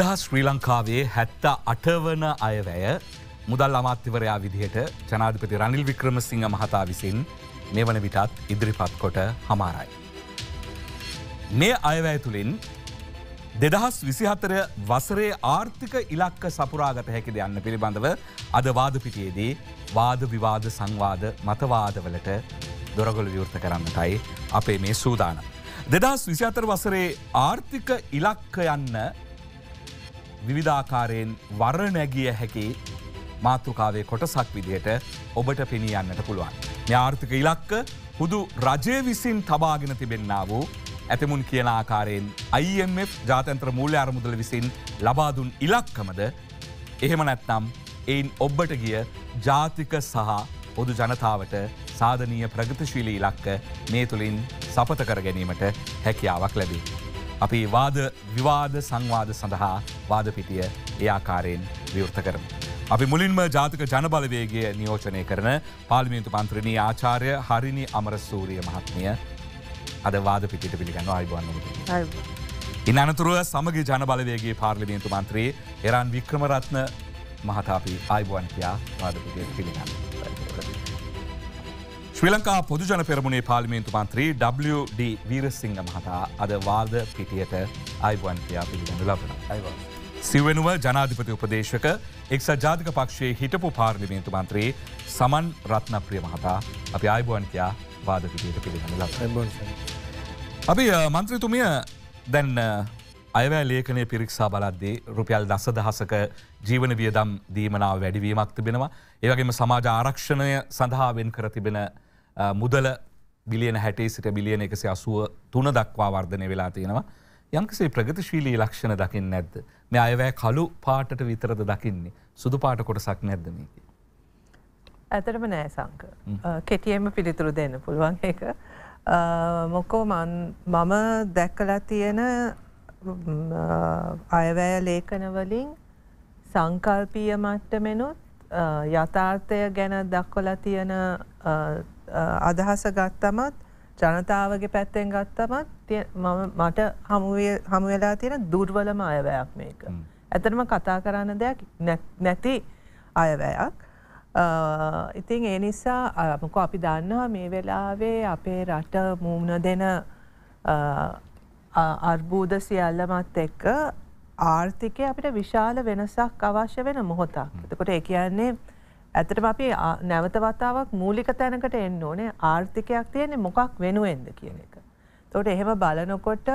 නිදහස් ශ්‍රී ලංකාවේ හැත්ත අටවන අයවැය මුදල් අමාත්‍යවරයා විදිහට ජනාධිපති රනිල් වික්‍රමසිංහ මහතා විසින් මේ වන විටත් ඉදිරිපත් කොට හමාරයි. මේ අයවැය තුළින් දෙදහස් විසිහතර වසරේ ආර්ථික ඉලක්ක සපුරාගත හැකි දෙයන්න පිළිබඳව අදවාද පිටියේදී වාද විවාද සංවාද මතවාදවලට දොරගොල විවෘත කරන්නටයි අපේ මේ සූදාන. දෙදස් විසිහතර වසරේ ආර්ථික ඉලක්ක යන්න විවිධාකාරයෙන් වරනැගිය හැකි මාතෘකාවේ කොටසක් විදිහට ඔබට පිණියන්නට පුළුවන්. මෙ ආර්ථික ඉලක්ක හුදු රජය විසින් තබාගෙන තිබෙන්න්න වූ ඇතමුන් කියන ආකාරයෙන් IMF ජාතන්ත්‍ර මූල්‍ය අරමුදල විසින් ලබාදුන් ඉලක්කමද එහෙම නැත්නම් එයින් ඔබ්බට ගිය ජාතික සහ පොදු ජනතාවට සාධනීය ප්‍රගතිශීලී ඉලක්ක මේ තුළින් සපත කර ගැනීමට හැකියාවක් ලැබේ. අපි වාද විවාද සංවාද සඳහා වාදපිටිය එයාකාරයෙන් විවෘත කරම. අපි මුලින්ම ජාතික ජනබලවේගේ නියෝචනය කරන පාලිමින්තු පන්ත්‍රණී ආචාරය හරිනි අමරස්සූරිය මහත්මිය අද වාදපිට පිළිගන්න අයිබන්නමුද. ඉන් අනතුරුව සමග ජනබලවේගේ පාර්ලිමින්තු මන්ත්‍රී එරන් වික්‍රමරත්න මහතාපි අයිබුවන් කියයා වාදපිට පිළිගන්න. ශ්‍රී ලංකා පොදුජන පෙරමුණේ පාලිමේන්තු මන්ත්‍රී WD වීරසිංහ මහතා අද වාද පිටියට අයිවන්කයා පිළිබඳ ලබන අයිව. සිවෙනුව ජනාධිපති උපදේශක එක්ස ජාතික පක්ෂයේ හිටපු පාර්ලිමේන්තු මන්ත්‍රී සමන් රත්නප්‍රිය මහතා අපි අයිබුවන්කයා වාද පිටියට පිළිබඳ ලබ. අපි මන්ත්‍රතුමිය දැන් අයවැෑ ලේඛනය පිරික්සා බලද්දී රුපියල් දස දහසක ජීවන වියදම් දීමනාව වැඩිවීමක් තිබෙනවා. ඒවගේම සමාජ ආරක්ෂණය සඳහාවෙන් කර තිබෙන මුදල බිලියන හැටේ සිට බිලියන එකසි අසුව තුන දක්වා වර්ධනය වෙලා තියෙනවා. යංකසේ ප්‍රගතිශීලී ලක්ෂණ දකිින් නැද්ද. මේ අයවැෑ කලු පාටට විතරද දකින්නේ සුදු පාට කොටසක් නැද්දමකි. ඇතරම නෑ සංක. කෙටියම පිළිතුරු දෙන්න පුළුවන් එක. මොකෝ මම දැක්කලා තියෙන අයවැය ලේඛනවලින් සංකල්පීය මට්ටමෙනුත් යථාර්ථය ගැන දක්කොලා තියෙන අදහස ගත්තමත් ජනතාවගේ පැත්තෙන් ගත්තමත් මට හමුවෙලා තියෙන දුර්වලම අයවැයක් මේක. ඇතරම කතා කරන්න දෙයක් නැති අයවැයක්. ඉතින් ඒ නිසා මොක අපි දන්නවා මේ වෙලාවේ අපේ රට මූුණ දෙන අර්බූද සියල්ලමත් එක්ක ආර්ථිකය අපිට විශාල වෙනසක් අවශ්‍ය වෙන මොහොතක්. එතකොට ඒ කියන්නේ ඇතට අපි නැවත වතාවක් මූලික තැනකට එන්න ඕනේ ආර්ථිකයක් තියෙන්නේ මොකක් වෙනුවෙන්ද කියන එක. තොට එහෙම බලනකොට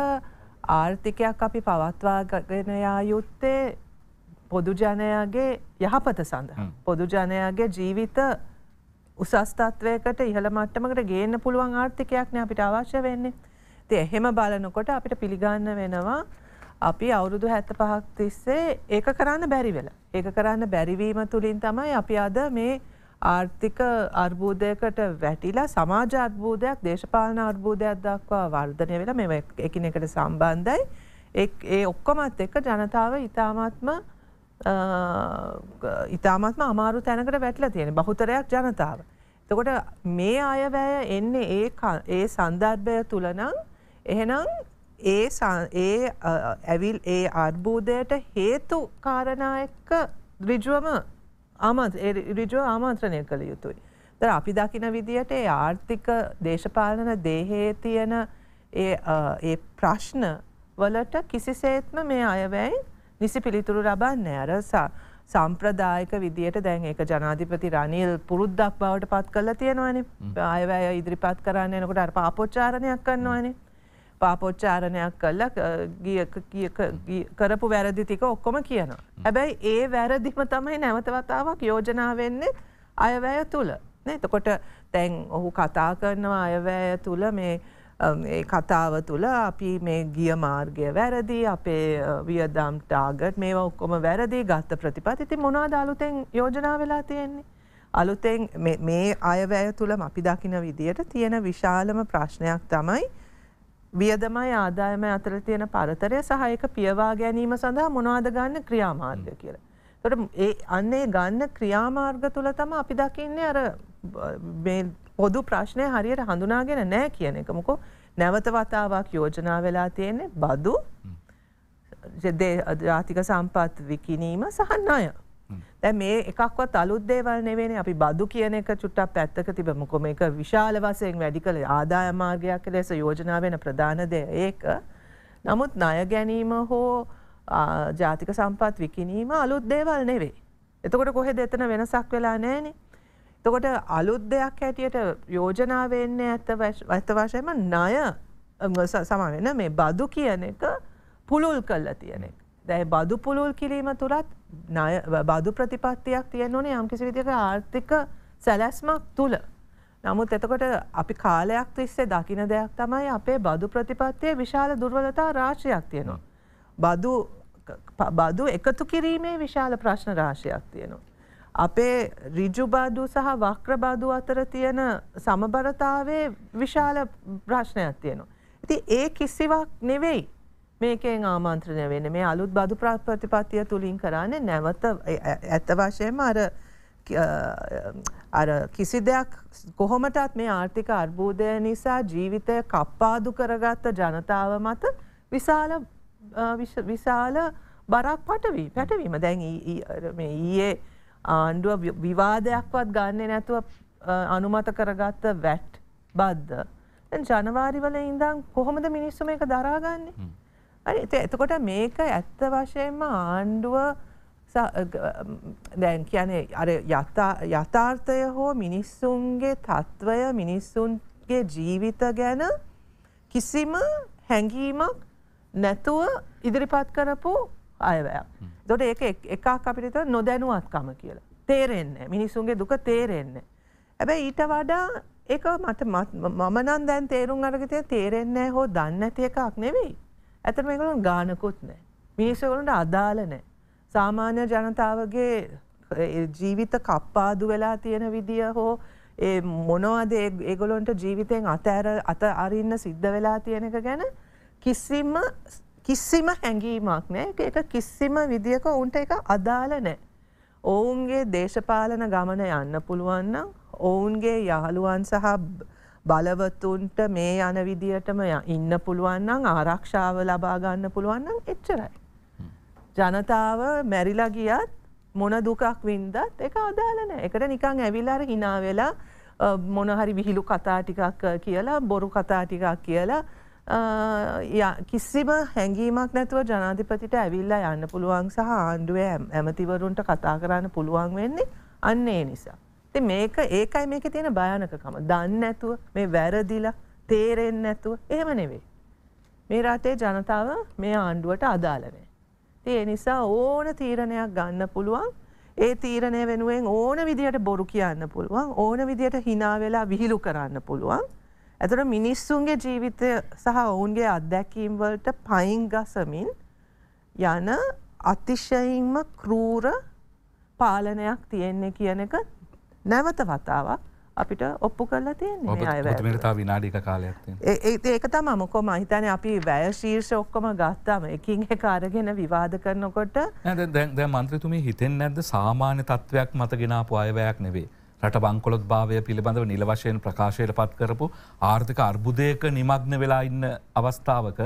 ආර්ථිකයක් අපි පවත්වාගෙනයා යුත්තේ පොදුජනයාගේ යහපත සඳහා. පොදුජනයාගේ ජීවිත උසස්තත්වයකට ඉහළ මට්ටමකට ගේන්න පුළුවන් ආර්ථිකයක් නෑ අපිට අවශ්‍ය වෙන්නේ. ති එහෙම බලනකොට අපිට පිළිගන්න වෙනවා අපි අවුරුදු හැත පහක් තිස්සේ ඒක කරන්න බැරිවෙල. ඒක කරන්න බැරිවීම තුළින් තමයි අපි අද මේ ආර්ථික අර්බූදයකට වැටිලා සමාජ අර්බූදයක් දේශපාලන අර්බූදයක් දක්වා වර්ධනය වෙලා මෙ එකනෙකට සම්බන්ධයි. ඒ ඔක්කොමත් එක්ක ජනතාව ඉතාමත්ම ඉතාමත්ම අමාරු තැනකට වැටලා තියෙන බහුතරයක් ජනතාව. තකොට මේ අයවැය එන්නේ ඒ සන්දර්භය තුළනං එහෙනම් ඒ ඒ ඇවිල් ඒ අර්බූදයට හේතු කාරණයක රිජුවම රිජුව ආමාන්ත්‍රණය කළ යුතුයි. තර අපි දකින විදියට ඒ ආර්ථික දේශපාලන දේහේ තියෙන ඒ ප්‍රශ්න වලට කිසිසේත්ම මේ අයවැයි නිසි පිළිතුරු ලබන්න ඇරසා. සම්ප්‍රදායක විදියට දැන් ඒක ජනාධිපති රනිල් පුරුද්දක් බවට පත් කළ තියෙනවානේ අයවැය ඉදිරිපත් කරන්න එනකොට අර පාපොච්චාරණයක් කන්නවානේ පාපොච්චාරණයක් කල්ල කරපු වැරදිතික ඔක්කොම කියනවා. හැබැයි ඒ වැරදිම තමයි නැවතවතාවක් යෝජනාවෙන්නේ අයවැය තුළ. එතකොට තැන් ඔහු කතා කරනවා අයවැය තුළ මේ කතාව තුළ අපි මේ ගිය මාර්ගය වැරදි අපේ වියදම් ටාගට් මේ ඔක්කොම වැරදි ගත්ත ප්‍රතිපතිති මොනා දාලුතෙන් යෝජනා වෙලා තියෙන්නේ. අලුතෙන් මේ අයවැය තුළ අපි දකින විදියට තියෙන විශාලම ප්‍රශ්නයක් තමයි වියදමයි ආදායමයි අතර තියෙන පරතරය සහ ඒක පියවා ගැනීම සඳහා මොනවද ගන්න ක්‍රියාමාර්ගය කියලා. එතකොට ඒ අන්නේ ගන්න ක්‍රියාමාර්ග තුල තමයි අපි දකින්නේ අර මේ පොදු ප්‍රශ්නය හරියට හඳුනාගෙන නැහැ කියන එක. මොකෝ නැවත වතාවක් යෝජනා වෙලා තියෙන්නේ බදු ජාතික සම්පත් විකිණීම සහ ණය. දැන් මේ එකක්වත් අලුත් දේවල් නෙවෙයිනේ අපි බදු කියන එක චුට්ටක් පැත්තක තිබමුකෝ මේක විශාල වශයෙන් වැඩි කළ ආදායම් මාර්ගයක් ලෙස යෝජනා වෙන ප්‍රධාන දේ ඒක. නමුත් ණය ගැනීම හෝ ජාතික සම්පත් විකිණීම අලුත් දේවල් නෙවෙයි. එතකොට කොහෙද එතන වෙනසක් වෙලා නැහැනේ. එතකොට අලුත් දෙයක් හැටියට යෝජනා වෙන්නේ ඇත්ත වශයෙන්ම ණය සමාන මේ බදු කියන එක පුළුල් කරලා තියෙන එක. දැන් බදු පුළුල් කිරීම තුලත් ණය බදු ප්‍රතිපත්තියක් තියෙන්න ඕනේ යම්කිසි විදිහක ආර්ථික සැලැස්මක් තුල. නමුත් එතකොට අපි කාලයක් තිස්සේ දකින දෙයක් තමයි අපේ බදු ප්‍රතිපත්තියේ විශාල දුර්වලතා රාශියක් තියෙනවා. බදු බදු එකතු කිරීමේ විශාල ප්‍රශ්න රාශියක් තියෙනවා. අපේ ඍජු බදු සහ වක්‍ර බදු අතර තියෙන සමබරතාවයේ විශාල ප්‍රශ්නයක් තියෙනවා. ඉතින් ඒ කිසිවක් නෙවෙයි මේකෙන් ආමන්ත්‍රණය වෙන මේ අලුත් බදු ප්‍රතිපත්තිය තුළින් කරන්නේ නැවත ඇත්ත වශයෙන්ම අර අර කිසි දෙයක් කොහොමටත් මේ ආර්ථික අර්බූදය නිසා ජීවිතය කප්පාදු කරගත්ත ජනතාව මත විශාල විශාල බරක් පටවී පැටවීම දැන් ඊයේ ආණ්ඩුව විවාදයක්වත් ගන්නේ නැතුව අනුමත කරගත්ත වැට් බද්ධ. ජනවාරිවල ඉඳම් කොහොමද මිනිස්සු මේක දරාගන්නේ. හරි එතකොට මේක ඇත්ත වශයෙන්ම ආණ්ඩුව දැන් කියන්නේ අර යථාර්ථය හෝ මිනිස්සුන්ගේ තත්ත්වය මිනිස්සුන්ගේ ජීවිත ගැන කිසිම හැඟීමක් නැතුව ඉදිරිපත් කරපු අයවැයක්. දොට ඒක එකක් අපිට නොදැනුවත්කම කියලා. තේරෙන්න මිනිසුන්ගේ දුක තේරෙන්න. ඇබැයි ඊට වඩා ඒ මට මමනන් දැන් තේරුම් අරගතය තේරෙන්නේ හෝ දන්න ඇති එකක් නෙවෙයි. ඇතර මේගලුන් ගානකුත් නෑ. මිනිස්සුගලුන්ට අදාල නෑ. සාමාන්‍ය ජනතාවගේ ජීවිත කප්පාදු වෙලා තියෙන විදිිය හෝ ඒ මොනවද ඒගොලොන්ට ජීවිතයෙන් අතඇර අත අරින්න සිද්ධ වෙලා තියෙනක ගැන කිසිම කිසිම හැඟීමක් නෑ එක කිසිම විදික උන්ට එක අදාල නෑ. ඔවුන්ගේ දේශපාලන ගමන යන්න පුළුවන්න ඔවුන්ගේ යහළුවන් සහ බලවතුන්ට මේ යන විදිහටම ඉන්න පුළුවන් නම් ආරක්ෂාව ලබා ගන්න පුළුවන් නම් එච්චරයි. ජනතාව මැරිලා ගියත් මොන දුකක් වින්දත් ඒක අදාළ නැහැ. ඒකට නිකන් ඇවිල්ලා අර hina වෙලා මොන හරි විහිළු කතා ටිකක් කියලා බොරු කතා ටිකක් කියලා කිසිම හැඟීමක් නැතුව ජනාධිපතිට ඇවිල්ලා යන්න පුළුවන් සහ ආණ්ඩුවේ ඇමතිවරුන්ට කතා කරන්න පුළුවන් වෙන්නේ අන්නේ නිසා. ඉතින් මේක ඒකයි මේකේ තියෙන භයානකකම. දන්නේ නැතුව මේ වැරදිලා තේරෙන්නේ නැතුව එහෙම නෙවෙයි. මේ රටේ ජනතාව මේ ආණ්ඩුවට අදාළ නැහැ. ඒ නිසා ඕන තීරණයක් ගන්න පුළුවන්. ඒ තීරණය වෙනුවෙන් ඕන විදිහට බොරු කියන්න පුළුවන්. ඕන විදිහට hina වෙලා විහිළු කරන්න පුළුවන්. ඇතර මිනිස්සුන්ගේ ජීවිතය සහ ඔවුන්ගේ අත්දැකීම් වලට පයින් ගසමින් යන අතිශයින්ම ක්‍රූර පාලනයක් තියෙන්නේ කියන එක නැවත වතාවක් අපිට ඔප්පු කරලා තියෙන්නේ විනාඩික කාලයක් ඒක තමම කොම හිතන අපි වැය ශීර්ෂ ඔක්කොම ගත්තාම එකින් කාරගෙන විවාද කරනකොට දැ මන්ත්‍රතුමි හිතෙන් නැද සාමාන්‍ය තත්ත්වයක් මතගෙනපු අයවයක් නෙවේ රට බංකොලොත් භාවය පිළිබඳව නිලවශයෙන් ප්‍රකාශයට පත් කරපු ආර්ථික අර්බුදයක නිමග්න වෙලා ඉන්න අවස්ථාවක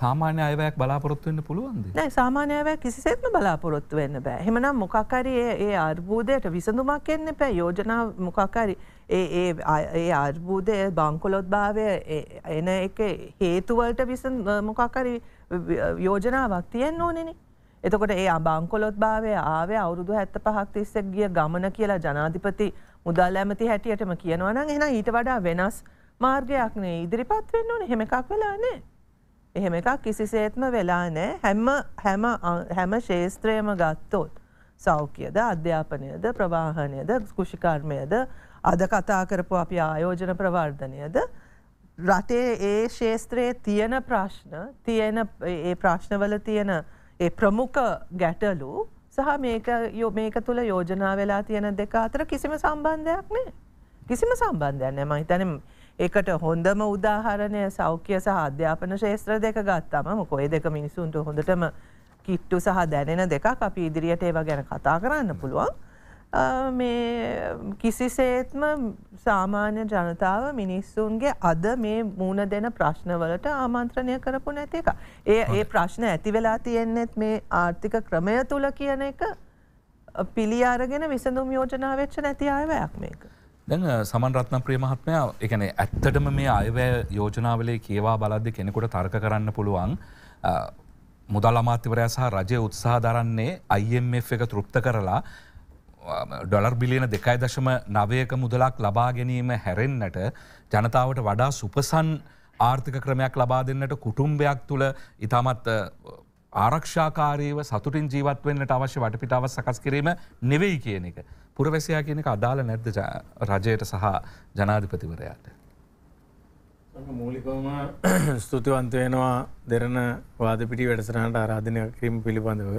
සාමාන්‍ය අයවැයක් බලාපොරොත්තු වෙන්න පුළුවන්ද නෑ සාමාන්‍යයවැ කිසිසේත්ම බලාපොරොත්තු වෙන්න බෑ හෙමනම් මොකක්කරි ඒ අර්බූදයට විසඳුමක් එන්න පැ යෝජනා මොකක්කරි ඒ ඒ අර්බූදය බංකොලොත් භාවය එන එක හේතුවලට විස මොකක්කරි යෝජනාවක් තියෙන් ඕනෙනේ එතකොට ඒ අබංකොලොත් භාවය ආවේ අවුරුදු හැත්ත පහක් තිස්ස ගිය ගමන කියලා ජනාධිපති මුදල් ඇමති හැටියටම කියනවනම් එහෙනම් ඊට වඩා වෙනස් මාර්ගයක් නේ ඉදිරිපත් වෙන්න ඕනේ හැම එකක් වෙලා නැහැ එහෙම එකක් කිසිසේත්ම වෙලා නෑ හැම හැම හැම ශේස්ත්‍රයම ගත්තොත් සෞඛ්‍යද අධ්‍යාපනයද ප්‍රවාහනයද කෘෂිකර්මයද අද කතා කරපු අපි ආයෝජන ප්‍රවර්ධනයද රටේ ඒ ශේස්ත්‍රයේ තියෙන ප්‍රශ්න තියෙන ඒ ප්‍රශ්නවල තියෙන ඒ ප්‍රමුඛ ගැටලු සහ මේක යෝ මේක තුළ යෝජනා වෙලා තියෙන දෙක අතර කිසිම සම්බන්ධයක් නෑ කිසිම සම්බන්ධයක් නෑ මම හිතන්නේ ඒකට හොඳම උදාහරණය සෞඛ්‍ය සහ අධ්‍යාපන ශේත්‍ර දෙක ගත්තම මොකොයි දෙක මිනිසුන්ට හොඳටම කිට්ටු සහ දැනෙන දෙකක් අපි ඉදිරියට ඒව ගැන කතා කරන්න පුළුවන් මේ කිසිසේත්ම සාමාන්‍ය ජනතාව මිනිස්සුන්ගේ අද මේ මූුණ දෙන ප්‍රශ්නවලට ආමන්ත්‍රණය කරපු නැති එක. ඒ ඒ ප්‍රශ්න ඇති වෙලා තියෙන්නෙත් මේ ආර්ථික ක්‍රමය තුළ කියන එක පිළි අරගෙන විසඳුම් යෝජනාවවෙච්ච නැති අයවයක් මේක. දැන් සමන්රත්න ප්‍රියමහත්මයා එකන ඇත්තටම මේ අයවැය යෝජනාවලේ කියවා බලද්දි කෙනෙකුට තර්ක කරන්න පුළුවන් මුදල් අමාත්‍යවරයා සහ රජය උත්සාහ දරන්නේ අයිF එක තෘප්ත කරලා ඩොලර් බිලියන දෙකයි දශම නවයක මුදලක් ලබා ගැනීම හැරෙන්න්නට ජනතාවට වඩා සුපසන් ආර්ථික ක්‍රමයක් ලබා දෙන්නට කුටුම්බයක් තුළ ඉතාමත් ආරක්ෂාකාරීව සතුටින් ජීවත්වවෙන්නට අවශ්‍ය වටපිටාව සකස් කිරීම නෙවෙයි කියන එක. පුරවැසියා කියනක අදාළ නැද්ද රජයට සහ ජනාධිපතිවරයාට. මූලිකවම ස්තුතිවන්ත වෙනවා දෙරන වාදපිටි වැඩසරහට ආරාධනය කිරීම පිළිබඳව.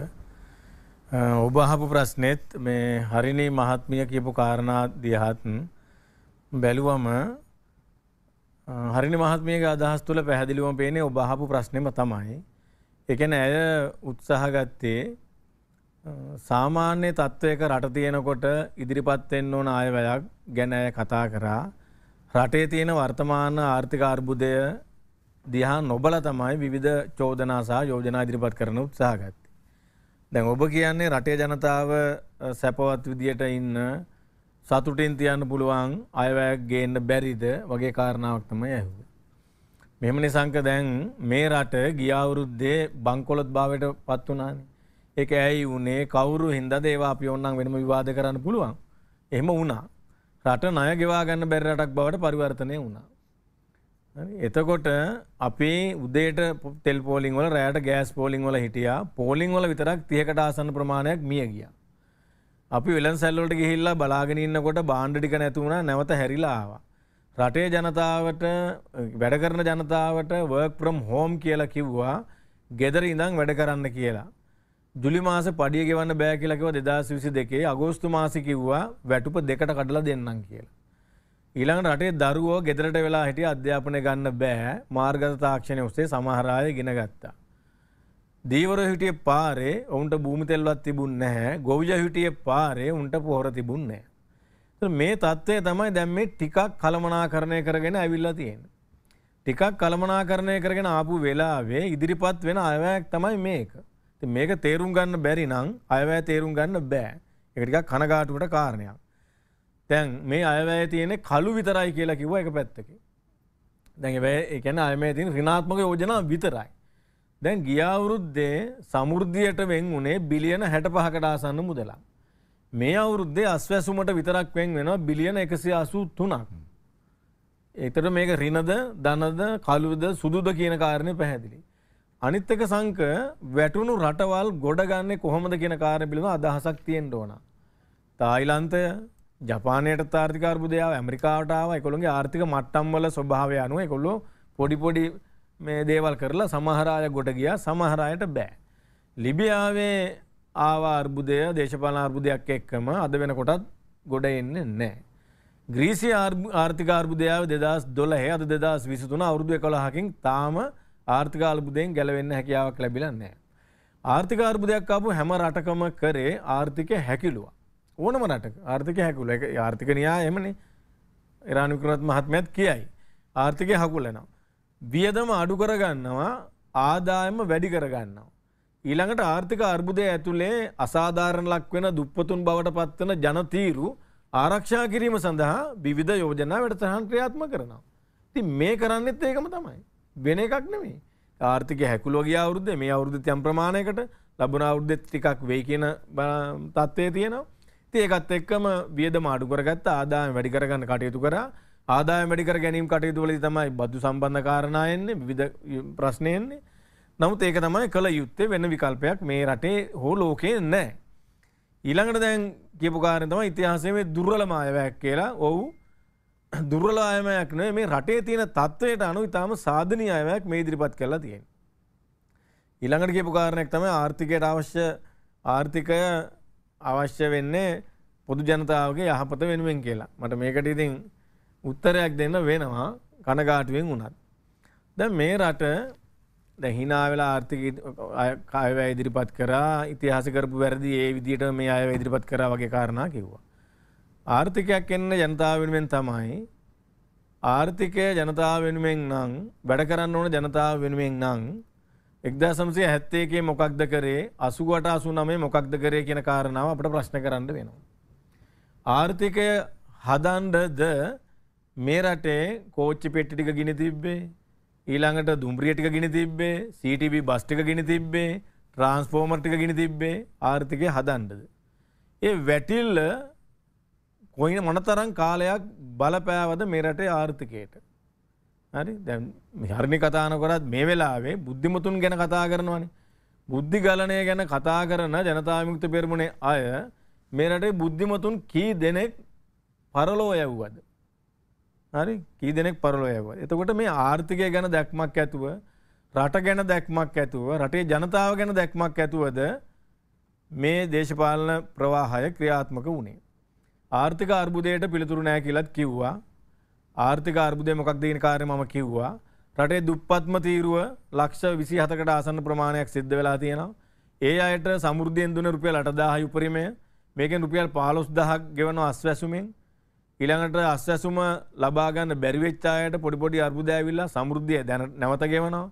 ඔබ අහපු ප්‍රශ්නෙත් මේ හරිනේ මහත්මිය කියපු කාරණා දිහාත්න් බැලුවම හරිනි මහත්මියගේ අදහස් තුළ පැහැදිලිවම පේනේ ඔබ අහපු ප්‍රශ්නම තමයි. එකන ඇය උත්සාහගත්තේ සාමාන්‍ය තත්ත්වයක රට තියෙනකොට ඉදිරිපත්වෙන්න ඕන ආයවැයක් ගැන ඇය කතා කරා. රටේ තියෙන වර්තමාන ආර්ථික අර්බුදය දිහා නොබල තමයි විවිධ චෝදනා සහ යෝජනා ඉදිරිපත් කරන උත්සාහ ගත්තේ. දැන් ඔබ කියන්නේ රටේ ජනතාව සැපවත් විදියට ඉන්න සතුටින් තියන්න පුළුවන් අයවැයක් ගේන්න බැරිද වගේ කාරණාවක් තමයි ඇහුවේ. මෙහෙම නිසංක දැන් මේ රට ගිය අවුරුද්දේ බංකොලොත් භාවයට පත් වුණානේ. ඒක ඇයි වුණේ කවුරු හින්දාද ඒවා අපි ඕනනම් වෙනම විවාද කරන්න පුළුවන්. එහෙම වුණා. රට ණය ගෙවා ගන්න බැරි රටක් බවට පරිවර්තනය වුණා. එතකොට අපේ උදේට තෙල් පෝලිං වල රැයට ගෑස් පෝලිං වල හිටියා. පෝලිං වල විතරක් 30කට ආසන්න ප්‍රමාණයක් මිය ගියා. අපි වෙළඳසැල් වලට ගිහිල්ලා බලාගෙන ඉන්නකොට බාණ්ඩ ටික නැති වුණා නැවත හැරිලා ආවා. රටේ ජනතාවට වැඩ කරන ජනතාවට work from home කියලා කිව්වා. ගෙදර ඉඳන් වැඩ කරන්න කියලා. ජුලි මාස පඩිය ගෙවන්න බෑ කියලා කිව්වා 2022 අගෝස්තු මාසෙ කිව්වා වැටුප දෙකට කඩලා දෙන්නම් කියලා. ඊළඟට රටේ දරුවෝ ගෙදරට වෙලා හිටිය අධ්‍යාපනය ගන්න බෑ මාර්ගගත තාක්ෂණය ඔස්සේ සමහර අය ඉගෙන ගත්තා. දීවරෝ හිටියේ පාරේ ඔවුන්ට භූමි තෙල්වත් තිබුණේ නැහැ. ගොවියා හිටියේ පාරේ උන්ට පොහොර තිබුණේ නැහැ. මේ தත්ත්වය තමයි දැන් මේ ටිකක් කලමනාකරණය කරගෙන ඇවිල්ලා තියෙන්නේ. ටිකක් කලමනාකරණය කරගෙන ආපු වෙලාවේ ඉදිරිපත් වෙන අයවැයක් තමයි මේක. මේක තේරුම් ගන්න බැරි නම් අයවැය තේරුම් ගන්න බෑ. ඒක ටිකක් කනගාටුවට කාරණයක්. දැන් මේ අයවැය තියෙන්නේ කළු විතරයි කියලා කිව්වා එක පැත්තකින්. දැන් ඒ කියන්නේ අයවැය තියෙන ඍණාත්මක යෝජනා විතරයි. දැන් ගිය අවුරුද්දේ සමෘද්ධියට වෙන් උනේ බිලියන 65කට ආසන්න මුදලක්. මේ අවුරුද්දේ අස්වැසුමට විතරක් වෙන් වෙනවා බිලියන 183ක්. ඒතර මේක ඍණද, ධනද, කළුද, සුදුද කියන කාරණේ පැහැදිලි. අනිත්තක සංක වැටුණු රටවල් ගොඩගන්නේ කොහොමද කියන කාරය පිළිබඳ අදහසක් තියෙන්ට ඕන. තායිලන්තය ජපානයට තාර්ථිකාර්බුදයාව ඇමරිකාටාව එකොළොගේ ආර්ථික මට්ටම්වල ස්වභාවය අනුව එකොල්ලො පොඩිපොඩි මේ දේවල් කරලා සමහරාය ගොට ගිය සමහරයට බෑ. ලිබියාවේ ආවාර්බුදය දේශපාල අර්බුදයක් එක්කම අද වෙනකොටත් ගොඩ එන්න නෑ. ග්‍රීසි ආර්ථිකාර්බුදයාව දෙදස් දොලහ අද දෙදස් විසිතුන අවුරුදු එකොළහකින් තාම ආර්ථිකාර්බුදයෙන් ගැලවෙන්න හැකියාවක් ලැබිලා නැහැ. ආර්ථිකාර්බුදයක් ආපු හැම රටකම කරේ ආර්ථිකය හැකිලුවා. ඕනම රටක ආර්ථිකය හැකුල එක ආර්ථික න්‍යාය එමනේ. ඉරාන් වික්‍රමත් මහත්මයාත් කියයි. ආර්ථිකය හකුලනවා. වියදම අඩු කරගන්නවා ආදායම වැඩි කරගන්නවා. ඊළඟට ආර්ථික අර්බුදය ඇතුළේ අසාධාරණ ලක් වෙන දුප්පතුන් බවට පත්වන ජනතීරු ආරක්ෂා කිරීම සඳහා විවිධ යෝජනා වැඩසටහන් ක්‍රියාත්මක කරනවා. ඉතින් මේ කරන්නෙත් ඒකම තමයි. වෙන එකක් නෙමේ ආර්ථික හැකුලෝ ගිය අවුරුද්ද මේ අවුරුද්ද යම් ප්‍රමාණයකට ලැබුණ අවුරුද්දෙත් ටිකක් වෙයි කියන තත්ත්වය තියෙනවා. ඉතින් ඒකත් එක්කම වියදම අඩු කරගත්ත ආදායම වැඩි කරගන්න කටයුතු කරා. ආදායම වැඩි කර ගැනීම කටයුතු වලදී තමයි බදු සම්බන්ධ කාරණා එන්නේ විවිධ ප්‍රශ්න එන්නේ. නමුත් ඒක තමයි කළ යුත්තේ වෙන විකල්පයක් මේ රටේ හෝ ලෝකේ නැහැ. ඊළඟට දැන් කියපු කාරණේ තමයි ඉතිහාසයේ මේ දුර්වල මායාවක් කියලා. ඔව් දුර්වලායමයක් නෙවෙයි මේ රටේ තියෙන තත්වයට අනුව ඊටාම සාධනීය අයමයක් මේ ඉදිරිපත් කරලා තියෙනවා. ඊළඟට කියපු කාරණයක් තමයි ආර්ථිකයට අවශ්‍ය ආර්ථිකය අවශ්‍ය වෙන්නේ පොදු ජනතාවගේ යහපත වෙනුවෙන් කියලා. මට මේකට ඉතින් උත්තරයක් දෙන්න වෙනවා කනගාටුවෙන් වුණත්. දැන් මේ රට දැන් hina වෙලා ආර්ථික අය ඉදිරිපත් කරා ඉතිහාස කරපු වැරදි ඒ විදිහට මේ අය ඉදිරිපත් කරා වගේ කාරණා කිව්වා. ආර්ථිකයක් එන්න ජනතාව වෙනුවෙන් තමයි ආර්ථිකය ජනතාව වෙනුවෙන් නම් වැඩ කරන්න ඕන ජනතාව වෙනුවෙන් නම් 1970 එකේ මොකක්ද කරේ 88 89 මොකක්ද කරේ කියන කාරණාව අපිට ප්‍රශ්න කරන්න වෙනවා. ආර්ථිකය හදන්නද මේ රටේ කෝච්චි පෙට්ටි ටික ගිනි තිබ්බේ ඊළඟට දුම්රිය ටික ගිනි තිබ්බේ CTB බස් ටික ගිනි තිබ්බේ ට්‍රාන්ස්ෆෝමර් ටික ගිනි තිබ්බේ ආර්ථිකය හදන්නද. ඒ වැටිල්ල කොයින මොනතරම් කාලයක් බලපෑවද මේ රටේ ආර්ථිකයට. හරි දැන් හරිණි කතාන කරත් මේ වෙලාවේ බුද්ධිමතුන් ගැන කතා කරනවානේ. බුද්ධි ගලණය ගැන කතා කරන ජනතා විමුක්ති පෙරමුණේ අය මේ රටේ බුද්ධිමතුන් කී දෙනෙක් පරලෝ යවුවද? හරි කී දෙනෙක් පරලෝ යවුවද? එතකොට මේ ආර්ථිකය ගැන දැක්මක් ඇතුව රට ගැන දැක්මක් ඇතුව රටේ ජනතාව ගැන දැක්මක් ඇතුවද මේ දේශපාලන ප්‍රවාහය ක්‍රියාත්මක වුණේ. ආර්ථික අර්බුදයට පිළිතුරු නෑ කියලත් කිව්වා. ආර්ථික අර්බුදය මොකක් දීන කාරය මම කිව්වා. රටේ දුප්පත්ම තීරුව ලක්ෂ විසි හතකට ආසන්න ප්‍රමාණයක් සිද්ධ වෙලා තියෙනවා. ඒ අයට සමුෘද්ධයෙන් දුන රුපියල් අටදාහ උපරිමය මේකෙන් රුපියල් පහලොස් දහක් ගෙවන අස්වැසුමෙන් ඊළඟට අස්වැසුම ලබාගන්න බැරිවෙච්චායට පොඩිපොඩි අර්බුදෑවිල්ලා සමුෘද්ධිය දැන නැවත ගෙවනවා.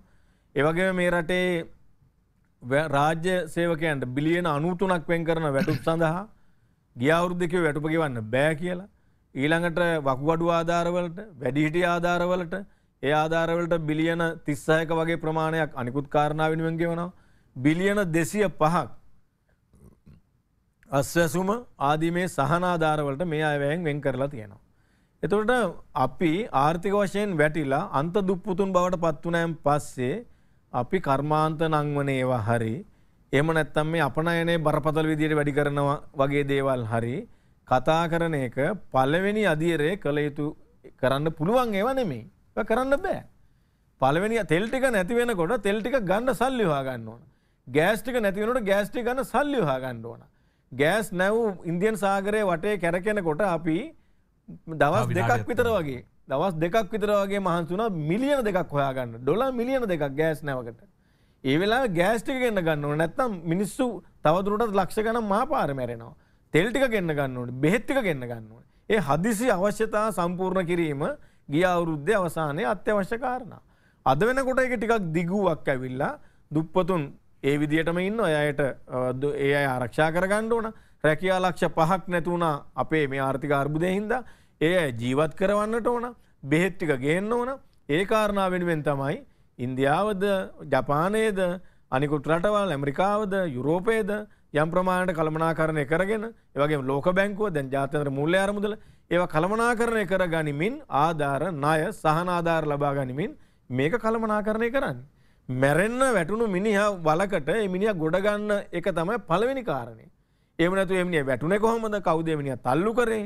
ඒවගේ මේ රටේ රාජ්‍ය සේවකයන්ට බිලියන අනුතුනක් වෙන් කරන වැටුප් සඳහා ගියවුරුද්දකව වැටුප ගෙවන්න බෑ කියලා ඊළඟට වකුගඩු ආධාරවලට වැඩිහිටි ආධාරවලට ඒ ආධාරවලට බිලියන 36ක වගේ ප්‍රමාණයක් අනිකුත් කාරණා වෙනුවෙන් ගෙවනවා බිලියන 205ක් අස්වැසුම ආදී මේ සහන ආධාරවලට මේ අයවැයෙන් වෙන් කරලා තියෙනවා. එතකොට අපි ආර්ථික වශයෙන් වැටිලා අන්ත දුප්පුතුන් බවට පත් වුණාන් පස්සේ අපි කර්මාන්ත නංවන ඒවා හරි එහෙම නැත්නම් මේ අපනයනේ බරපතල විදියට වැඩි කරනවා වගේ දේවල් හරි කතා කරන එක පළවෙනි අධීරේ කළ යුතු කරන්න පුළුවන් ඒවා නෙමෙයි. ඒක කරන්න බෑ. පළවෙනි තෙල් ටික නැති වෙනකොට තෙල් ටික ගන්න සල්ලි හොයා ගන්න ඕන. ගෑස් ටික නැති වෙනකොට ගෑස් ටික ගන්න සල්ලි හොයා ගන්න ඕන. ගෑස් නැව් ඉන්දියන් සාගරයේ වටේ කැරකෙනකොට අපි දවස් දෙකක් විතර වගේ දවස් දෙකක් විතර වගේ මහන්සි වුණා මිලියන දෙකක් හොයාගන්න. ඩොලර් මිලියන දෙකක් ගෑස් නැවකට. ඒ වෙලා ගෑස්ටික ගන්න ගන්නව නැත්තම් මිනිස්සු තවදුරටත් ලක්ෂ ගන මා පාරමැරෙනවා. තෙල්ටික ගන්න ගන්නවට බෙහෙත්තික ගන්න ගන්නවට. ඒ හදිසි අවශ්‍යතා සම්පූර්ණ කිරීම ගිය අවුරුද්ධ අවසානය අත්‍යවශ්‍ය කාරණා. අද වෙනකොට එක ටිකක් දිගුවක් ඇවිල්ලා දුප්පතුන් ඒ විදිහටම ඉන්න අයට ඒ අය ආරක්ෂා කරගන්න ඕන රැකයා ලක්ෂ පහක් නැතුවුණා අපේ මේ ආර්ථික අර්බුදය හින්දා ඒ ජීවත් කරවන්නට ඕන බෙහෙත්තික ගේන්න ඕන ඒ කාරණාව වෙනුවෙන් තමයි ඉන්දියාවද ජපානයේද අනිකුත් රටවල් ඇමරිකාවද යුරෝපයේද යම් ප්‍රමාණයට කළමනාකරණය කරගෙන ඒවගේ ලෝක බැංකුව දැන් ජාත්‍යන්තර මූල්‍ය අරමුදල ඒවා කළමනාකරණය කර ගනිමින් ආධාර ණය සහන ආධාර ලබා ගනිමින් මේක කළමනාකරණය කරන්නේ. මැරෙන්න වැටුණු මිනිහා වලකට ඒ මිනිහා ගොඩ ගන්න එක තමයි පළවෙනි කාරණේ. එහෙම නැතු ඒ මිනිහා වැටුනේ කොහොමද? කවුද ඒ මිනිහා තල්ලු කරේ?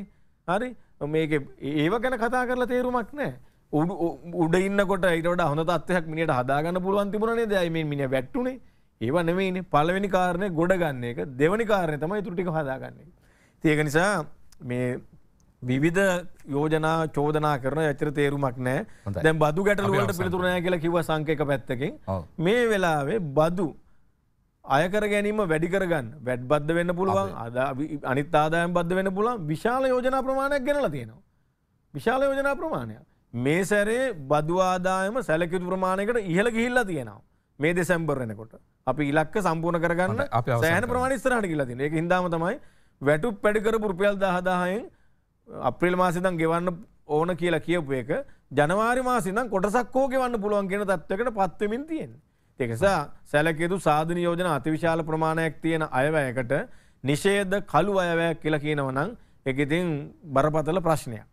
හරි මේක ඒව ගැන කතා කරලා තේරුමක් නැහැ. උඩඉන්නකොට ඒට හොඳ තත්වයක් මිනිට හදාගන්න පුළුවන් තිබුණනේ දයමෙන් මිනි වැට්ටුනේ ඒව නෙමයින පලවෙනි කාරණය ගොඩගන්න එක දෙවනි කාරණය තමයි තුටික හදාගන්නේ. තියක නිසා මේ විවිධ යෝජනා චෝදනා කරන ඇතර තේරුමක් නෑ දැ බදු ගැටලුවට පිළිතුරණය කියලා කිව සංකක පැත්තකින් මේ වෙලාවේ බදු අයකර ගැනීම වැඩිකරගන්න වැඩ් බද්ධ වෙන්න පුළුවන් අද අනිත් ආදායම් බද්ධ වෙන පුළන් විශාල යෝජනා ප්‍රමාණයක් ගැනලා තියෙනවා. විශාල යෝජනා ප්‍රමාණයක් මේ සැරේ බදු ආදායම සැලකිතු ප්‍රමාණයකට ඉහළ ගිහිල්ලා තියෙනවා. මේ දෙසැම්බර් වෙනකොට. අපි ඉලක්ක සම්පූර්ණ කරගන්න සෑහෙන ප්‍රමාණයක් ඉස්සරහට ගිහිල්ලා තියෙනවා. ඒක හින්දාම තමයි වැටුප් වැඩි කරපු රුපියල් 10000න් අප්‍රේල් මාසේ ඉඳන් ගෙවන්න ඕන කියලා කියපු එක ජනවාරි මාසේ ඉඳන් කොටසක් හෝ ගෙවන්න පුළුවන් කියන තත්වයකට පත් වෙමින් තියෙනවා. ඒක නිසා සැලකිතු සාධන යෝජන අතිවිශාල ප්‍රමාණයක් තියෙන අයවැයකට නිෂේධ කළු අයවැයක් කියලා කියනවා නම් ඒක ඉතින් බරපතල ප්‍රශ්නයක්.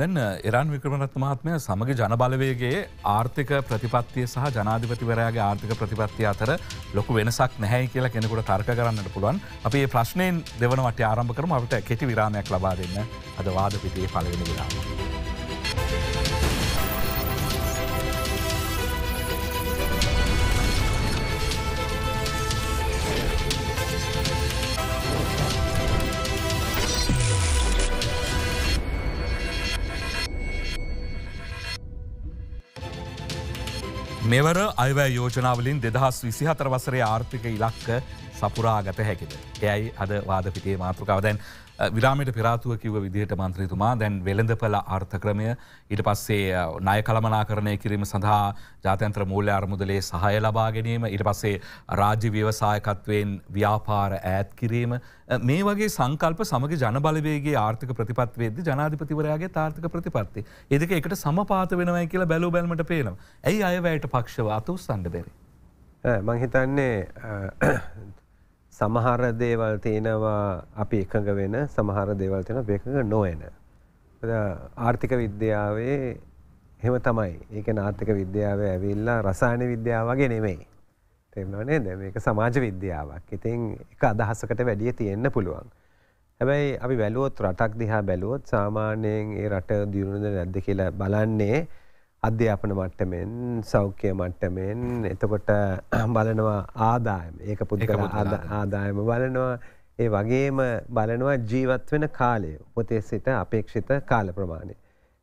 දැන් එරන් වික්‍රමණත් මහත්මය සමග ජනබලවේගේ ආර්ථික ප්‍රතිපත්තිය සහ ජනාධිපතිවරයාගේ ආර්ථික ප්‍රතිපත්තිය අතර ලොකු වෙනසක් නැහැයි කියලා කෙනෙකුට තර්ක කරන්නට පුළුවන් අපේ ප්‍රශ්නයෙන් දෙවනවට ආරම්භ කරම අපට කෙටි විරාමයක් ලබා දෙන්න අද වාද පිටියේ පලවෙෙන විරාම. මෙවර අයවැ යෝජනාවලින් දෙදහස් විසි හතර වසරේ ආර්ථික ඉලක්ක සපුරාගත හැකිද. එයයි අද වාදපිටේ මාතෘකාවදැන් විරාමයට පිරාතුව කිව විදිහට මන්ත්‍රීතුමා දැන් වෙළඳපල ආර්ථක්‍රමය ඊට පස්සේ නය කළමනාකරණය කිරීම සඳහා ජාතන්ත්‍ර මූල්‍ය අරමුදලේ සහය ලබා ගැනීම ඊට පස්සේ රාජ්‍ය ව්‍යවසායකත්වයෙන් ව්‍යාපාර ඈත් කිරීම මේ වගේ සංකල්ප සමග ජනබලවේගේ ආර්ථික ප්‍රතිපත්වේද ජනාධිපතිවරයාගේ තාර්ථික ප්‍රතිපත්ති. එදක එකට සමපාත වෙනවයි කියලා බැලූ බැල්මට පේනවා. ඇයි අයවැයට පක්ෂව අතුස් සන්ඩ බැරි. මංහිතන්නේ සමහර දේවල් තියෙනවා අපි එකඟ වෙන සමහර දේවල් තියෙන එකඟ නොවන. ආර්ථික විද්‍යාවේ එහෙම තමයි. ඒක ආර්ථික විද්‍යාව ඇවිල්ලා රසායන විද්‍යාව වගේ නෙමෙයි. තේරෙනව නේද? මේක සමාජ විද්‍යාවක්. ඉතින් එක අදහසකට වැඩිය තියෙන්න පුළුවන්. හැබැයි අපි වැළුවොත් රටක් දිහා බැලුවොත් සාමාන්‍යයෙන් ඒ රට දියුණුවද නැද්ද කියලා බලන්නේ අධ්‍යාපන මට්ටමෙන් සෞඛ්‍ය මට්ටමෙන් එතකොට බලනවා ආදායම ඒක පුද්ගල ආදායම බලනවා ඒ වගේම බලනවා ජීවත් වෙන කාලය පොතේ සිට අපේක්ෂිත කාල ප්‍රමාණය.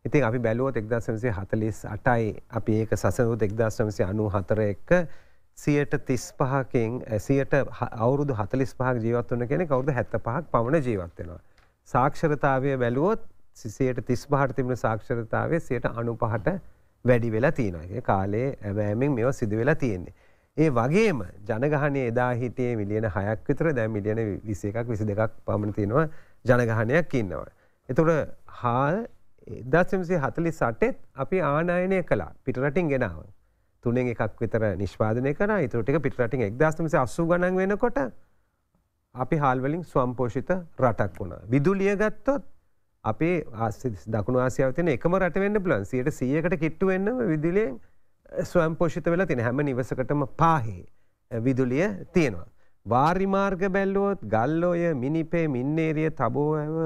ඉතින් අපි බැලුවොත් එක්දස්සමසේ හතලිස් අටයි අපි ඒක සසනුත් එක්දස්සමසේ අනු හතර එක්ක සියට තිස් පහකින් ඇසියට අවුරුදු හතලිස් පහක් ජීවත්වන කෙන කවුද හැත්ත පහක් පමණ ජීවත්වෙනවා. සාක්ෂරතාවය බැලුවොත් සිසියට තිස් පහට තිබුණ සාක්ෂරතාවේ සියට අනු පහට වැඩි වෙලා තියෙන කාලේ ඇබෑමෙන් මෙව සිදු වෙලා තියෙන්නේ. ඒ වගේම ජනගහනය එදා හිටේ මිලියන හයක් විතර දැ මිලියන විස එකක් විසි දෙකක් පමණ තියෙනවා ජනගහනයක් ඉන්නවා. එතුට හාල් දස්සේ හතලි සටෙත් අපි ආනායනය කලා පිටරටින් ගෙනාව. තුනෙන් එකක් විතර නිශ්වාදනය කර ඉතුරටික පිටරටින් එක්දස්මසේ අස්සු ගණන් වෙනකොට අපි හාල්වලින් ස්වම්පෝෂිත රටක් වුණා. විදුලිය ගත්තොත් අපේ දකුණ ආසියාවතන එකම රටවෙන්න පුලන් සියට සියකට කිට්ටුවෙන්න්නම විදුලියෙන් ස්වම්පෝෂිත වෙලා තින හැම නිවසකටම පාහේ විදුලිය තියෙනවා. වාරිමාර්ග බැල්ලුවොත් ගල්ලෝය මිනිපේ මින්නේරිය තබෝඇව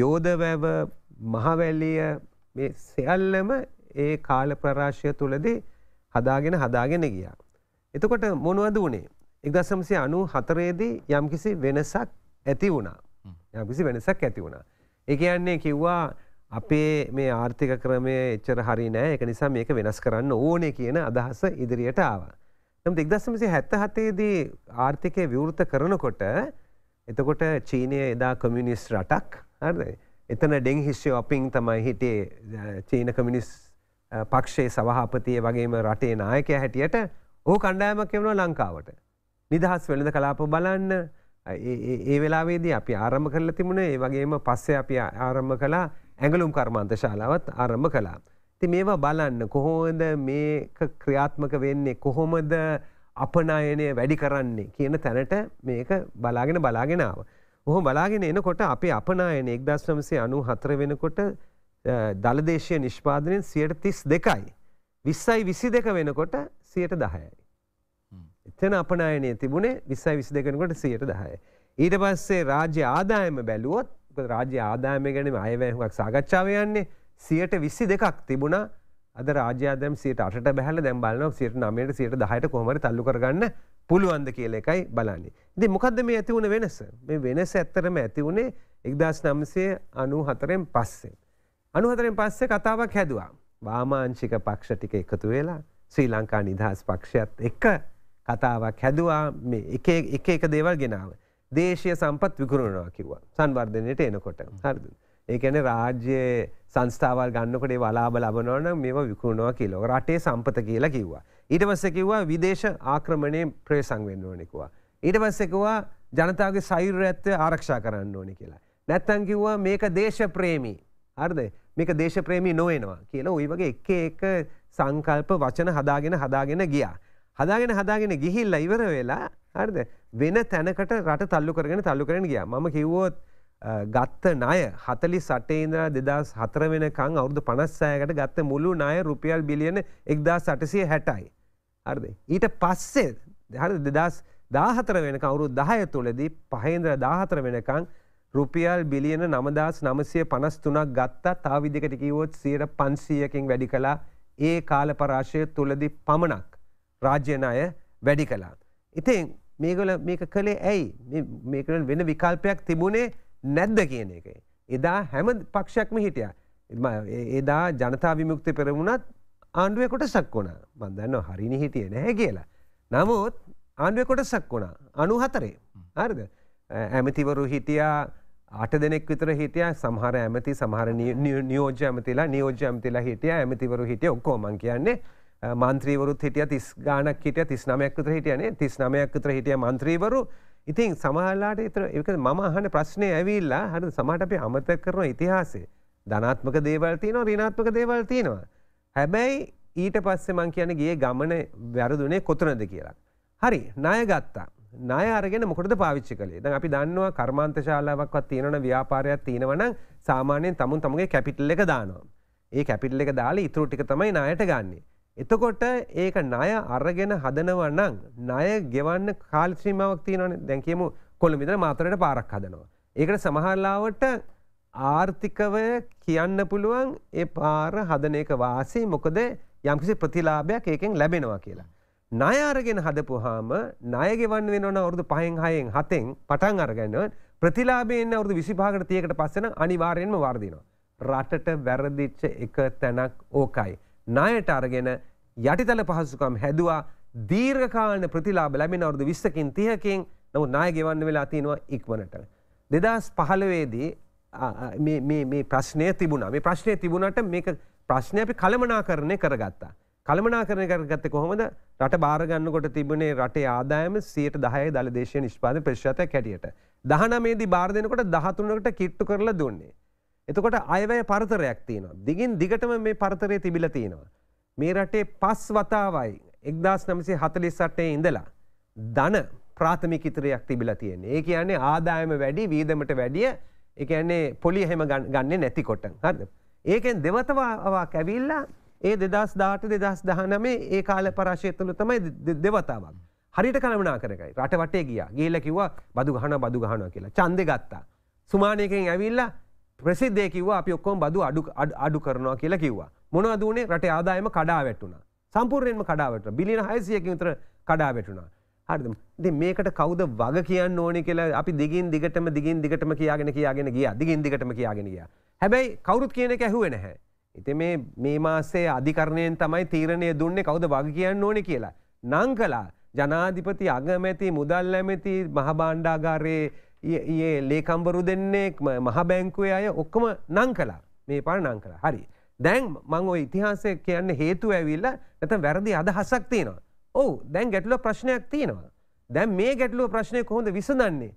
යෝධවැව මහවැල්ලිය සෙල්ලම ඒ කාල ප්‍රරාශය තුළදී හදාගෙන හදාගෙන ගියා. එතකොට මොනවද වනේ එක්දසම්සේ අනු හතරේදී යම්කිසි වෙනසක් ඇති වුණා යම්කිසි වෙනසක් ඇති වුණා. ඒ කියන්නේ කිව්වා අපේ මේ ආර්ථික ක්‍රමය එච්චර හරි නෑ එක නිසා මේක වෙනස් කරන්න ඕනේ කියන අදහස ඉදිරියට ආව. නමුත් 1977ේදී ආර්ථිකය විවෘත කරනකොට එතකොට චීනය එදා කමියුනිස්ට් රටක් හරිද? එතන ඩෙන් හිෂියොපින් තමයි හිටියේ චීන කමියුනිස්ට් පක්ෂයේ සභාපතිය වගේම රටේ නායකයා හැටියට ඔහු කණ්ඩායමක් එවනවා ලංකාවට. නිදහස් වෙළඳ කලාප බලන්න ඒ වෙලාවේදී අපි ආරම්ම කරල තිබුණේ ඒ වගේම පස්සේ අපි ආරම්ම කලා ඇඟලුම් කර්මාන්ත ශාලාවත් ආරම්ම කලා. ති මේවා බලන්න කොහෝද මේක ක්‍රියාත්මක වෙන්නේ කොහොමද අපනායනය වැඩි කරන්නේ කියන තැනට මේක බලාගෙන බලාගෙනාව. ඔහො බලාගෙන එනකොට අපි අපනායන එක්දස් නමසේ අනු හතර වෙනකොට දළදේශය නිෂ්පාදනයෙන් සියට තිස් දෙකයි. විස්සයි විසි දෙක වෙනකොට සියට දහයයි. ජන අපනයනය තිබුණේ විස්සයි විසි දෙකනකොට සියයට දහය. ඊට පස්සේ රාජ්‍ය ආදායම බැලුවොත් රාජ්‍ය ආදායම ගැනීම අයවැහුවක් සාකච්ඡාව යන්නේ සියට විස්සි දෙකක් තිබුණා අද රාජ්‍යාදම් සියට අට බැහල දැම්බලන සිට නමයට සියට දහයට කොමට තල්ලුකරගන්න පුළුවන්ද කියල එකයි බලන්නේ. දි මොකද මේ ඇතිවුණ වෙනස මේ වෙනස ඇත්තරම ඇතිවුණේ එක්දස් නම්සය අනු හතරෙන් පස්සෙන්. අනුහතරෙන් පස්සේ කතාවක් හැදවා. වාමාංශික පක්ෂ ටික එකතු වෙලා ශ්‍රී ලංකා නිදහස් පක්ෂයත් එක කතාවක් හැදවා මේ එක එක දේවල් ගෙනාව. දේශය සම්පත් විකරුණවා කිව්වා සංවර්ධනයට එනකොට හරද. ඒකැන රාජ්‍ය සංස්ථාවල් ගන්නකොටේ වලාබ ලබනවන මේ විකුණවා කියලෝ රටේ සම්පත කියලා කිව්වා. ඊටවස්ස කිව්වා විදේශ ආක්‍රමණය ප්‍රේසං වෙන්න ඕනෙකවා. ඊටවස්සකවා ජනතාවගේ සෛරඇත්වය ආරක්ෂා කරන්න ඕනි කියලා. නැත්තන් කිව්වා මේක දේශ ප්‍රේමී අර්ද මේක දේශ ප්‍රේමී නොවෙනවා කියලා ඔයි වගේ එක එක සංකල්ප වචන හදාගෙන හදාගෙන ගියා. හදාගෙන හදාගෙන ගිහිල්ලා ඉවර වෙලා හරිද වෙන තැනකට රට තල්ලු කරගෙන තල්ලු කරගෙන ගියා. මම කිව්වොත් ගත්ත ණය 48 ඉඳලා 2004 වෙනකන් අවුරුදු 56කට ගත්ත මුළු ණය රුපියල් බිලියන 1860යි. හරිද? ඊට පස්සේ හරිද 2014 වෙනකන් අවුරුදු 10 තුලදී 5 ඉඳලා 14 වෙනකන් රුපියල් බිලියන 9953ක් ගත්තා. තව විදිහකට කිව්වොත් 500කින් වැඩි කළා ඒ කාල පරාශය තුලදී පමණක්. රාජ්‍යන අය වැඩි කලා. ඉතින් මේගොල මේක කළේ ඇයි මේකන වෙන විකල්පයක් තිබුණේ නැද්ද කියන එක. එදා හැම පක්ෂයක්ම හිටිය. එදා ජනතා විමුක්ති පෙරමුණත් ආණ්ඩුව කොටසක් වුණ බන්දන්න හරිනි හිටිය නැහැ කියලා. නමුත් ආණ්ඩුව කොටසක් වුණා අනු හතරේ හරිද ඇමතිවරු හිටියා අට දෙනෙක් විතර හිටිය සමහර ඇමති සමහර නියෝජ ඇමතිලා නියෝජ ඇමතිලා හිටිය ඇමතිවරු හිටිය ඔක්කෝමන් කියන්නේ මන්ත්‍රීවරුත් හිටිය තිස් ගානක් හිටිය තිස් නමයක් විතර හිටියනේ තිස් නමයක් විතර හිටිය මන්ත්‍රීවරු ඉතින් සමහරලාට ඒතර ඒක මම අහන ප්‍රශ්නේ ඇවිල්ලා හරිද සමහරට අපි අමතක කරන ඉතිහාසය ධනාත්මක දේවල් තියෙනවා ඍණාත්මක දේවල් තියෙනවා හැබැයි ඊට පස්සේ මං කියන්නේ ගියේ ගමන වැරදුනේ කොතනද කියලා හරි ණය ගත්තා ණය අරගෙන මොකටද පාවිච්චි කළේ දැන් අපි දන්නවා කර්මාන්ත ශාලාවක්වත් තියෙනවනම් ව්‍යාපාරයක් තියෙනවනම් සාමාන්‍යයෙන් තමුන් තමුගේ කැපිටල් එක දානවා ඒ කැපිටල් එක දාලා ඊටු ටික තමයි ණයට ගන්නේ එතකොට ඒක ණය අරගෙන හදනවා නම් ණය ගෙවන්න කාල සීමාවක් තියෙනවනේ. දැන් කියමු කොළඹ ඉඳලා මාතරේට පාරක් හදනවා. ඒකට සමහරලාවට ආර්ථිකව කියන්න පුළුවන් ඒ පාර හදන එක වාසි මොකද යම්කිසි ප්‍රතිලාභයක් ඒකෙන් ලැබෙනවා කියලා. ණය අරගෙන හදපුවාම ණය ගෙවන්න වෙනවනම් අවුරුදු 5න් 6න් 7න් පටන් අරගෙන ප්‍රතිලාභයෙන් අවුරුදු 25කට 30කට පස්සේ නම් අනිවාර්යයෙන්ම වර්ධිනවා. රටට වැරදිච්ච එක තැනක් ඕකයි. ණයට අරගෙන යටිතල පහසුකම් හැදුවා දීර්ඝකාලීන ප්‍රතිලාභ ලැබෙන අවුරුදු 20කින් 30කින් නමුත් ණය ගෙවන්න වෙලා තියෙනවා ඉක්මනට 2015 දී මේ මේ මේ ප්‍රශ්නය තිබුණා මේ ප්‍රශ්නය තිබුණාට මේක ප්‍රශ්නය අපි කළමනාකරණය කරගත්තා කළමනාකරණය කරගත්තේ කොහොමද රට බාර ගන්නකොට තිබුණේ රටේ ආදායම 10% දළ දේශීය නිෂ්පාදන ප්‍රතිශතයක් හැටියට 19 දී බාර දෙනකොට 13කට කිට්ටු කරලා දුන්නේ එතකොට අයවැය පරතරයක් තියෙනවා. දිගින් දිගටම මේ පරතරය තිබිලා තියෙනවා. මේ රටේ පස් වතාවයි 1948 ඉඳලා ධන ප්‍රාථමික ඉතිරියක් තිබිලා තියෙන්නේ. ඒ කියන්නේ ආදායම වැඩි වීදමට වැඩිය ඒ කියන්නේ පොලිය හැම ගන්නේ නැතිකොට. හරිද? ඒකෙන් දෙවතාවක් ඇවිල්ලා ඒ 2018 2019 ඒ කාල පරාශය තුළ තමයි දෙවතාවක්. හරියට කළමනාකරකයි. රට වටේ ගියා. ගිහිල්ලා කිව්වා බදු ගහනවා බදු ගහනවා කියලා. ඡන්දේ ගත්තා. සුමානයකින් ඇවිල්ලා ප්‍රසිද්ධය කිව්වා අපි ඔක්කොම බදු අඩු කරනවා කියලා කිව්වා. මොනවද උනේ රටේ ආදායම කඩා වැටුණා. සම්පූර්ණයෙන්ම කඩා වැටුණා. බිලියන 600කින් විතර කඩා වැටුණා. හරිද? ඉතින් මේකට කවුද වග කියන්න ඕනේ කියලා අපි දිගින් දිගටම දිගින් දිගටම කියාගෙන කියාගෙන ගියා. දිගින් දිගටම කියාගෙන ගියා. හැබැයි කවුරුත් කියන එක ඇහුවේ නැහැ. ඉතින් මේ මේ මාසේ අධිකරණයෙන් තමයි තීරණය දුන්නේ කවුද වග කියන්න ඕනේ කියලා. නම් කළා. ජනාධිපති අගමැති මුදල් ඇමැති මහ භාණ්ඩාගාරයේ ඒ ලේකම්බරු දෙන්නෙක් මහ බැංකුවේ අය ඔක්කම නං කලා මේ පාර නං කලා හරි දැන් මං ඔය ඉතිහාසය කියන්න හේතු ඇවිල්ල ඇත වැරදි අදහසක් තියෙනවා ඔහු දැන් ගැටලුව ප්‍රශ්නයක් තියෙනවා දැන් මේ ගැටලුව ප්‍රශ්නය කොහොඳ විසඳන්නේ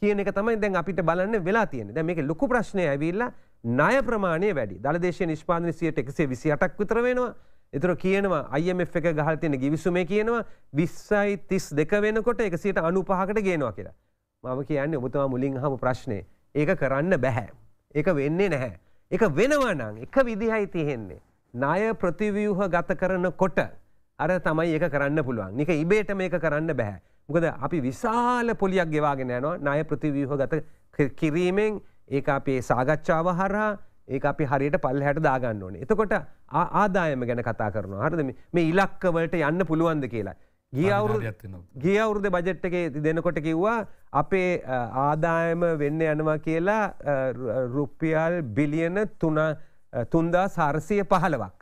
කියන එක තමයි දැන් අපිට බලන්න වෙලා තියෙන දැ මේක ලොකු ප්‍රශ්නය ඇවිල්ලා ණය ප්‍රමාණය වැඩි දළදේශය නිෂ්පාදන සියයට එකසේ විසි අටක් විතර වෙනවා එතුර කියනවා අයමF එක ගහල් තියෙන ගිවිසුමේ කියනවා විස්සයි තිස් දෙක වෙනකොට එකසිට අනුපහකට ගේනවා කියලා මම කියන්නේ ඔබතුමා මුලින් හම ප්‍රශ්නය ඒක කරන්න බැහැ. ඒක වෙන්නේ නැහැ. එක වෙනවනං එක විදිහයි තියෙන්නේ. නාය ප්‍රතිවියහ ගත කරන කොට අර තමයි ඒක කරන්න පුළුවන් නික ඉබේට මේක කරන්න බැහැ. මොකද අපි විශාල පොලියක් ගෙවාගෙන යනවා නාය ප්‍රතිවියහ ගත කිරීමෙන් ඒ අපේ සාගච්ඡාව හරහා ඒ අපි හරියට පල් හැට දාගන්න ඕනේ එතකොට ආදායම ගැන කතා කරනවා හරද මේ ඉලක්කවලට යන්න පුළුවන්ද කියලා ගිය අවුරු ගිය අවුරුද බජට් එකේ දෙනකොට කිව්වා අපේ ආදායම වෙන්න යනවා කියලා රුපියල් බිලියන තුන තුන්දා සාරසිය පහළවක්.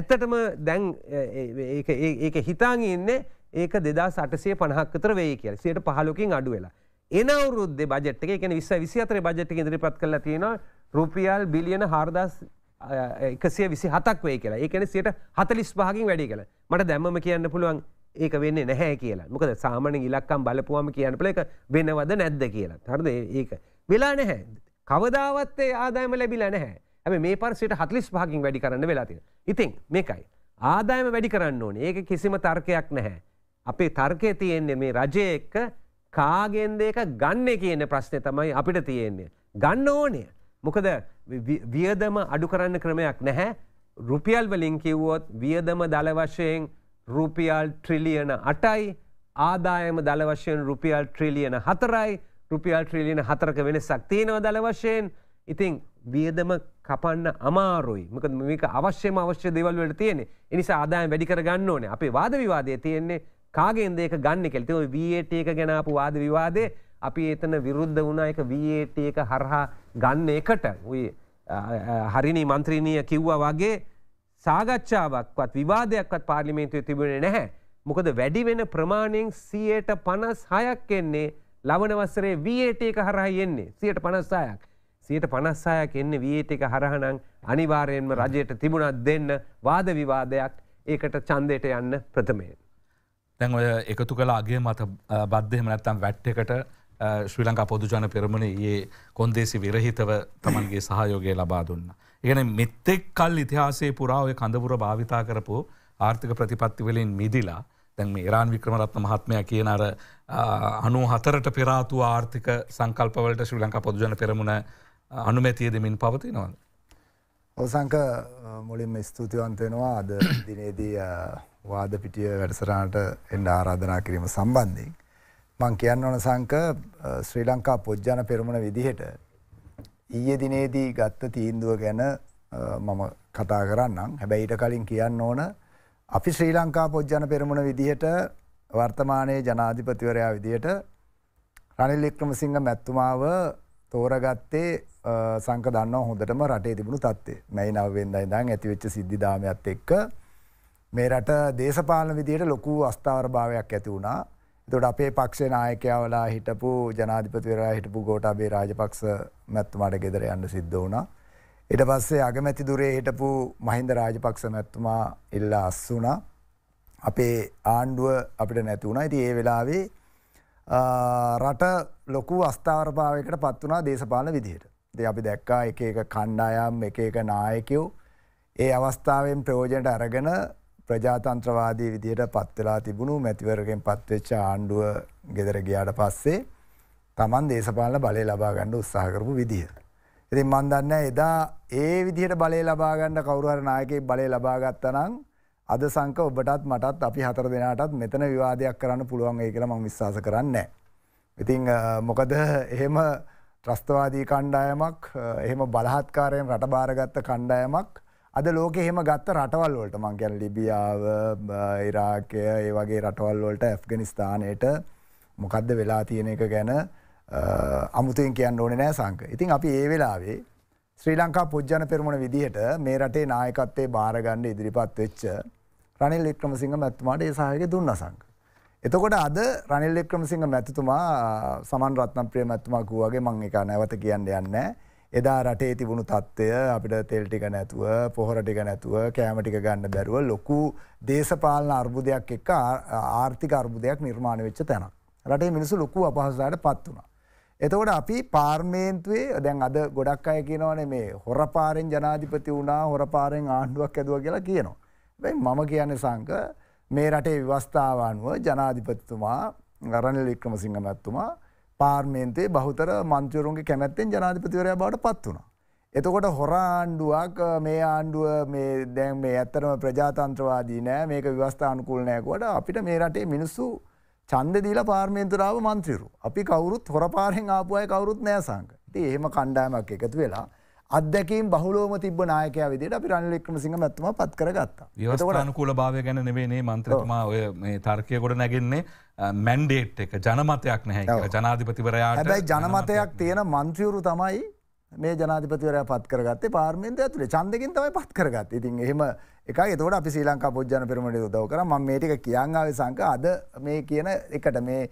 ඇත්තටම දැන් ඒක හිතාන් ඉන්නේ ඒක දෙදා සටසය පණහක්කතර වේ කියල සයට පහලොකින් අඩු වෙලා. එන අවුරුද්ද බජට් එක එකන විස්ස විසිතර බජට් ඉදිරිපත් කළ තියෙනවා රුපියල් බිලියන හාර්දස් එකසිය විසි හතක් වේ කියලා ඒකන සයට හතලිස් පහකින් වැඩි කළ මට දැම්ම කියන්න පුළුවන් ඒක වෙන්න නැහැ කියලා මොකද සාමන ඉලක්කම් බලපුුවම කියන්න පල එක වෙනවද නැද්ද කියලා හරද ඒක වෙලා නැහැ කවදාවත්තේ ආදායම ලැබිලා නැහැ ඇම මේ පරසිට හත්ලිස් පාකින් වැඩි කරන්න වෙලාතින ඉතින් මේකයි ආදායම වැඩි කරන්න ඕනේ ඒක කිසිම තර්කයක් නැහැ අපේ තර්කය තියෙන්නේ මේ රජය එක්ක කාගෙන්ද එක ගන්න කියන ප්‍රශ්නය තමයි අපිට තියෙන්නේ ගන්න ඕනේ මොකද වියදම අඩු කරන්න ක්‍රමයක් නැහැ රුපියල් වලින් කිව්වොත් වියදම දල වශයෙන් රුපියල් ට්‍රිලියන අටයි ආදායම දළවශයෙන් රුපියල් ට්‍රිලියන හතරයි රුපියල් ට්‍රිලියන හතරක වෙනසක් තියෙනවා දළවශයෙන් ඉතිං වියදම කපන්න අමාරුයි මක මේක අවශ්‍යම අවශ්‍ය දෙවල් වලට තියෙන එනිසා ආදායම් වැඩි කරගන්න ඕනේ අපේ වාද විවාදය තියෙන්නේ කාගෙන්ද ඒක ගන්න කෙල්ති ඔය වීට එක ගැනාපු වාද විවාදය අපි එතන විරුද්ධ වුණා එක වීට එක හරහා ගන්න එකට ඔය හරිනි මන්ත්‍රීණය කිව්වා වගේ සාගච්ඡාවක්වත් විවාදයක්වත් පාර්ලිමේන්තුවේ තිබුණේ නැහැ. මොකද වැඩි වෙන ප්‍රමාණයෙන් 156ක් එන්නේ ලබන වසරේ VAT එක හරහා එන්නේ 156ක්. 156ක් එන්නේ VAT එක හරහා නම් අනිවාර්යයෙන්ම රජයට තිබුණත් දෙන්න වාද විවාදයක් ඒකට ඡන්දයට යන්න ප්‍රථමයෙන්. දැන් ඔය එකතු කළ අගේ මත බද්ධයම නැත්තම් වැට්ටකට ශ්‍රී ලංකා පොදුජන පෙරමණ ඒ කොන්දේසි විරහිතව තමන්ගේ සහයෝගය ලබා දුන්නා. එන මෙත්තෙක් කල් ඉතිහාසේ පුරාවය කඳපුර භාවිතා කරපු ආර්ථික ප්‍රතිපත්තිවලින් මිදිලා දැන් ඒරාන් වික්‍රමරත්න මහත්මය කියන අර අනු හතරට පෙරාතු ආර්ථික සංකල්පවලට ශ්‍රී ලංකා පොදුජන පෙරමුණ අනුමැතිය දෙමින් පවතිනවද. ඔසංක මුලින්ම ස්තුතිවන්තවෙනවා අද දිනේදී වාද පිටිය වැඩසරාට එන්ඩ ආරාධනා කිරීම සම්බන්ධයෙන්. මං කියන්න ඕන සංක ශ්‍රී ලංකා පොජ්ජන පෙරමුණ විදිහට ඊයේ දිනේදී ගත්ත තීන්දුව ගැන මම කතා කරන්නම් හැබැයිට කලින් කියන්න ඕන අපි ශ්‍රී ලංකා පොජ්ජන පෙරමුණ විදිහට වර්තමානයේ ජනාධිපතිවරයා විදියට රනිල් වික්‍රමසිංහ මැත්තුමාව තෝරගත්තේ සංක දන්න හොඳටම රටේ තිබුණු තත්වේ මැයි නවෙන්දයි දං ඇතිවෙච්ච සිද්ධිධාමයක්ත් එක්ක මේ රට දේශපාලන විදියට ලොකු අස්ථාවර භාවයක් ඇති වුණා එතකොට අපේ පක්ෂේ නායකයා වෙලා හිටපු ජනාධිපතිවරයා හිටපු ගෝඨාභය රාජපක්ෂ මැතිතුමාට ගෙදර යන්න සිද්ධ වුණා. ඊට පස්සේ අගමැති දුරේ හිටපු මහින්ද රාජපක්ෂ මැතිතුමා ඉල්ලා අස් වුණා. අපේ ආණ්ඩුව අපිට නැති වුණා. ඉතින් ඒ වෙලාවේ රට ලොකු අස්ථාවරභාවයකට පත් වුණා දේශපාලන විදිහට. ඉතින් අපි දැක්කා එක එක කණ්ඩායම් එක එක නායකයෝ ඒ අවස්ථාවෙන් ප්‍රයෝජනට අරගෙන ප්‍රජාතන්ත්‍රවාදී විදියට පත් වෙලා තිබුණු මැතිවරකෙන් පත්වෙච්ච ආණ්ඩුව ගෙදර ගියාට පස්සේ Taman දේශපාලන බලය ලබා ගන්න උත්සාහ කරපු විදිය. ඉතින් මම දන්නේ එදා ඒ විදිහට බලය ලබා ගන්න කවුරු හරි නායකයෙක් බලය ලබා ගත්තා නම් අද සංක ඔබටත් මටත් අපි හතර දෙනාටත් මෙතන විවාදයක් කරන්න පුළුවන් ඒ කියලා මම විශ්වාස කරන්නේ. ඉතින් මොකද එහෙම ත්‍රස්තවාදී කණ්ඩායමක් එහෙම බලහත්කාරයෙන් රට බාරගත්ත කණ්ඩායමක් අද ලෝක හෙම ගත්ත රටවල් වලට මංකැන් ලිබියාව ඉරාකය ඒ වගේ රටවල් වලට ඇෆ්ගනිස්ථානයට මොකක්ද වෙලා තියෙන එක ගැන අමුතුෙන් කියන්න ඕන නෑ සංක ඉතින් අපි ඒ වෙලාවේ ශ්‍රී ලංකා පුද්ජන පෙරමුණ විදිහට මේ රටේ නායකත්තේ භාරගණ්ඩ ඉදිරිපත් වෙච්ච රනිල් එක්‍රමසිංහ මැත්තුමාට ඒ සහයක දුන්න සංක. එතකොට අද රනිල් එක්‍රමසිංහ මැතිතුමා සමන් රත්නම් ප්‍රිය මැත්තුමා කූුවගේ මං එක නැවත කියන්න යන්නෑ එදා රටේ තිබුණු තත්ත්වය අපිට තෙල්ටික නැතුව පොහොරටික නැතුව කෑමටික ගන්න බැරුව ලොකු දේශපාලන අර්බුදයක් එක් ආර්ථික අර්බුදයක් නිර්මාණ වෙච්ච තැනක්. රටේ මිනිසු ලොකු අපහසට පත් වුණ. එතකොට අපි පාර්මේන්තුවේ දැන් අද ගොඩක් අය කියනවන මේ හොරපාරෙන් ජනාධිපති වුණා හොරපාරෙන් ආණ්ඩුවක් ඇදුව කියලා කියනවා. බැයි මම කියන සංක මේ රටේ විවස්ථාව අනුව ජනාධිපතිතුමා ගරණල වික්‍රම සිංහමැත්තුමා පාර්මේන්තයේ බහුතර මන්ත්‍රවරුන්ගේ කැමැත්තෙන් ජනාධිපතිවරයා බවට පත් වුණා. එතකොට හොර ආණ්ඩුවක් මේ ආණ්ඩුව මේ දැන් මේ ඇත්තටම ප්‍රජාතන්ත්‍රවාදී නෑ මේක ව්‍යවස්ථා අනුකූල නෑ කියවට අපිට මේ රටේ මිනිස්සු ඡන්ද දීලා පාර්මේන්තුරාව මන්ත්‍රීරු. අපි කවුරුත් හොර පාරෙන් ආපු අය කවුරුත් නෑ සංඝ. ඉතින් එහෙම කණ්ඩායමක් එකතු වෙලා අත්දැකීම් බහුලෝම තිබ නායකය විදිට අපි රනිල් වික්‍රමසිංහ මැතුම පත් කරගත්තා. ව්‍යවස්ථානුකූල භාවය ගැන නෙවෙනේ මන්ත්‍රතුමා ඔය තර්කය ගොඩ නැගෙන්නේ මැන්ඩේට් එක ජනමතයක් නැහැ ජනාධිපතිවරයා හැබැයි ජනමතයක් තියෙන මන්ත්‍රියවරු තමයි මේ ජනාධිපතිවරයා පත් කරගත්තේ පාර්මෙන්න්ත ඇතුළේ චන්දකින් තමයි පත් කරගත් ඉතින් එහෙම එක එතවට අපි සීලංකා පොජ්ජන පිරමට උදව කර ම මේටික කියංගාව සංක අද මේ කියන එකට මේ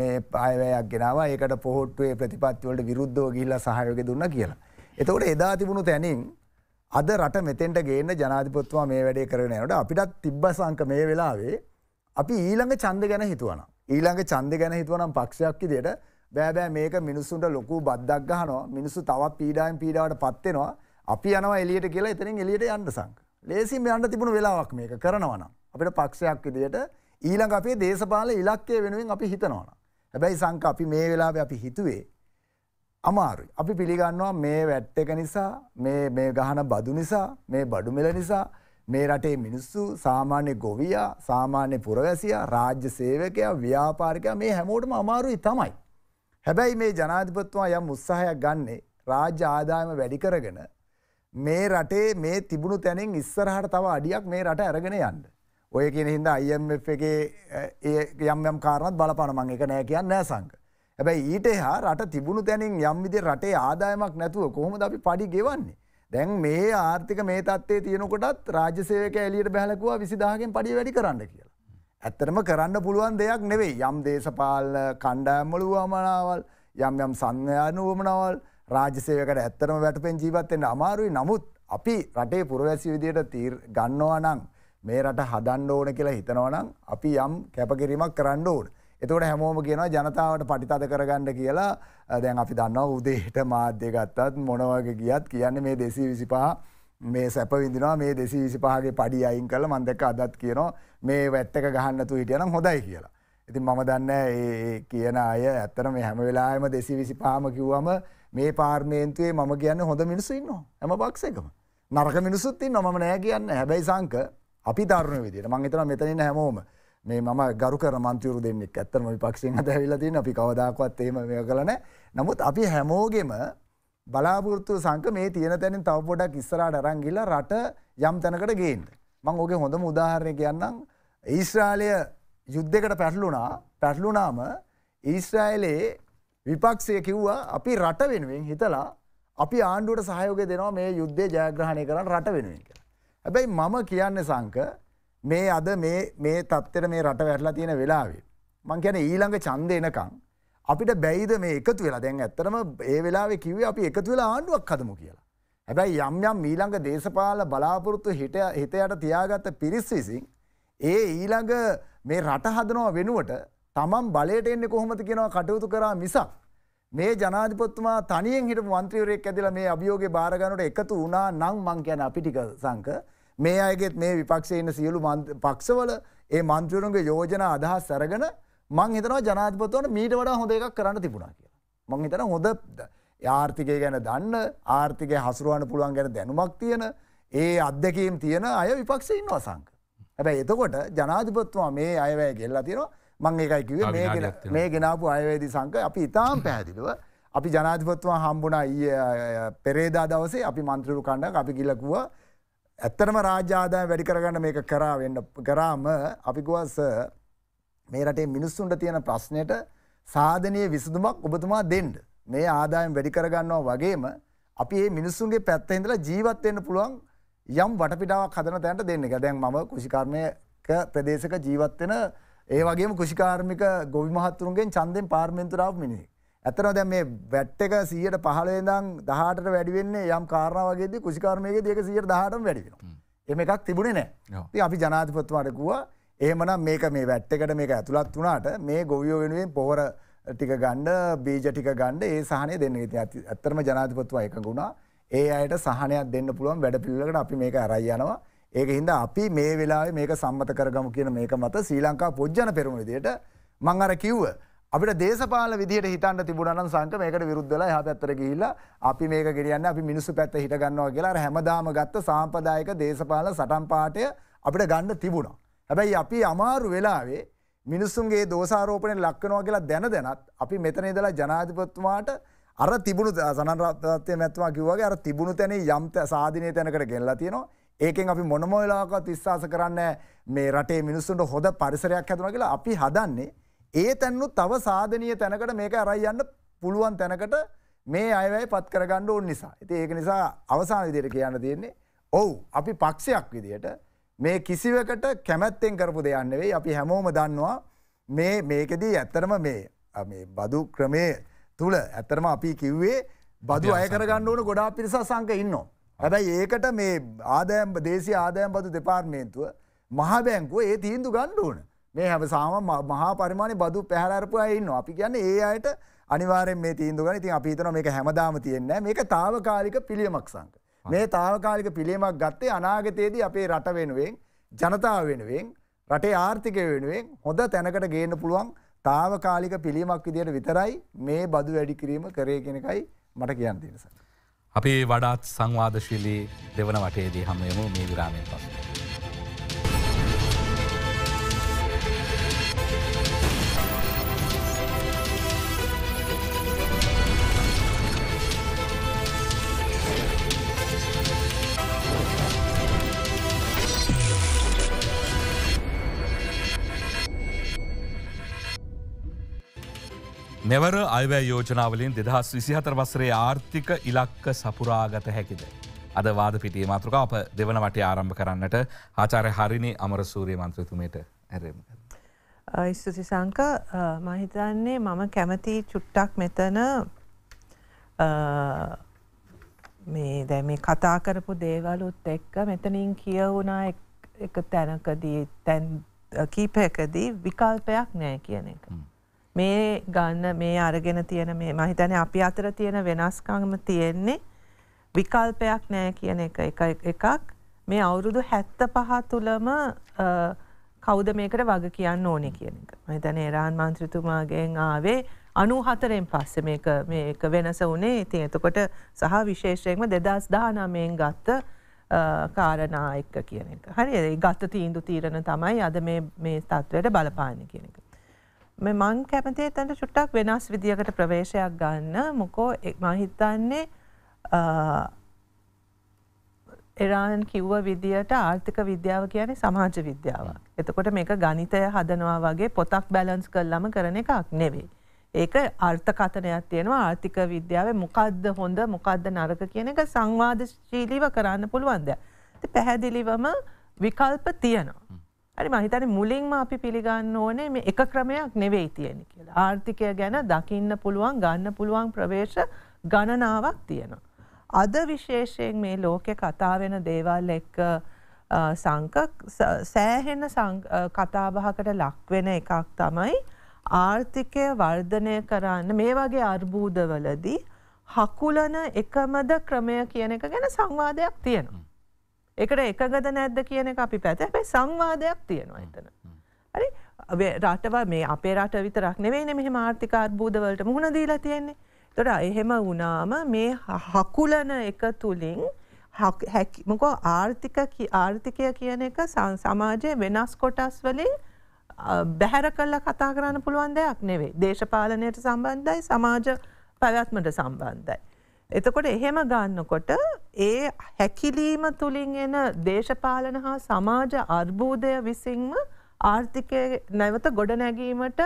මේ පායවයක් ගෙනවා ඒකට පොහොට්ටුවේ ප්‍රතිපත්තිවලට විරුද්ධෝ ගිල්ල සහයෝක දුන්න කියලා. එතවට එදා තිබුණු තැනින් අද රට මෙතෙන්ට ගේන්න ජනාධිපත්තුවා මේ වැඩේ කරන නට අපිටත් තිබ්බ සංක මේ වෙලාවේ අපි ඊළඟ චන්ද ගැන හිතුවන. ඊළඟ චන්ද ගැන හිතුවනම් පක්ෂයක්කි දෙයට බෑබෑ මේක මිනිස්සුන්ට ලොකු බද්දක් ගහනවා මිනිස්සු තවත් පීඩායම් පීඩාවට පත්වෙනවා අපි යනවා එලියට කියලා එතනින් එලියට යන්න සංක. ලේසිම යන්න තිබුණු වෙලාවක් මේක කරනවනම්. අපිට පක්ෂයක් විදියට ඊළඟ අපේ දේශපාල ඉලක්කය වෙනුවෙන් අපි හිතනවන. හැබැයි සංක අපි මේ වෙලාව අපි හිතුවේ අමාරුයි. අපි පිළිගන්නවා මේ වැට් එක නිසා, මේ මේ ගහන බදු නිසා, මේ බඩු මිල නිසා මේ රටේ මිනිස්සු සාමාන්‍ය ගොවියා, සාමාන්‍ය පුරවැසියා, රාජ්‍ය සේවකයා, ව්‍යාපාරිකයා මේ හැමෝටම අමාරුයි තමයි. හැබැයි මේ ජනාධිපතිතුමා යම් උත්සාහයක් ගන්නේ රාජ්‍ය ආදායම වැඩි කරගෙන මේ රටේ මේ තිබුණු තැනින් ඉස්සරහට තව අඩියක් මේ රට අරගෙන යන්න. ඔය කියන හින්දා IMF එකේ යම් යම් කාරණාත් බලපාන මම ඒක නෑ කියන්නේ නෑ සංඝ. හැබැයි ඊට එහා රට තිබුණු තැනින් යම් විදිහේ රටේ ආදායමක් නැතුව කොහොමද අපි පඩි ගෙවන්නේ? දැන් මේ ආර්ථික මේ තත්ත්වයේ තියෙනකොටත් රාජ්‍ය සේවකයා එළියට බහලකුවා 20000කින් පඩිය වැඩි කරන්න කියලා. ඇත්තටම කරන්න පුළුවන් දෙයක් නෙවෙයි. යම් දේශපාලන කණ්ඩායම් වල වමනාවල්, යම් යම් සංඥාන වමනාවල් රාජ්‍ය සේවකයට ඇත්තටම වැටපෙන ජීවත් වෙන්න අමාරුයි. නමුත් අපි රටේ පුරවැසිය විදියට තීර ගන්නවා නම් මේ රට හදන්න ඕන කියලා හිතනවා නම් අපි යම් කැපකිරීමක් කරන්න ඕනේ. එතකොට හැමෝම කියනවා ජනතාවට පටිතද කරගන්න කියලා දැන් අපි දන්නවා උදේට මාධ්‍ය ගත්තත් මොනවගේ ගියත් කියන්න මේ දෙසී විසිපා මේ සැපවිදිනවා මේ දෙසී විසිපහගේ පඩි අයින් කල මන්දක අදත් කියනවා මේ වැත්තක ගහන්නතු හිටියනම් හොඳයි කියලා. ඉතින් මම දන්න ඒ කියන අය ඇත්තන මේ හැම වෙලාම දෙසි විසි පාම කිව්වම මේ පාර්මේන්තුවේ මම කියන්න හොඳ මිනිස්සු ඉන්න හැම පක්ෂකම නරක මිනිසුත්ති නොම නෑ කියන්න හැබැයි සංක අපි තරුණ විදිට මං හිතන මෙතනින් හැමෝම මේ මම ගරුක මන්තවරු දෙන්නෙක් ඇත්තම විපක්ෂෙන් අද ඇවිලතින් අපි කවදක්වත් ඒම මෙය කලන නමුත් අපි හැමෝගෙම බලාපෘරතු සංක මේ තියෙන තැනින් තව පොඩක් ඉස්සරාට අරංගිල රට යම් තැනකට ගේන්ට මං ඕගේ හොඳම උදාහරණය කියන්නම් ඊස්්‍රාලය යුද්ධකට පැටලුනා පැටලුනාම ඊස්්‍රායිලයේ විපක්ෂය කිව්වා අපි රට වෙනුවෙන් හිතලා අපි ආණ්ඩුවට සහයෝග දෙනවා මේ යුද්ධය ජයග්‍රහණය කරන්න රට වෙනුවෙන් කියලා. හැබැයි මම කියන්නේ සංක මේ අද මේ මේ තත්ත්වයට මේ රට වැටලා තියෙන වෙලාවේ මං කියන්නේ ඊළඟ ඡන්දේ එනකන් අපිට බැයිද මේ එකතු වෙලා දැන් ඇත්තටම ඒ වෙලාවේ කිව්වේ අපි එකතු වෙලා ආණ්ඩුවක් හදමු කියලා. හැබැයි යම් යම් ඊළඟ දේශපාල බලාපොරොත්තු හිට හිතයට තියාගත්ත පිරිස් විසින් ඒ ඊළඟ මේ රට හදනවා වෙනුවට තමන් බලයට එන්නේ කොහොමද කියනවා කටයුතු කරා මිසක් මේ ජනාධිපතිතුමා තනියෙන් හිටපු මන්ත්‍රීවරයෙක් ඇදලා මේ අභියෝගේ බාරගන්නට එකතු වුණා නම් මං කියන්නේ අපි ටික සංක මේ අයගෙත් මේ විපක්ෂයේ ඉන්න සියලු පක්ෂවල ඒ මන්ත්‍රීවරුන්ගේ යෝජනා අදහස් අරගෙන මං හිතනවා ජනාධිපතිවරට මීට වඩා හොඳ එකක් කරන්න තිබුණා කියලා. මං හිතනවා හොඳ ආර්ථිකය ගැන දන්න ආර්ථිකය හසුරුවන්න පුළුවන් ගැන දැනුමක් තියෙන ඒ අත්දැකීම් තියෙන අය විපක්ෂයේ ඉන්නවා සංක. හැබැයි එතකොට ජනාධිපතිතුමා මේ අයවැය ගෙල්ලා තියෙනවා මං ඒකයි කිව්වේ මේ ගෙනාපු අයවැයේදී සංක අපි ඉතාම පැහැදිලිව අපි ජනාධිපතිතුමා හම්බුණා ඊයේ පෙරේදා දවසේ අපි මන්ත්‍රීවරු කණ්ඩායම අපි කිව්ලා ඇත්තටම රාජ්‍ය ආදායම වැඩි කරගන්න මේක කරා වෙන්න කරාම අපි ගොස් මේ රටේ මිනිස්සුන්ට තියෙන ප්‍රශ්නෙට සාධනීය විසඳුමක් ඔබතුමා දෙන්න. මේ ආදායම් වැඩි කරගන්නවා වගේම අපි මේ මිනිස්සුන්ගේ පැත්තේ ඉඳලා ජීවත් වෙන්න පුළුවන් යම් වටපිටාවක් හදන තැනට දෙන්න එක. දැන් මම කෘෂිකර්මයක ප්‍රදේශක ජීවත් වෙන ඒ වගේම කෘෂිකාර්මික ගොවි මහත්තුරුන්ගෙන් ඡන්දෙන් පාර්ලිමේන්තුවට ආපු මිනිහෙක්. ඇතන දැ මේ වැට් එක සියට පහලේදම් දහට වැඩිවෙන්නේ යම් කාරණාවගේද කුසිකාරමයගේ දක සියට දහටම වැඩිෙන. එම එකක් තිබුණේ නෑ ති අපි ජනාතිපත්වටකුව ඒමන මේක මේ වැට් එකට මේක ඇතුළත් වනාට මේ ගොවියෝ වෙනුවෙන් පොහර ටික ගණ්ඩ බීජ ටික ගණ්ඩ ඒ සහනය දෙන්න ති ඇති ඇත්තරම ජනාතිපත්ව එක ගුණා ඒ අයට සහනයක් දෙන්න පුළුවන් වැඩ පිල්ලකට අපි මේක අරයියනවා ඒක හින්ද අපි මේ වෙලා මේක සම්මත කරගම කියන මේක මත ශ්‍රී ලංකා පොජ්ජන පෙරමුණදයට මං අර කිව්ව අපිට දේශපාල විදිට හිතන්න තිබුණන සංක මේකට විරුද්ධලා හ පැත්තර ගිහිල්ලා අපි මේක ගෙරියන්න අපි මිනිස්සු පැත්ත හිට ගන්නවා කියලා හැමදාම ගත්ත සාම්පදායක දේශපාල සටන් පාටය අපිට ගණ්ඩ තිබුණා. හැබැයි අපි අමාරු වෙලාවේ මිනිස්සුන්ගේ දෝසාරෝපනය ලක්කනවා කියලා දැන දැනත් අපි මෙතනේදලා ජනාධිපත්තුමාට අර තිබුණු සනරත්ය මැත්වා කිවගේ අර තිබුණු තැන යම්ත සාධනය තැනකට ගෙල්ලා තියෙනවා ඒකෙන් අපි මොනමොවෙලාකත් විශ්වාස කරන්න මේ රටේ මිනිස්සුන්ට හොඳ පරිසරයක් හැතුන කියලා අපි හදන්නේ ඒ තැන්නු තව සාධනය තැනකට මේක අරයියන්න පුළුවන් තැනකට මේ අයවැයි පත් කරගණ්ඩ ඕන් නිසා. ඇති ඒක නිසා අවසාන විදියට කියන්න තියෙන්නේ ඔවු අපි පක්ෂයක් විදියට මේ කිසිවකට කැමැත්තෙන් කරපු දෙයන්න වෙයි අපි හැමෝම දන්නවා මේ මේකෙදී ඇත්තරම මේ බදු ක්‍රමය තුළ ඇත්තරම අපි කිව්වේ බදු අය කරගන්න ඕන ගොඩා පිරිසා සංක ඉන්නවා. හැබැයි ඒකට මේ ආදයම් දේශ ආදයම් බදු දෙපාර්මේන්තුව මහබැංකුව ඒ තීන්දු ගණ්ඩුවන. මේ හැම සාම මහා පරිමාණය බදු පැහැර අරපු අය ඉන්නවා. අපි කියන්නේ ඒ අයට අනිවාර්යෙන් මේ තීන්දුව ගන්න. ඉතින් අපි හිතනවා මේක හැමදාම තියෙන්නේ නැහැ. මේක తాවකාලික පිළියමක් සංක. මේ తాවකාලික පිළියමක් ගත්තේ අනාගතයේදී අපේ රට වෙනුවෙන් ජනතාව වෙනුවෙන් රටේ ආර්ථිකය වෙනුවෙන් හොඳ තැනකට ගේන්න පුළුවන් తాවකාලික පිළියමක් විදියට විතරයි මේ බදු වැඩි කිරීම කරේ කියන එකයි මට කියන්න තියෙන සර්. අපි වඩාත් සංවාදශීලී දෙවන වටේදී හැමෝම මේ විරාමයෙන් පස්සේ මෙවර අයවැ යෝජනාවලින් දෙදහස් විසිහතර වසරේ ආර්ථික ඉලක්ක සපුරාගත හැකිද. අද වාද පිටිය මාතෘක අප දෙවන වට ආරම්භ කරන්නට ආචාරය හරිනි අමරසූරය මන්ත්‍රතුමයට ඇරම. ස්තුති සංක මහිතන්නේ මම කැමති චුට්ටක් මෙතන මේ දැ මේ කතා කරපු දේවලුත් එක්ක මෙතනින් කියවුණා එක තැනකදී තැන් කීපයකදී විකල්පයක් නෑ කියන එක. මේ ගන්න මේ අරගෙන තියෙන මේ මහිතන අපි අතර තියෙන වෙනස්කම තියෙන්නේ විකල්පයක් නෑ කියන එක එකක් මේ අවුරුදු හැත්ත පහ තුළම කෞද මේකට වග කියන්න ඕනෙ කියන එක. මහිතන ඒරාන් මන්ත්‍රතුමාගෙන් ආවේ අනු හතරෙන් පස්ස මේක වෙනස වනේ ඉතින් එතකොට සහ විශේෂයෙන්ම දෙදස් දානමයෙන් ගත්ත කාරණා එක්ක කියන එක. හරි ගත්ත තීන්දු තීරණ තමයි අද මේ තත්ත්වයට බලපාන කියන එක. මං කැමතිේ තැන්ට චුට්ටක් වෙනස් විදිකට ප්‍රවේශයක් ගන්න මොකෝ මහිතන්නේ එරාන් කිව්ව විදියට ආර්ථික විද්‍යාව කියන්නේ සමාජ විද්‍යාවක්. එතකොට මේක ගණිතය හදනවා වගේ පොතක් බැලන්ස් කරලම කරන එකක් නෙවෙයි. ඒක අර්ථකථනයක් තියෙනවා ආර්ථික විද්‍යාවේ මොකද්ද හොඳ මොකද්ද නරක කියන එක සංවාදශීලීව කරන්න පුළුවන් දෙයක්. පැහැදිලිවම විකල්ප තියෙනවා. හරි මම හිතන්නේ මුලින්ම අපි පිළිගන්න ඕනේ මේ එක ක්‍රමයක් නෙවෙයි තියෙන්නේ කියලා. ආර්ථිකය ගැන දකින්න පුළුවන් ගන්න පුළුවන් ප්‍රවේශ ගණනාවක් තියෙනවා. අද විශේෂයෙන් මේ ලෝකේ කතා වෙන දේවල් එක්ක සංක සෑහෙන කතාබහකට ලක් වෙන එකක් තමයි ආර්ථිකය වර්ධනය කරන්න මේ වගේ අර්බූදවලදී හකුලන එකමද ක්‍රමය කියන එක ගැන සංවාදයක් තියෙනවා. ඒකට එකගද නැද්ද කියන එක අපි පැත හැබැයි සංවාදයක් තියෙනවා එතන. හරි රටව මේ අපේ රට විතරක් නෙවෙයිනේ මෙහෙම ආර්ථික අර්බුදවලට මුහුණ දීලා තියෙන්නේ. එතකොට එහෙම වුණාම මේ හකුලන එක තුලින් මොකෝ ආර්ථික ආර්ථිකය කියන එක සමාජයේ වෙනස් කොටස් වලින් බැහැර කළා කතා කරන්න පුළුවන් දෙයක් නෙවෙයි. දේශපාලනයට සම්බන්ධයි, සමාජ පැවැත්මට සම්බන්ධයි. එතකොට එහෙම ගන්නකොට ඒ හැකිලීම තුළින් එන දේශපාලන හා සමාජ අර්බූදය විසින්ම ආර්ථිකය නැවත ගොඩනැගීමට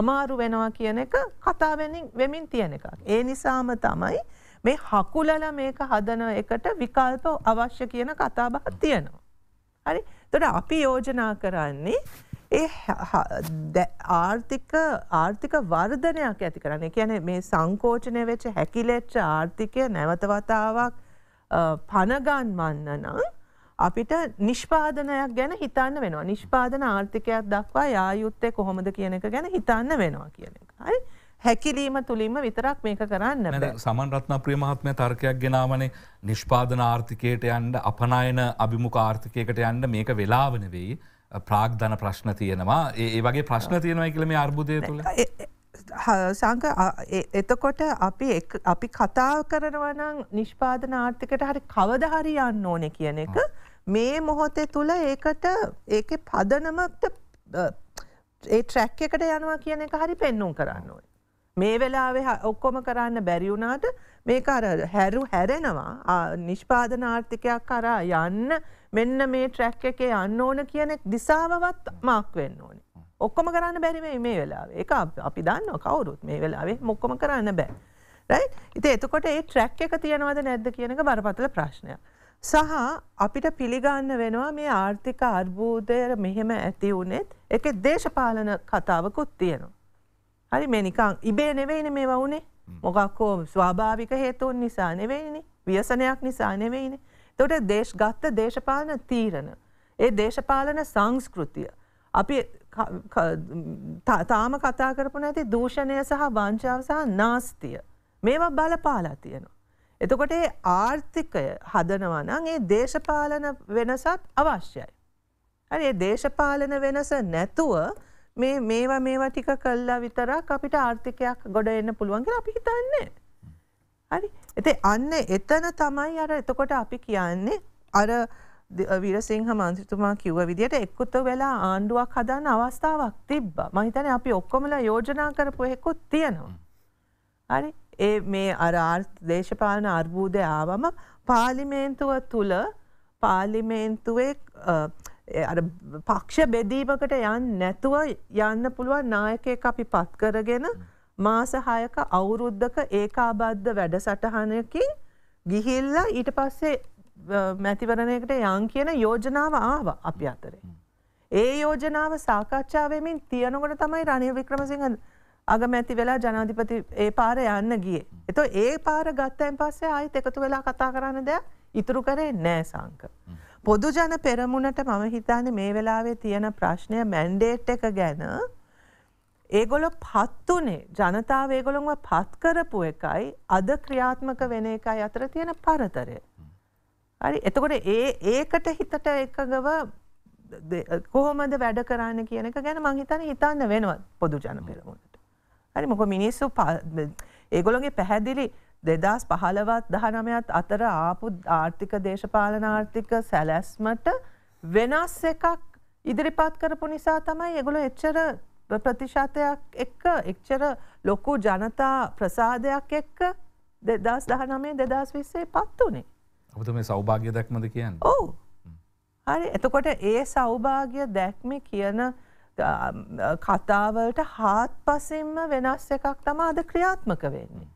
අමාරු වෙනවා කියන එක කතාවෙනින් වෙමින් තියෙන එකක්. ඒ නිසාම තමයි මේ හකුලල මේක හදන එකට විකල්ප අවශ්‍ය කියන කතාබහක් තියෙනවා. හරි? එතකොට අපි යෝජනා කරන්නේ ඒ ආර්ථික ආර්ථික වර්ධනයක් ඇති කරන්නේ කියන මේ සංකෝචනය වෙච්ච හැකිලෙච්ච ආර්ථිකය නැවතවතාවක් පනගන්වන්න නම් අපිට නිෂ්පාදනයක් ගැන හිතන්න වෙනවා නිෂ්පාදන ආර්ථිකයක් දක්වා යායුත්තය කොහොමද කියන එක ගැන හිතන්න වෙනවා කියන එක. හයි? හැකිලීම තුළින්ම විතරක් මේක කරන්න සමන්රත්න ප්‍රියමහත්මය තර්කයක් ගෙනාවනේ නිෂ්පාදන ආර්ථිකයට යන්ඩ අපනයන අභිමුඛ ආර්ථිකයකට යන්ඩ මේක වෙලාවන වෙයි. ප්‍රාග්ධන ප්‍රශ්න තියෙනවා ඒ වගේ ප්‍රශ්න තියෙනවා එකල මේ අර්බුදය තුළ සංක එතකොට අපි අපි කතා කරනවනම් නිෂ්පාදන ආර්ථිකට හරි කවදහරි යන්න ඕනෙ කියන එක මේ මොහොතේ තුළ ඒකට ඒක පදනමට ඒ ට්‍රැක් එකට යනවා කියන එක හරි පෙන්නුම් කරන්න ඕයි. මේ වෙලාවේ ඔක්කොම කරන්න බැරිවුනාට මේ අර හැරු හැරෙනවා නිෂ්පාදන ආර්ථිකයක් කරා යන්න මෙන්න මේ ට්‍රැක් එකේ යන්න ඕන කියනෙක් දිසාවවත් මාක් වෙන්න ඕනේ. ඔක්කොම කරන්න බැරිවේ මේ වෙලා එක අපි දන්න කවුරුත් මේ වෙලාවේ මොක්කොම කරන්න බෑ. රයි ඉති එතකොට ඒ ට්‍රැක් එක තියෙනවද නැද්ද කියනක බරපතල ප්‍රශ්නයක්. සහ අපිට පිළිගන්න වෙනවා මේ ආර්ථික අර්බූදය මෙහෙම ඇති වුනෙත් එක දේශපාලන කතාවකුත් තියෙනවා. හරි මේ නිකං ඉබේ නෙවෙයින මේ වුනේ මොකක්කෝ ස්වාභාවික හේතුවන් නිසා නෙවෙයිනි ව්‍යසනයක් නිසා නෙවෙයිනේ එතකොට දේශ ගත්ත දේශපාලන තීරණ ඒ දේශපාලන සංස්කෘතිය අපි තාම කතා කරපු නැති දූෂණය සහ වංචාව සහ නාස්තිය මේවා බලපාලා තියෙනවා. එතකොට ඒ ආර්ථිකය හදනවා නම් ඒ දේශපාලන වෙනසත් අවශ්‍යයි. හරි ඒ දේශපාලන වෙනස නැතුව මේ මේවා මේවා ටික කළා විතරක් අපිට ආර්ථිකයක් ගොඩ එන්න පුළුවන් කියලා අපි හිතන්නේ. හරි එති අන්න එතන තමයි අර එතකොට අපි කියන්නේ අර විරසිංහ මන්ත්‍රතුමා කිව්ව විදිට එක්කුත වෙලා ආණ්ඩුවක් හදන්න අවස්ථාවක් තිබ්බ මහිතන අපි ඔක්කොමල යෝජනා කරපු එහෙකුත් තියෙනවා. හරි ඒ මේ අර දේශපාලන අර්බූදය ආවම පාලිමේන්තුව තුළ පාලිමේන්තුවේ පක්ෂ බෙදීමකට යන් නැතුව යන්න පුළුවන් නායකය අපි පත් කරගෙන මාස 6ක අවුරුද්දක ඒකාබද්ධ වැඩසටහනකින් ගිහිල්ලා ඊට පස්සේ මැතිවරණයකට යන් කියන යෝජනාව ආවා අපි අතරේ. ඒ යෝජනාව සාකච්ඡා වෙමින් තියනකොට තමයි රනිල් වික්‍රමසිංහ අගමැති වෙලා ජනාධිපති ඒ පාර යන්න ගියේ. එතකොට ඒ පාර ගත්තයින් පස්සේ ආයෙත් එකතු වෙලා කතා කරන්න දෙයක් ඉතුරු කරේ නෑ සංක. පොදු ජන පෙරමුණට මම හිතන්නේ මේ වෙලාවේ තියෙන ප්‍රශ්නය මැන්ඩේට් එක ගැන ඒගොලො පත්තුනේ ජනතාව ඒගොළොන්ව පත්කරපු එකයි අද ක්‍රියාත්මක වෙන එකයි අතර තියෙන පරතරය. හරි එතකොට ඒ ඒකට හිතට එකගව කොහොමද වැඩ කරන්න කියන එක ගැන මංහිතන හිතන්න වෙනවත් පොදු ජන පෙරමුණට. හරි මොක මිනිස්සු ඒගොළොගේ පැහැදිලි දෙදස් පහලවත් දහනමයත් අතර ආපු ආර්ථික දේශපාලනාර්ථික සැලැස්මට වෙනස් එකක් ඉදිරිපත් කරපු නිසා තමයි එගොලො එච්චර ප්‍රතිශතයක් එක්ක එක්චර ලොකු ජනතා ප්‍රසාදයක් එක්ක දෙදස් දහනමේ දෙදස් විස්සේ පත් වනේ. ඔබතු මේ සෞභාග්‍ය දැක්මද කියන්න. ඕ හරි එතකොට ඒ සෞභාග්‍ය දැක්ම කියන කතාවලට හාත් පසින්ම වෙනස් එකක් තමා අද ක්‍රියාත්මක වෙන්නේ.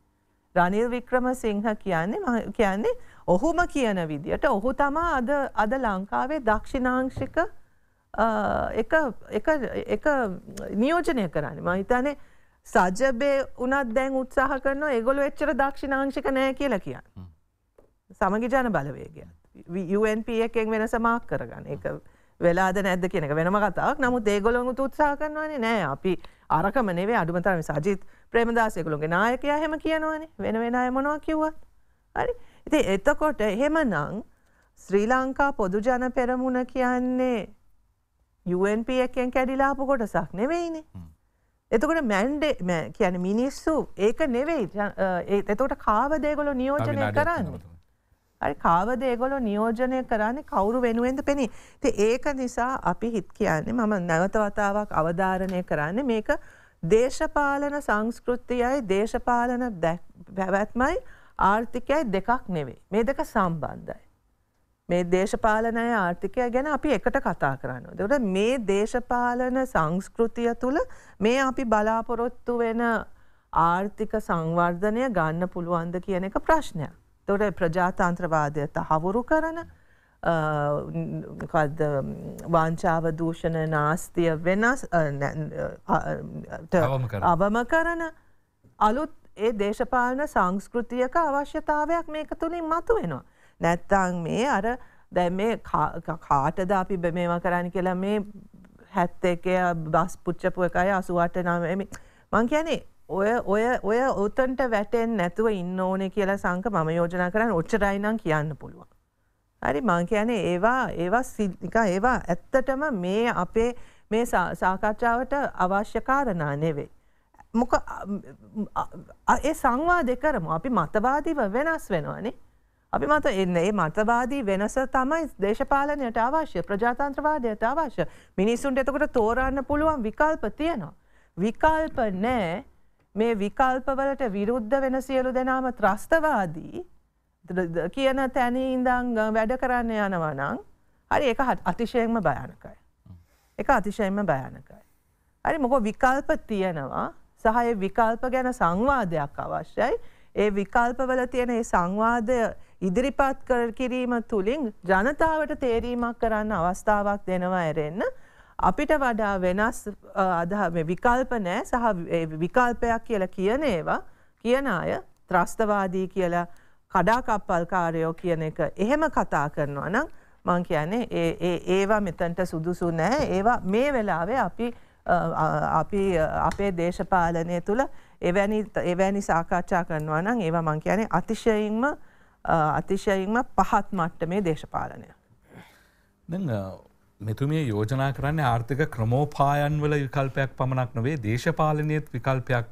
රනිල් වික්‍රම සිංහ කියන්නේ කියන්නේ ඔහුම කියන විදියට ඔහු තමා අද අද ලංකාවේ දක්ෂිනාංශික එක එක නියෝජනය කරන්න මහිතනේ සජබේ උනත් දැන් උත්සාහ කරන ඒගොල වෙච්චර දක්ෂිනාංශික නෑ කියලා කියන්න. සමගි ජන බලවේගය. UNP එකෙන් වෙන සමාක් කරගන්න එක වෙලාද නැද කියෙනක වෙනම කතාවක් නමුත් ඒගොලොන් උත්සා කරනවන්නේ නෑ අපි අරකමනේ අඩුමතරම සජීත් ප්‍රේමදාසයකුළුන්ගේ නායකයා හෙම කියනවනේ වෙන වෙන අයමනවා කිව්වා. හරි ඉති එතකොට එහෙම නං ශ්‍රී ලංකා පොදුජන පෙරමුණ කියන්නේ UNP එකෙන් කැඩිලාපු කොටසක් නෙවෙයිනේ. එතකොට මැන්ඩේ කියන මිනිස්සු ඒක නෙවෙයි එතකොට කාවදේගොලො නියෝජනය කරන්න. අරි කාවද ඒගොලො නියෝජනය කරන්නේ කවුරු වෙනුවෙන්ද පෙනී. ති ඒක නිසා අපි හිත් කියන්නේ මම නැවතවතාවක් අවධාරණය කරන්න මේක දේශපාලන සංස්කෘතියයි දේශපාලන පැවැත්මයි ආර්ථිකයයි දෙකක් නෙවෙයි. මේ දෙක සම්බන්ධයි. මේ දේශපාලනය ආර්ථිකය ගැන අපි එකට කතා කරන්න. දට මේ දේශපාලන සංස්කෘතිය තුළ මේ අපි බලාපොරොත්තු වෙන ආර්ථික සංවර්ධනය ගන්න පුළුවන්ද කියන එක ප්‍රශ්නයක්. තොට ප්‍රජාතන්ත්‍රවාදය තහවුරු කරන වංචාව දූෂණ නාස්තිය වෙනස් අවම කරන අලුත් ඒ දේශපාලන සංස්කෘතියක අවශ්‍යතාවයක් මේක තුළින් මතු වෙනවා. නැත්තං මේ අර දැ මේ කාටද අපි බැමේවා කරන්න කියලා මේ හැත්ත එක බස් පුච්චපු එකයි අසුවට නමම මං කියනේ ඔය ඔය ඔය ඔතන්ට වැටෙන් නැතුව ඉන්න ඕනෙ කියලා සංක මම යෝජනා කරන්න ඔච්චරයිනම් කියන්න පුළුවන්. හරි මං කියනේ ඒවා ඒවා සිල්ික ඒවා ඇත්තටම මේ අපේ මේ සාකච්ඡාවට අවශ්‍යකාරණා නෙවෙයි. මොක ඒ සංවාද කරමු අපි මතවාදීව වෙනස් වෙනවානේ අපි මත එන්න ඒ මතවාදී වෙනස තමයි දේශපාලනයට අවශ්‍ය ප්‍රජාතන්ත්‍රවාදයට අවශ්‍ය මිනිස්සුන්ට එතකොට තෝරන්න පුළුවන් විකල්ප තියෙනවා. විකල්ප නෑ මේ විකල්පවලට විරුද්ධ වෙන සියලු දෙනාම ත්‍රස්තවාදී කියන තැනි ඉඳං වැඩ කරන්න යනවනං හරි එක අතිශයෙන්ම භයනකයි. එක අතිශයෙන්ම භයනකයි. හරි මොක විකල්ප තියෙනවා සහය විකල්ප ගැන සංවාදයක් අවශ්‍යයි ඒ විකල්පවල තියෙන ඒ සංවාදය ඉදිරිපත් කර කිරීම තුළින් ජනතාවට තේරීමක් කරන්න අවස්ථාවක් දෙනවා ඇරෙන්න්න. අපිට වඩා වෙනස් අදහම විකල්ප නෑ සහ විකල්පයක් කියල කියන ඒවා කියන අය ත්‍රස්තවාදී කියලා කඩාකප්පල් කාරයෝ කියන එක එහෙම කතා කරනවා නම් මං කියන්නේ ඒවා මෙතන්ට සුදුසු නෑ ඒවා මේ වෙලාවේ අපි අපි අපේ දේශපාලනය තුළ එවැනි එවැනි සාකච්ඡා කරනවා නම් ඒවා මං කියන්නේ අතිශයින්ම අතිශයින්ම පහත් මට්ටමේ දේශපාලනය. මෙතුමිය යෝජනා කරන්නේ ආර්ථික ක්‍රමෝපායන් වල විකල්පයක් පමණක් නොවේ දේශපාලනයත් විකල්පයක්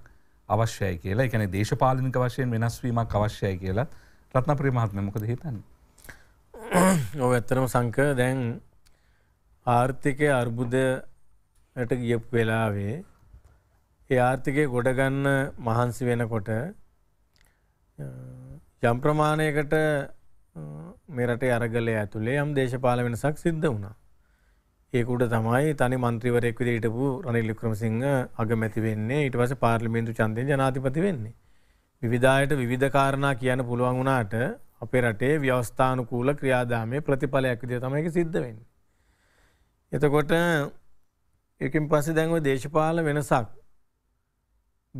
අවශ්‍යයි කියලා එකන දේශපාලිනික වශයෙන් වෙනස්වීමක් අවශ්‍යයි කියලා රත්න ප්‍රමහත්ම මොකද හිතන්න. ඔව ඇත්තරම සංක දැන් ආර්ථිකය අර්බුදයට ගියපු වෙලාවේ ඒ ආර්ථිකය ගොඩගන්න මහන්සි වෙනකොට යම් ප්‍රමාණයකට මේ රටේ අරගලය ඇතුලේ යම් දේශපාලන වෙනසක් සිද්ධ වුණා. ඒක උඩ තමයි තනි മന്ത്രിවරයෙක් විදිහට හිටපු රනිල් වික්‍රමසිංහ අගමැති වෙන්නේ. ඊට පස්සේ පාර්ලිමේන්තු ඡන්දයෙන් ජනාධිපති වෙන්නේ. විවිධායට විවිධ කාරණා කියන්න පුළුවන් වුණාට අපේ රටේ ව්‍යවස්ථානුකූල ක්‍රියාදාමයේ ප්‍රතිඵලයක් විදිහට තමයි ඒක සිද්ධ වෙන්නේ. එතකොට ඒකෙන් පස්සේ දැන් ওই දේශපාලන වෙනසක්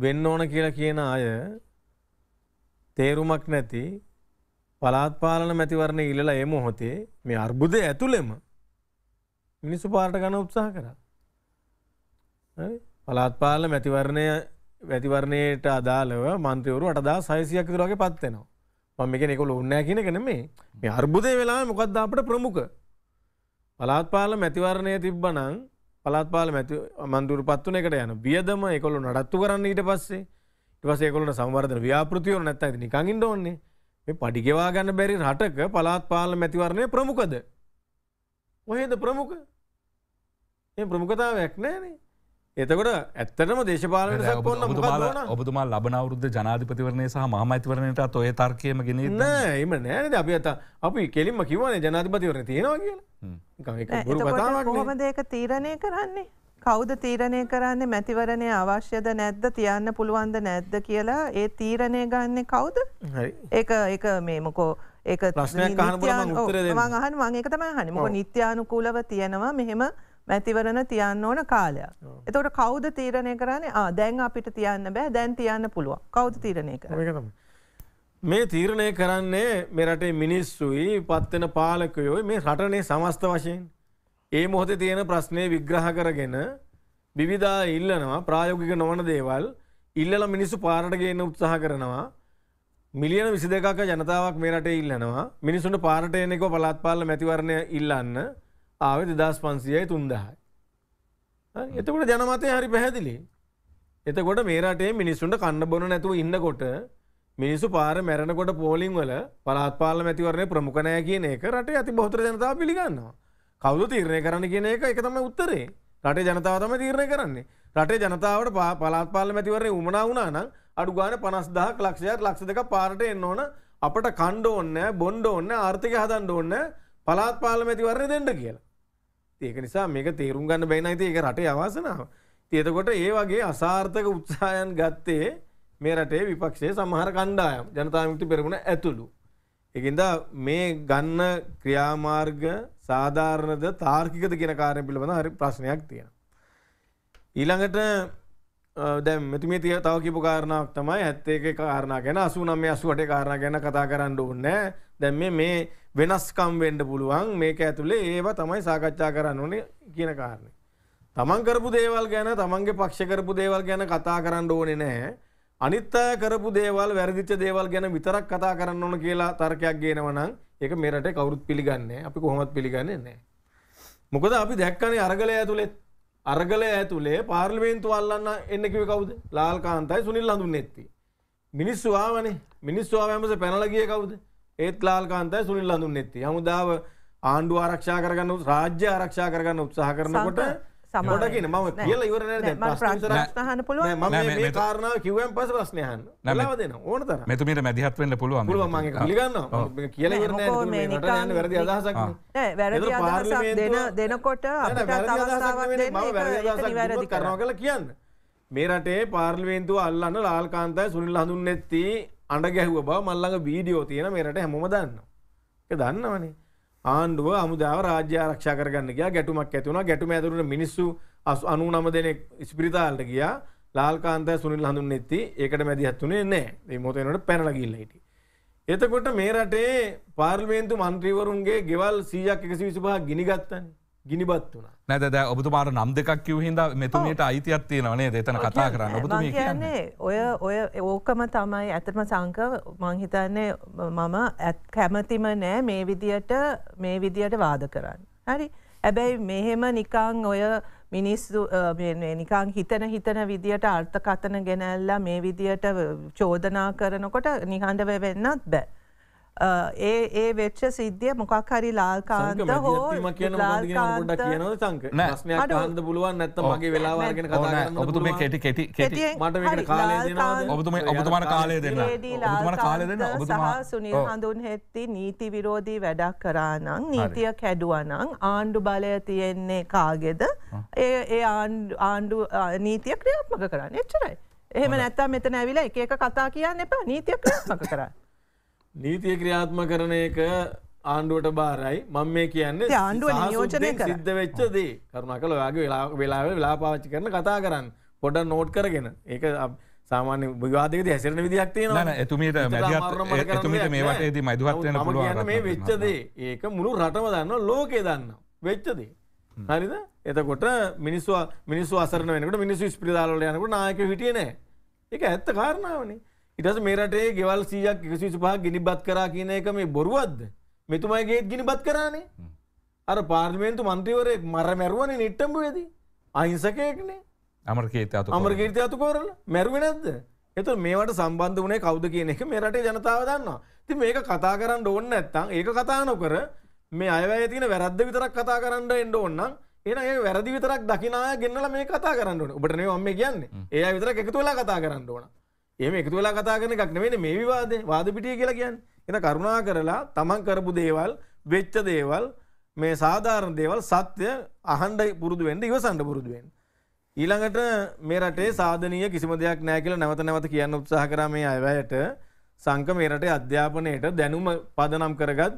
වෙන්න ඕන කියලා කියන අය තේරුමක් නැති පලාත්පාලන මැතිවරණ ඉල්ලලා ඒ මොහොතේ මේ අර්බුදය ඇතුළෙම මිනිස්සු පාට ගන්න උත්සාහ කරා. පලාත්පාලන මැතිවරණය වැතිවරණයට අදාළව මන්ත්‍රවරු අටදා සයිසියක් විතරගේ පත්වෙනවා. මම මේක නිකුල උන්නෑ කියන එක නෙමෙයි. මේ අර්බුදේ වෙලාවේ මොකක්ද අපිට ප්‍රමුඛ? පලාත්පාලන මැතිවරණය තිබ්බනම් පලාත්පාල මැති මන්දුරු පත්වන එකට යන වියදම ඒකොල්ලො නඩත්තු කරන්න ඊට පස්සේ ටවසේකොලට සම්වර්ධන ව්‍යාපෘතියෝ නැත්තඇති නිකඟින් ඕන්නේ මේ පඩිගෙවා ගන්න බැරි රටක පලාත් පාල මැතිවරණය ප්‍රමුකද. ඔහේද ප්‍රමුඛ ඒ ප්‍රමුඛතාවයක් නෑනේ. එතකොට ඇත්තටම දේශපාලන ඔබතුමා ඔබතුමා ලබන අවුද්ධ ජනාධිපතිවරණය සහ මහමයිතිවරණයට ඔය තර්කයම ගෙන එම නෑන අපි ඇත අපි කෙලින්ම කිවනේ ජනාධිපතිවරණ තියෙනවා කියලා ගොමදක තීරණය කරන්නේ කවුද තීරණය කරන්නේ මැතිවරණය අවශ්‍යද නැද්ද තියන්න පුළුවන්ද නැද්ද කියලා ඒ තීරණය ගන්න කවුද ඒක ඒක මේමකෝ ඒක මහන් මං එක තම හනි මොක නිත්‍යානුකූලව තියෙනවා මෙහෙම මැතිවරණ තියන්න ඕන කාලයක් එතවට කවුද තීරණය කරන්නේ දැන් අපිට තියන්න බෑ දැන් තියන්න පුළුව කවුද තීරණය කර මේ තීරණය කරන්නේ මෙරටේ මිනිස්සුයි පත්වෙන පාලකයෝයි මේ රටනේ සමස්ත වශයෙන් ඒ මොහොතේ තියෙන ප්‍රශ්නේ විග්‍රහ කරගෙන විවිධා ඉල්ලනවා ප්‍රායෝගික නොවන දේවල් ඉල්ලලා මිනිස්සු පාරට ගේන්න උත්සාහ කරනවා මිලියන 22ක ජනතාවක් මේ රටේ ඉල්ලනවා මිනිසුන්ට පාරට එන එක පළාත් පාලන මැතිවරණය ඉල්ලන්න ආවේ 2500යි 3000යි එතකොට ජනමතය හරි පැහැදිලි. එතකොට මේ රටේ මිනිස්සුන්ට කන්න බොන නැතුව ඉන්නකොට මිනිස්සු පාර මැරෙනකොට පෝලිං වල පළාත් පාර්ලිමේන්තුවරණේ ප්‍රමුඛ නැහැ කියන එක රටේ අති බහුතර ජනතාව පිළිගන්නවා. කවුද තීරණය කරන්න කියන එක එක තමයි උත්තරේ රටේ ජනතාව තමයි තීරණය කරන්නේ රටේ ජනතාවට පළාත් පාර්ලිමේ මැතිවරණේ උමනා වුණා නම් අඩු ගානේ 50000ක් ලක්ෂයක් ලක්ෂ දෙකක් පාරට එන්න ඕන අපට කණ්ඩ ඕනේ බොණ්ඩ ඕනේ ආර්ථිකය හදන්න ඕනේ පළාත් පාර්ලිමේ මැතිවරණේ දෙන්න කියලා ඉතින් ඒක නිසා මේක තීරුම් ගන්න බැහැ නම් ඉතින් ඒක රටේ අවාසනාව ඉතින් එතකොට ඒ වගේ අසාර්ථක උත්සාහයන් ගත්තේ මේ රටේ විපක්ෂයේ සමහර කණ්ඩායම් ජනතා විමුක්ති පෙරමුණ ඇතුළු ඒකින්ද මේ ගන්න ක්‍රියාමාර්ග සාධාරණද තාර්කිකද කියන කාරණය පිළිබඳ හරි ප්‍රශ්නයක් තියෙනවා. ඊළඟට දැන් මෙතුමිය තිය තව කියපු කාරණාවක් තමයි 71 කාරණා ගැන 89 88 කාරණා ගැන කතා කරන්න ඕනේ. දැන් මේ මේ වෙනස්කම් වෙන්න පුළුවන් මේක ඇතුලේ ඒවා තමයි සාකච්ඡා කරන්න ඕනේ කියන කාරණේ. තමන් කරපු දේවල් ගැන තමන්ගේ පක්ෂ කරපු දේවල් ගැන කතා කරන්න ඕනේ නැහැ. අනිත් අය කරපු දේවල් වැරදිච්ච දේවල් ගැන විතරක් කතා කරන්න ඕන කියලා තර්කයක් ගේනවනම් ඒක මේ රටේ කවුරුත් පිළිගන්නේ අපි කොහොමත් පිළිගන්නේ නැහැ. මොකද අපි දැක්කනේ අරගලය ඇතුලේ අරගලය ඇතුලේ පාර්ලිමේන්තුව අල්ලන්න එන්න කිව්වේ කවුද? ලාල් කාන්තයි සුනිල් ලඳුන්නේත්ති. මිනිස්සු ආවනේ. මිනිස්සු ආව හැමසේ පැනලා ගියේ කවුද? ඒත් ලාල් කාන්තයි සුනිල් ලඳුන්නේත්ති. හමුදාව ආණ්ඩුව ආරක්ෂා කරගන්න රාජ්‍ය ආරක්ෂා කරගන්න උත්සාහ කරනකොට සමටගෙන ම කියල ඉවර ප්‍රශ්නහන පුළුව කාරණාව කිවම් පස ප්‍රශ්නයහන් නලවදන ඕනත මෙතුමට මැදිහත්වෙන්න පුළුවන් ගන්න කියල වැරදි අදහසක් වැරදි අදහසක් දෙන දෙනකොට වැරදි කරනවා කළ කියන්න මේ රටේ පාර්ලිමේන්තුව අල්ලන්න ලාල්කාන්තය සුනිල් හඳුන් නැත්ති අඩ ගැහුව බව මල්ලඟ වීඩියෝ තියෙන මේරට හැමොම දන්න දන්නවනේ ආණ්ඩුව අමුදාව රාජ්‍ය ආරක්ෂා කරගන්න ගියා ගැටුමක් ඇති වුණා ගැටුම ඇතුළේ මිනිස්සු 99 දෙනෙක් ඉස්පිරිතාලට ගියා ලාල්කාන්තය සුනිල් හඳුන්නෙත්ති ඒකට මැදිහත් වුණේ නැහැ මේ මොහොත වෙනකොට පැනලා ගිහිල්ලා හිටියේ එතකොට මේ රටේ පාර්ලිමේන්තු මන්ත්‍රීවරුන්ගේ ගෙවල් 100ක් 125ක් ගිනි ගත්තනේ ගිනිබත් වුණ නැද ඔබතුමාට නම් දෙකක් කිව හිද මෙතුමට අයිතියක් තියෙනවනේ දෙතන කතා කරන්න ඔබ කියන්නේ ඔය ඔය ඕකම තමයි ඇතම සංක මංහිතන්නේ මම ඇත් කැමතිම නෑ මේ විදියට මේ විදියට වාද කරන්න හරි ඇබැයි මෙහෙම නිකං ඔය මිනිස්සු නිකං හිතන හිතන විදිට අර්ථකතන ගෙනැල්ලා මේ විදියට චෝදනා කරනකොට නිහඬව වෙන්නත් බෑ. ඒ ඒ වෙච්ච සිද්ධිය මොකක් හරි ලාල්කාන්ත හෝ ලාල්කාන්ත සංක නස්නයක් අහන්ද පුළුවන් නැත්ත මගේ වෙලාවාගෙන කතා ඔබතුම කෙටි කෙටි කෙටි මට මේකට කාලය දෙනවා ඔබතුම ඔබතුමාට කාලය දෙන්න ඔබතුමාට කාලය දෙන්න ඔබතුමා සුනිල් හඳුන් හෙත්ති නීති විරෝධී වැඩක් කරානම් නීතිය කැඩුවනං ආණ්ඩු බලය තියෙන්නේ කාගෙද ඒ ඒ ආණ්ඩු නීතිය ක්‍රියාත්මක කරන්න එච්චරයි. එහෙම නැත්තම් මෙතන ඇවිලා එක එක කතා කියන්න එපා නීතිය ක්‍රියාත්මක කරන්න. නීතිය ක්‍රියාත්ම කරන එක ආණ්ඩුවට බාරයි මම මේ කියන්නේ ආණ්ඩුව නියෝජනය කර සිද්ධ වෙච්ච දේ කරුණාකර ඔයාගේ වෙලාව වෙලාවේ වෙලා පාවිච්චි කරන කතා කරන්න පොඩ නෝට් කරගෙන ඒක සාමාන්‍ය විවාදයකදී හැසිරෙන විදිහක් තියෙනවා නෑ එතුමියට මැදිහත් එතුමියට මේ වටේදී මැදිහත් වෙන්න පුළුවන් මම මේ වෙච්ච දේ ඒක මුළු රටම දන්නවා ලෝකේ දන්නවා වෙච්ච දේ හරිද එතකොට මිනිස්සු මිනිස්සු අසරණ වෙනකොට මිනිස්සු ස්පිරිතාල වලට යනකොට නායකයෝ හිටියේ නෑ ඒක ඇත්ත කාරණාවනේ ඉටස මේරටේ ගෙවල් සීයක් එකසිසුපහ ගිනිබත් කරා කියන එක මේ බොරුවද්ද මෙතුමයිගේත් ගිනිබත් කරානේ අර පාර්ලිමේන්තු මන්ත්‍රීවරයෙක් මර මැරුවන නිට්ටම්බුවේදී අහිංසකයෙක්නේ අමරකීත අමරකීර්ති අතු කෝරල මැරුවෙනද එතු මේවට සම්බන්ධ වනේ කවුද කියන එක මේ රටේ ජනතාව දන්නවා ති මේක කතා කරන්න ඕන්න ඇත්තං ඒක කතා නොකර මේ අයවැය තියෙන වැරද්ද විතරක් කතා කරන්න එන්න ඕන්නම් එන ඒ වැරදි විතරක් දකිනා ගෙන්නලා මේ කතා කරන්න ඕන ඔබට නේ මම කියන්නේ ඒ අය විතරක් එකතු වෙලා කතා කරන්න ඕන එහෙම එකතු වෙලා කතා කරන එකක් නෙවෙයි මේ විවාදේ වාද පිටිය කියලා කියන්නේ. එතන කරුණා කරලා තමන් කරපු දේවල්, වෙච්ච දේවල්, මේ සාධාරණ දේවල් සත්‍ය අහන්න පුරුදු වෙන්න ඉවසන්න පුරුදු වෙන්න. ඊළඟට මේ රටේ සාධනීය කිසිම දෙයක් නැහැ කියලා නැවත නැවත කියන්න උත්සාහ කරා මේ අයවැයට සංක මේ රටේ අධ්‍යාපනයේට දැනුම පදනම් කරගත්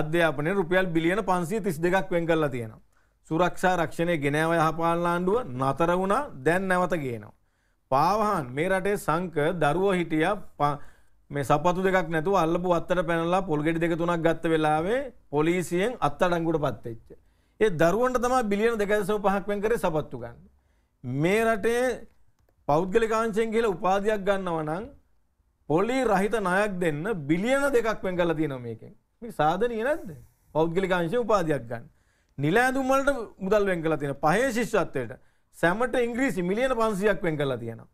අධ්‍යාපනය රුපියල් බිලියන 532ක් වෙන් කරලා තියෙනවා. සුරක්ෂා රක්ෂණය ගෙන යව යහපාලන ආණ්ඩුව නතර වුණා දැන් නැවත ගේනවා. පාවහන් මේ රටේ සංක දරුව හිටිය මේ සපතු දෙකක් නැතුව අල්ලපු අත්තට පැනලා පොල්ගෙඩි දෙක තුනක් ගත්ත වෙලාවේ පොලිසියෙන් අත්තඩංගුවට පත්වෙච්ච. ඒ දරුවන්ට තමයි බිලියන 2.5ක් වෙන් කරේ සපත්තු ගන්න. මේ රටේ පෞද්ගලිකාංශයෙන් කියලා උපාධියක් ගන්නව නම් පොලි රහිත ණයක් දෙන්න බිලියන දෙකක් වෙන් කරලා තියෙනවා මේකෙන්. මේ සාධනීය නැද්ද? පෞද්ගලිකාංශයෙන් උපාධියක් ගන්න. නිලැඳුම් වලට මුදල් වෙන් කරලා තියෙන පහේ ශිෂ්‍යත්වයට සැමට ඉංග්‍රීසි මිලියන පන්සියක් වෙන් කලා තියෙනවා.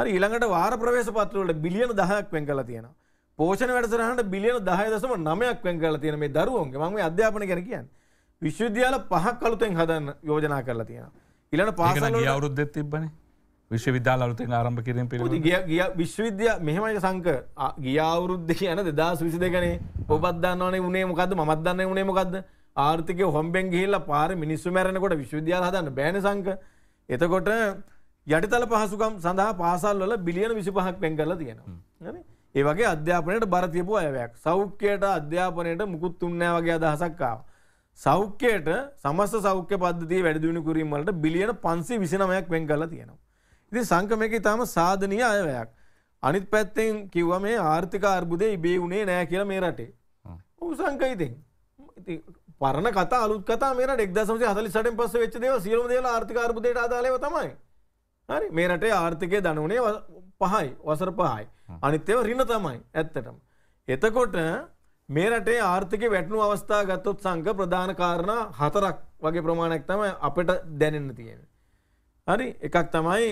හරි ඊළඟට වාර ප්‍රවේශ පත්‍රවලට බිලියන 10ක් වෙන් කලා තියෙනවා. පෝෂණ වැඩසටහනට බිලියන 10.9ක් වෙන් කරලා තියෙන මේ දරුවන්ගේ මම මේ අධ්‍යාපනය ගැන කියන්නේ. විශ්වවිද්‍යාල පහක් අලුතෙන් හදන්න යෝජනා කරලා තියෙනවා. ඊළඟ පාසල් වල ගිය අවුරුද්දෙත් තිබ්බනේ. විශ්වවිද්‍යාල අලුතෙන් ආරම්භ කිරීම පිළිබඳව. ගිය ගිය විශ්වවිද්‍යා මෙහෙමයි සංක ගිය අවුරුද්දේ කියන 2022 ගනේ ඔබත් දන්නවනේ උනේ මොකද්ද මමත් දන්නේ උනේ මොකද්ද ආර්ථිකය හොම්බෙන් ගිහිල්ලා පාරේ මිනිස්සු මැරෙනකොට විශ්වවිද්‍යාල හදන්න බෑනේ සංක. එතකොට යටිතල පහසුකම් සඳහා පාසල් වල බිලියන විසිපහක් පෙන් කරලා තියෙනවා. ඒ වගේ අධ්‍යාපනයට බර තියපු අයවැයක්. සෞඛ්‍යයට අධ්‍යාපනයට මුකුත් තුන්නේ වගේ අදහසක් ආවා. සෞඛ්‍යයට සමස්ත සෞඛ්‍ය පද්ධතිය වැඩි දියුණු කිරීම වලට බිලියන 529ක් වෙන් කරලා තියෙනවා. ඉතින් සංක මේක ඊටාම සාධනීය අයවැයක්. අනිත් පැත්තෙන් කිව්වා මේ ආර්ථික අර්බුදේ ඉබේ උනේ නෑ කියලා මේ රටේ. ඔව් සංක ඉතින්. ඉතින් පරණ කතා අලුත් කතා මේ රට 1948න් පස්සේ වෙච්ච දේවල් සියලුම දේවල් ආර්ථික අර්බුදයට ආදාළ ඒවා තමයි. හරි මේ රටේ ආර්ථිකය දනුනේ පහයි වසර පහයි. අනිත් ඒවා ඍණ තමයි ඇත්තටම. එතකොට මේ රටේ ආර්ථිකය වැටුණු අවස්ථා ගත්තොත් සංඝ ප්‍රධාන කාරණා හතරක් වගේ ප්‍රමාණයක් තමයි අපිට දැනෙන්න තියෙන්නේ. හරි එකක් තමයි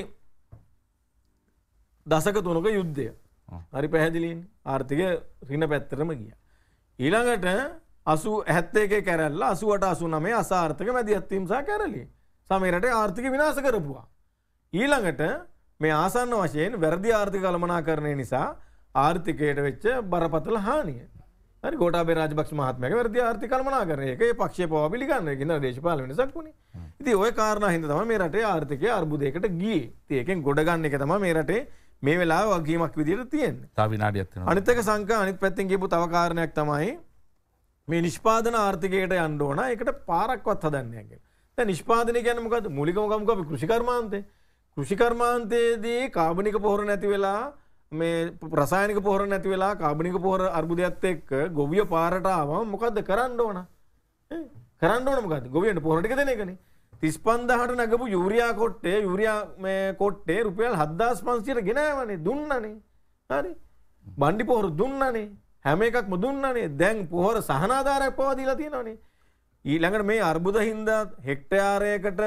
දශක තුනක යුද්ධය. හරි පැහැදිලිනේ. ආර්ථිකය ඍණ පැත්තටම ගියා. ඊළඟට අසු ඇත්තේකේ කැරල්ල අසුවට අසු නමේ අසාර්ථක මැදි ඇත්වීමසා කැරලි සමේරට ආර්ථික විනාශ කරපුවා. ඊළඟට මේ ආසන්න වශයෙන් වැරදි ආර්ථික කළමනා කරණය නිසා ආර්ථිකයට වෙච්ච බරපතල හානිය. හරි ගෝඨාභය රාජපක්ෂ මහත්මයාගේ වැරදි ආර්ථික කළමනා කරණය. ඒක ඒ පක්ෂය පවා පිළිගන්නේ කියන දේශපාලන වෙනසක් වුණේ. ඉතින් ওই කාරණා හින්දා තමයි මේ රටේ ආර්ථිකය අර්බුදයකට ගියේ. ඉතින් ඒකෙන් ගොඩ ගන්න එක තමයි මේ රටේ මේ වෙලාවේ වගකීමක් විදිහට තියෙන්නේ. තව විනාඩියක් වෙනවා. අනිත් එක සංකා අනිත් පැත්තෙන් කියපු තව කාරණයක් තමයි මේ නිෂ්පාදන ආර්ථිකයට යන්න ඕන එකට පාරක්වත් හදන්නයක තැ නිෂ්පාදනය ගැන මොකද මුලිකමකමක අපි කෘෂිකර්මාන්තේ කෘෂිකර්මාන්තයේදී කාබනික පොහොර නැති වෙලා මේ ප්‍රසායනික පොහොර නැති වෙලා කාබනික පොහොර අර්බුදයක්ත් එක්ක ගොවිය පාරටාවම මොකක්ද කරන්න ඕන කරන්න ඕන මොකද ගොවියට පොහොටික දෙනකන තිස් පන්දහට නැගපු යුරයා කොට්ටේ යුරයා කොට්ටේ රුපියල් හද්දාස් පන්සියට ගෙනවනේ දුන්නනේ හරි බණ්ඩි පොහොරු දුන්නනේ හැම එකක්ම දුන්නනේ දැන් පොහොර සහනාධාරයක් පවා දීලා තියෙනවනේ. ඊළඟට මේ අර්බුද හින්දා හෙක්ටයාරයකට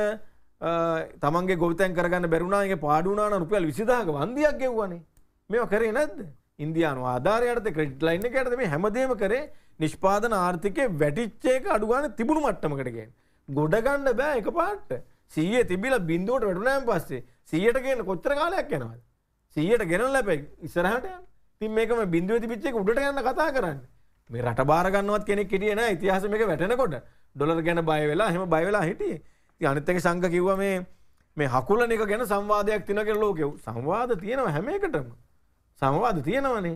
තමන්ගේ ගොවිතැන් කරගන්න බැරුණා ඒක පාඩු වුණා නම් රුපියල් 20000ක වන්දියක් ගෙව්වනේ. මේවා කරේ නැද්ද? ඉන්දියානු ආධාරයටද ක්‍රෙඩිට් ලයින් එකටද මේ හැමදේම කරේ නිෂ්පාදන ආර්ථිකයේ වැටිච්ච එක අඩු ගන්න තිබුණු මට්ටමකට ගේන්න. ගොඩ ගන්න බෑ එකපාරට. 100 තිබිලා බිඳුවට වැටුණාන් පස්සේ 100ට ගේන්න කොච්චර කාලයක් යනවද? 100ට ගෙනල්ලා ඉස්සරහට යන්න. තින් මේකම බින්දුව තිබිච්චේ උඩට යන්න කතා කරන්න මේ රට බාරගන්නවත් කෙනෙක් හිටියේ නෑ ඉතිහාස මේක වැටෙනකොට ඩොලර් ගැන බය වෙලා එහෙම බය වෙලා හිටියේ ඉතින් අනිත් එක සංඝ කිව්වා මේ මේ හකුලන එක ගැන සංවාදයක් තියෙනවා කියලා ලෝකෙ සංවාද තියෙනවා හැම එකටම සංවාද තියෙනවනේ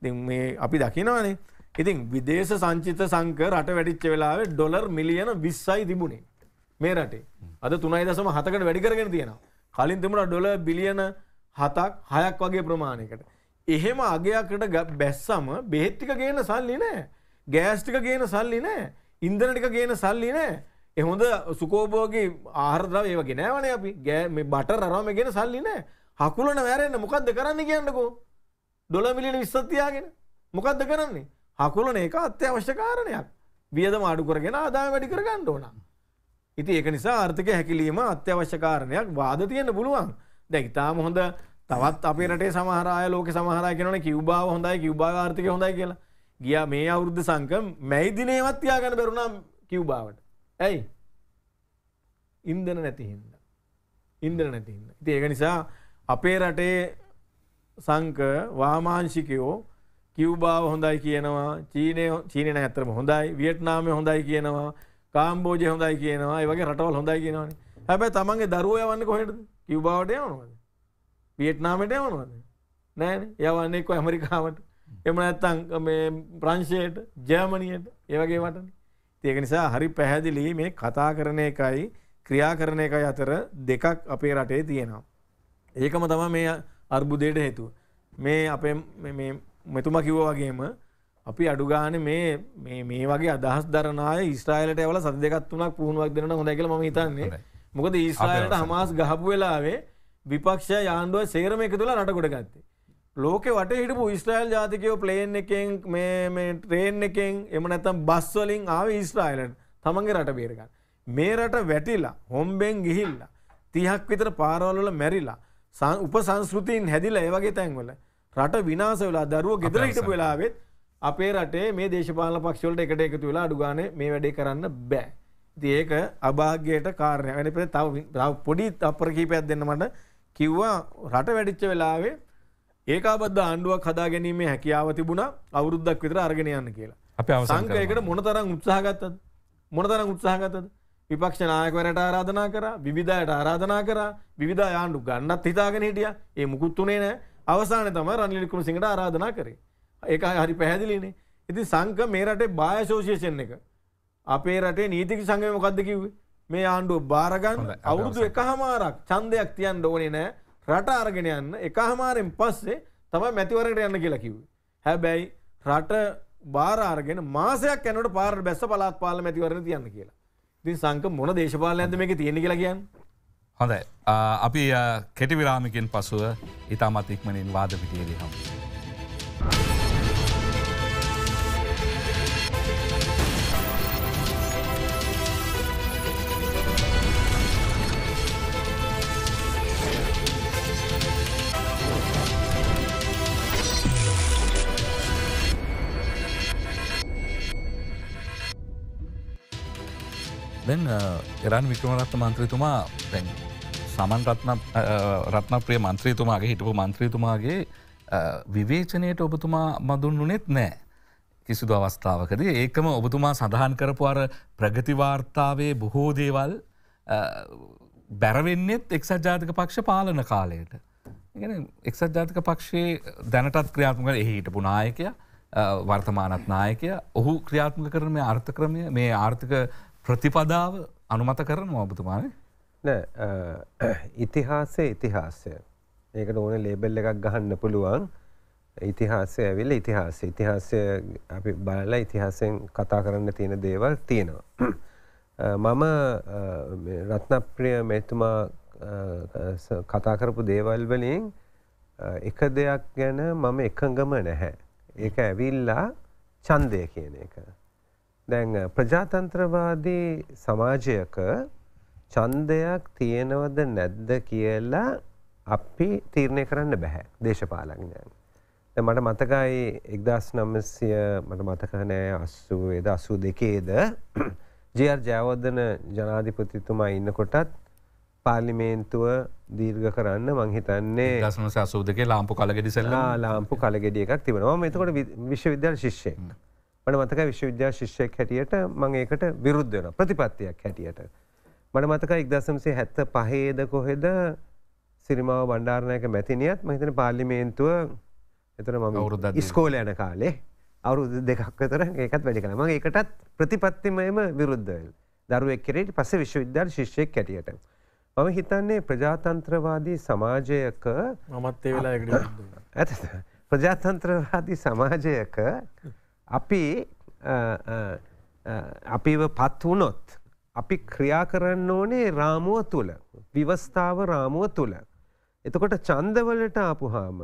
ඉතින් මේ අපි දකිනවනේ ඉතින් විදේශ සංචිත සංක රට වැඩිච්ච වෙලාවේ ඩොලර් මිලියන 20යි තිබුණේ මේ රටේ අද 3.7කට වැඩි කරගෙන තියෙනවා කලින් තිබුණා ඩොලර් බිලියන 7ක් 6ක් වගේ ප්‍රමාණයකට එහෙම අගයක්කට බැස්සම බෙහෙත්තික ගේන සල්ලි නෑ ගෑස්ටික ගේන සල්ලි නෑ ඉන්දනටික ගේන සල්ලි නෑ එහොඳ සුකෝබෝගේ ආහරදව ඒව ගෙනවන අපි ගෑ බට රම ගෙන සල්ලි නෑ හකුලන වැරෙන්න්න මොකක්ද කරන්න කියන්නකෝ දොල මිලින විස්සත්තියාගෙන මොකක්ද කරන්නේ හකුලන ඒක අත්‍යවශ්‍ය කාරණයක් වියදම අඩු කරගෙන ආදාය වැඩි කරගන්න ඕන. ඉතින් ඒක නිසා ආර්ථික හැකිලිම අත්‍යවශ්‍ය කාරණයක් වාද තියෙන්න පුළුවන්. දැන් ඉතාලම හොඳ තවත් අපේ රටේ සමහරය ලෝක සමහරය කෙනන කිව්බාව හොඳයි කිව්බා ආර්ථක හොඳයි කියලා ගිය මේ අවුද්ධ සංකම් මැයිදිනේවත් යාගන්න බැරුණම් කිව්බාවට ඇයි ඉන්දන නැතිහින්න ඉන්දන නැතින්න ඉති ඒක නිසා අපේ රටේ සංක වාමාංශිකයෝ කිව්බාව හොඳයි කියනවා චීනය චීනය ඇතරම හොඳයි වියට්නාමය හොඳයි කියනවා කාම්බෝජය හොඳයි කියනවා ඒ වගේ රටවල් හොඳයි කියනවානේ හැබැයි තමන්ගේ දරුව යවන්න කොහෙටද කිව්බාවට යවනවාද වියට්නාමට යවනවද නෑන යවන්නෙක්ව ඇමරිකාවට එම ඇත්තං ප්‍රංශයට ජර්මණියට ඒවගේ වටන ඒක නිසා හරි පැහැදිලි මේ කතා කරන එකයි ක්‍රියා කරන එකයි අතර දෙකක් අපේ රටේ තියෙනවා. ඒකම තම මේ අර්බුදයට හේතුව. මේ අපේ මෙතුම කිව්ව වගේම අපි අඩුගාන මේ මේ වගේ අදහස් දරනාය ස්ට්‍රයිලට වල සද දෙකත් වනක් පුහුණුවක් දෙන හොඳ කියල ම හිතන්නේ මොකද ස්ට්‍රයිලට හමස් ගහපු වෙලාවේ විපක්ෂ යාන්දුව සේරම එක තුළ නටකොට ගත්තේ. ලෝක වට හිටපු ඉස්ට්‍රයිල් ජාතිකයෝ ප්ලේන් එකෙන් ට්‍රේන් එකෙන් එම නැතම් බස්වලින් ආව ඉස්ට්‍රයිලට තමන්ගේ රට බේරගන්න. මේ රට වැටිලා හොම්බෙන් ගිහිල්ල. තිහක් විතර පාරවල්ල මැරිලා උප සංස්කෘතින් හැදිල ඒවගේ තැන්වල රට විනාස වෙලා දරුව ගෙදර හිටපු වෙලාවෙත් අපේ රටේ මේ දේශපාල පක්ෂවලට එකට එකතු වෙලා අඩුගාන මේ වැඩේ කරන්න බෑ. ඒක අභාග්‍යයට කාරණය වැනි පෙ තව පොඩි අපර කීපයක් දෙන්න මට කිව්වා රට වැඩිච්ච වෙලාවේ ඒකාබද්ධ ආණ්ඩුවක් හදා ගැනීමේ හැකියාව තිබුණා අවුරුද්දක් විතර අරගෙන යන්න කියලා. අපි අවසන් සංකේයකට මොනතරම් උත්සාහ ගත්තද? මොනතරම් උත්සාහ ගත්තද? විපක්ෂ නායකවරයාට ආරාධනා කරා, විවිධයට ආරාධනා කරා, විවිධ ආණ්ඩු ගන්නත් හිතාගෙන හිටියා. ඒ මුකුත් උනේ නැහැ. අවසානයේ තමයි රනිල් වික්‍රමසිංහට ආරාධනා කරේ. ඒක හරි පැහැදිලිනේ. ඉතින් සංක මේ රටේ බාය ඇසෝසියේෂන් එක අපේ රටේ නීතිඥ සංගමය මොකද්ද කිව්වේ? මේ ආණ්ඩුව බාරගන්න අවුරුදු එකහමාරක් චන්දයක් තියන්න ඕනේ නෑ රට අරගෙන යන්න එකහමාරෙන් පස්සේ තමයි මැතිවරණයට යන්න කියලා කිව්වේ. හැබැයි රට බාර අරගෙන මාසයක් යනකොට පාරට බැස්ස පළාත් පාලන මැතිවරණ තියන්න කියලා. ඉතින් සංක මොන දේශපාලනයක්ද මේකේ තියෙන්නේ කියලා කියන්නේ? හොඳයි. අපි කෙටි විරාමකින් පසුව ඊටමත් ඉක්මනින් වාද පිටියේදී හමු. Thank you. දැන් එරන් වික්‍රමරත්ත මන්ත්‍රීතුමා සමන් රත්න ප්‍රිය මන්ත්‍රීතුමාගේ හිටපු මන්ත්‍රීතුමාගේ විවේචනයට ඔබතුමා මදුන්නුනෙත් නෑ. කිසිදු අවස්ථාවකද ඒකම ඔබතුමා සඳහන් කරපු අර ප්‍රගතිවාර්තාවේ බොහෝ දේවල් බැරවෙන්නෙත් එක්සත් ජාතික පක්ෂ පාලන කාලයට. එක්සත් ජාතික පක්ෂයේ දැනටත් ක්‍රියාත්මක එහිට පුනායකය වර්තමානත් නායකය ඔහු ක්‍රියාත්මක කරන මේ අර්ථ ක්‍රමය මේ ආර්ථික ප්‍රතිපදාව අනුමත කරන ඔබතුමාන ඉතිහාසය ඉතිහාසය ඒක ඕන ලේබෙල් එකක් ගහන්න පුළුවන් ඉතිහාසය ඇවිල්ල ඉතිහාස ඉතිහාසය අපි බලලා ඉතිහාසයෙන් කතා කරන්න තියෙන දේවල් තියෙනවා. මම රත්නප්‍රිය මෙතුමා කතාකරපු දේවල් වලින් එක දෙයක් ගැන මම එකඟම නැහැ. ඒක ඇවිල්ලා චන්දය කියන එක. දැන් ප්‍රජාතන්ත්‍රවාදී සමාජයක ඡන්දයක් තියෙනවද නැද්ද කියලා අපි තීරණය කරන්න බෑ දේශපාලඥයන්. දැන් මට මතකයි 1900 මට මතක නෑ 80 82ද ජේ.ආර්. ජයවර්ධන ජනාධිපතිතුමා ඉන්නකොටත් පාර්ලිමේන්තුව දීර්ඝ කරන්න මං හිතන්නේ 1982 ලාම්පු කලගෙඩි සෙල්ලා ලාම්පු කලගෙඩි එකක් තිබෙනවා. මම එතකොට විශ්වවිද්‍යාල ශිෂ්‍යයෙක්. මට මතක විශ්වවිද්‍යා ශිෂ්‍යයක් හැටියට මං ඒකට විරුද්ධ වෙන ප්‍රතිපත්තියක් හැටියට. මට මතක ඉක්දසම්සේ හැත්ත පහේද කොහෙද සිරිමාව බණ්ඩාරණයක මැතිනියත් මහිතන පාලිමේන්තුව එතන මම ඉස්කෝල යන කාලේ අවුරුදු දෙකක් අතර ඒකත් වැඩි කළා. මම ඒකටත් ප්‍රතිපත්තිමයම විරුද්ධ වෙලා. දරුවෙක් කෙරෙහිට පස්සේ විශ්වවිද්‍යාල ශිෂ්‍යයෙක් හැටියට. මම හිතන්නේ ප්‍රජාතන්ත්‍රවාදී සමාජයක මමත් ඒ වෙලාවේ ඒකට ඇත. ප්‍රජාතන්ත්‍රවාදී සමාජයක අපි අපිව පත් වුණොත් අපි ක්‍රියා කරන්න ඕනේ රාමුව තුළ විවස්ථාව රාමුව තුළ. එතකොට චන්දවලට ආපු හාම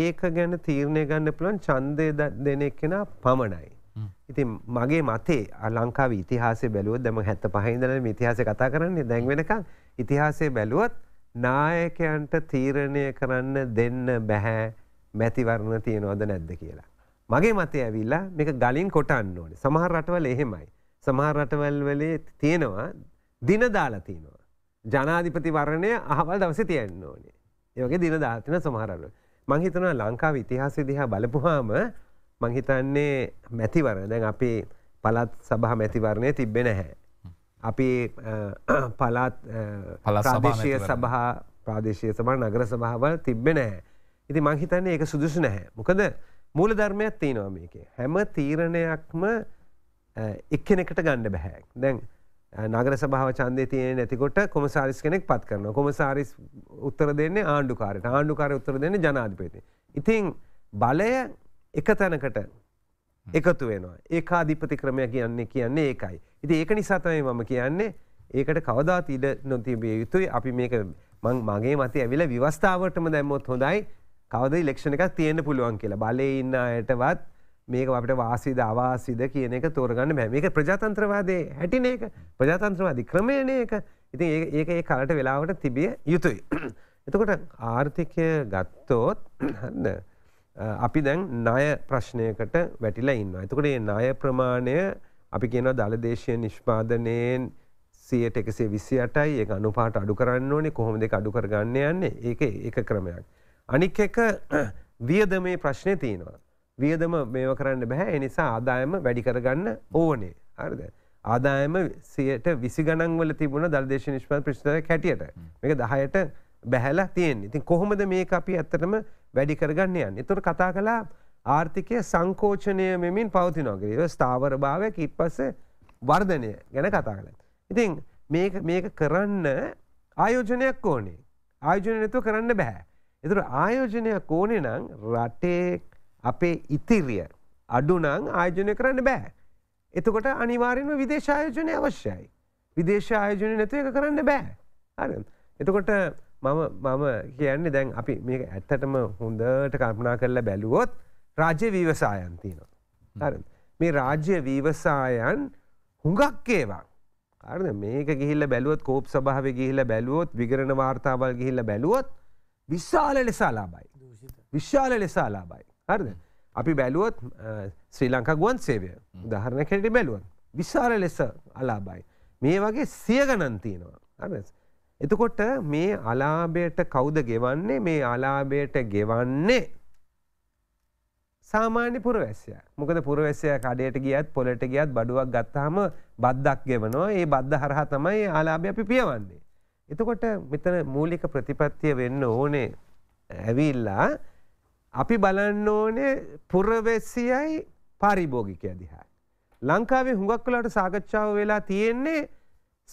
ඒක ගැන තීරණය ගන්න පුළුවන් චන්දය දෙනෙක් කෙන පමණයි. ඉතින් මගේ මතේ ලංකාව ඉතිහාසේ බැලුවත් දැම හැත්ත පහහිදල ඉතිහාස කතා කරන්නේ දැන්වෙනකං ඉතිහාසේ බැලුවත් නායකයන්ට තීරණය කරන්න දෙන්න බැහැ මැතිවරණ තියෙනවද නැද්ද කියලා. මගේ මතය ඇවිල්ලා මේක ගලින් කොටන්න ඕනේ. සමහර රටවල එහෙමයි. සමහර රටවල් වලේ තියෙනවා දින දාලා තියෙනවා. ජනාධිපති වරණය අහවල් දවසේ තියන්න ඕනේ. ඒ වගේ දින දාලා තියෙන සමහර රටවල. මං හිතනවා ලංකාවේ ඉතිහාසය දිහා බලපුවාම මං හිතන්නේ මැතිවරණ දැන් අපේ පළාත් සභා මැතිවරණය තිබ්බේ නැහැ. අපි පළාත් ප්‍රාදේශීය සභා ප්‍රාදේශීය සභා නගර සභාවල් තිබ්බේ නැහැ. ඉතින් මං හිතන්නේ ඒක සුදුසු නැහැ. මොකද මූල ධර්මයක් තියෙනවා මේකේ. හැම තීරණයක්ම එක්කෙනෙකට ගන්න බැහැ. දැන් නගර සභාව ඡන්දේ තියෙන්නේ නැතිකොට කොමසාරිස් කෙනෙක් පත් කරනවා. කොමසාරිස් උත්තර දෙන්නේ ආණ්ඩුකාරයට. ආණ්ඩුකාරය උත්තර දෙන්නේ ජනාධිපතිට. ඉතින් බලය එක තැනකට එකතු වෙනවා. ඒකාධිපති ක්‍රමය කියන්නේ කියන්නේ ඒකයි. ඉතින් ඒක නිසා තමයි මම කියන්නේ ඒකට කවදාත් ඉඩ නොතිබිය යුතුයි. අපි මේක මගේ මතය ඇවිල්ලා විවස්ථාවටම දැම්මොත් හොඳයි. කවද ඉලෙක්ෂණ එකක් තියෙන්න්න පුළුවන් කියලා බලය ඉන්න අයටවත් මේක අපට වාසිද අවාසිද කියන එක තෝරගන්න බෑ මේක ප්‍රජාතන්ත්‍රවාදය හැටින එක ප්‍රජාතන්ත්‍රවාදි ක්‍රමයණය එක ඉතින් ඒක ඒ කලට වෙලාවට තිබිය යුතුයි. එතකොට ආර්ථිකය ගත්තෝත් හන්න අපි දැන් ණය ප්‍රශ්නයකට වැටිලා ඉන්න. එතකොට ඒ ණය ප්‍රමාණය අපි කියනවා දළදේශය නිෂ්පාදනයෙන් සියයට එකසේ විසි අටයි ඒ අනුපාට අඩු කරන්න ඕනේ කොහොම දෙක අඩු කරගන්න යන්නේ ඒක ඒක ක්‍රමයක්. අනික් එක වියදමේ ප්‍රශ්නය තියෙනවා. වියදම මේව කරන්න බැහැ එනිසා ආදායම වැඩි කරගන්න ඕනේ. හරිද? ආදායම 120 ගණන් වල තිබුණ දල්දේශ නිෂ්පාදන ප්‍රතිශතයක් හැටියට මේක 10ට බැහැලා තියෙන්නේ. ඉතින් කොහොමද මේක අපි ඇත්තටම වැඩි කරගන්න යන්නේ? ඒතර කතා කළා ආර්ථිකය සංකෝචනය මෙමින් පවතිනවා කියලා. ඒක ස්ථාවරභාවයක් ඊට පස්සේ වර්ධනය ගැන කතා කළා. ඉතින් මේක මේක කරන්න ආයෝජනයක් ඕනේ. ආයෝජනය නැතුව කරන්න බෑ. එතුර ආයෝජනයක් ඕනෙ නං රටේ අපේ ඉතිරිය අඩුනං ආයෝජනය කරන්න බෑ. එතකොට අනිවාරෙන්ම විදේශ ආයෝජනය අවශ්‍යයි. විදේශ ආයෝජනය නැතුව එක කරන්න බෑ. හරි. එතකොට මම මම කියන්නේ දැන් අපි මේක ඇත්තටම හොඳට කල්පනා කරලා බැලුවොත් රාජ්‍ය වීවසායන් තියෙනවා. හරි. මේ රාජ්‍ය වීවසායන් හුඟක් ඒවා හරිද මේක ගිහිල්ලා බැලුවොත් කෝප් සභාවේ ගිහිල්ලා බැලුවොත් විගරණ වාර්තාවල් ගිහිල්ලා බැලුවොත් විශාල ලෙස අලාබයි විශාල ලෙස අලාබයි හරිද අපි බැලුවොත් ශ්‍රී ලංකා ගුවන් සේවය උදාහරණ කෙනට බැලුවන් විශාල ලෙස අලාබයි මේ වගේ සිය ගණන් තියෙනවා හරි එතකොට මේ අලාභයට කවුද ගෙවන්නේ මේ අලාභයට ගෙවන්නේ සාමාන්‍ය පුරවැසියා. මොකද පුරවැසියා කඩේට ගියත් පොලට ගියත් බඩුවක් ගත්තාම බද්දක් ගෙවනවා. ඒ බද්ද හරහා තමයි ආලාභය අපි පියවන්නේ. එතකොට මෙතන මූලික ප්‍රතිපත්තිය වෙන්න ඕනේ ඇවිල්ලා අපි බලන්න ඕනේ පුරවැසියයි පාරිභෝගිකය දිහා. ලංකාවේ හුඟක් වෙලාට සාකච්ඡාව වෙලා තියෙන්නේ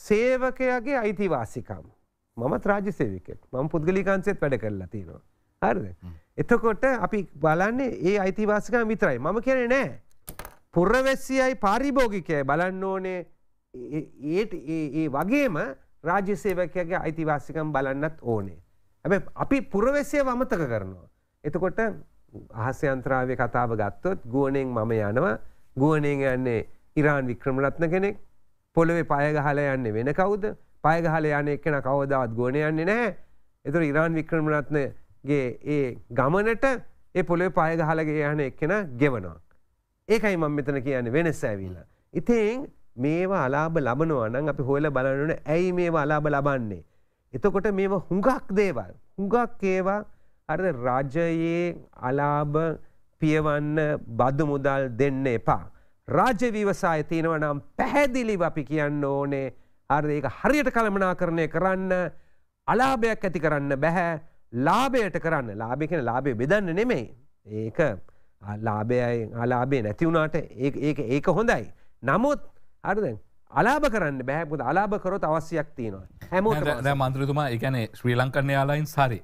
සේවකයාගේ අයිතිවාසිකම්. මමත් රාජ්‍ය සේවකෙක්. මම පුද්ගලිකාංශෙත් වැඩ කරලා තියෙනවා. හරිද? එතකොට අපි බලන්නේ ඒ අයිතිවාසිකම් විතරයි. මම කියන්නේ නෑ. පුරවැසියයි පාරිභෝගිකයයි බලන්න ඕනේ ඒ වගේම රාජ්‍ය සේවකයාගේ අයිතිවාසිකම් බලන්නත් ඕනේ. හැබැයි අපි පුරවැසිය වමතක කරනවා. එතකොට අහස්‍යන්ත්‍රාවය කතාව ගත්තොත් ගුවනෙන් මම යනවා ගුවනෙන් යන්නේ ඉරාන් වික්‍රමරත්න කෙනෙක් පොළොවේ පයගහල යන්නේ වෙන කවුද පයගහල යන එක්කෙන කවදාවත් ගුවන යන්නේ නැහැ. එතකොට ඉරාන් වික්‍රමරත්නගේ ඒ ගමනට ඒ පොළොවේ පයගහලගේ යන එක්කෙන ගෙවනවා. ඒකයි මම මෙතන කියන්නේ වෙනස ඇවිල්ලා. ඉතින් මේවා අලාභ ලබනවා නම් අපි හොයලා බලන්න ඕනේ ඇයි මේවා අලාභ ලබන්නේ එතකොට මේවා හුඟක් දේවල් හුඟක් ඒවා අර රජයේ අලාභ පියවන්න බදු මුදල් දෙන්න එපා රාජ්‍ය ව්‍යවසාය තියෙනවා නම් පැහැදිලිව අපි කියන්න ඕනේ අර ඒක හරියට කළමනාකරණය කරන්න අලාභයක් ඇති කරන්න බෑ ලාභයට කරන්න ලාභය කියන ලාභය බෙදන්න නෙමෙයි ඒක ලාභයයි අලාභය නැති වුණාට ඒක ඒක හොඳයි නමුත් අරද අලාභ කරන්න බැහපුද අලාභකරොත් අවශ්‍යයක් තියෙනවා හැම මන්ත්‍රතුමා එකන ශ්‍රී ලංකන්න යාලයින් සරි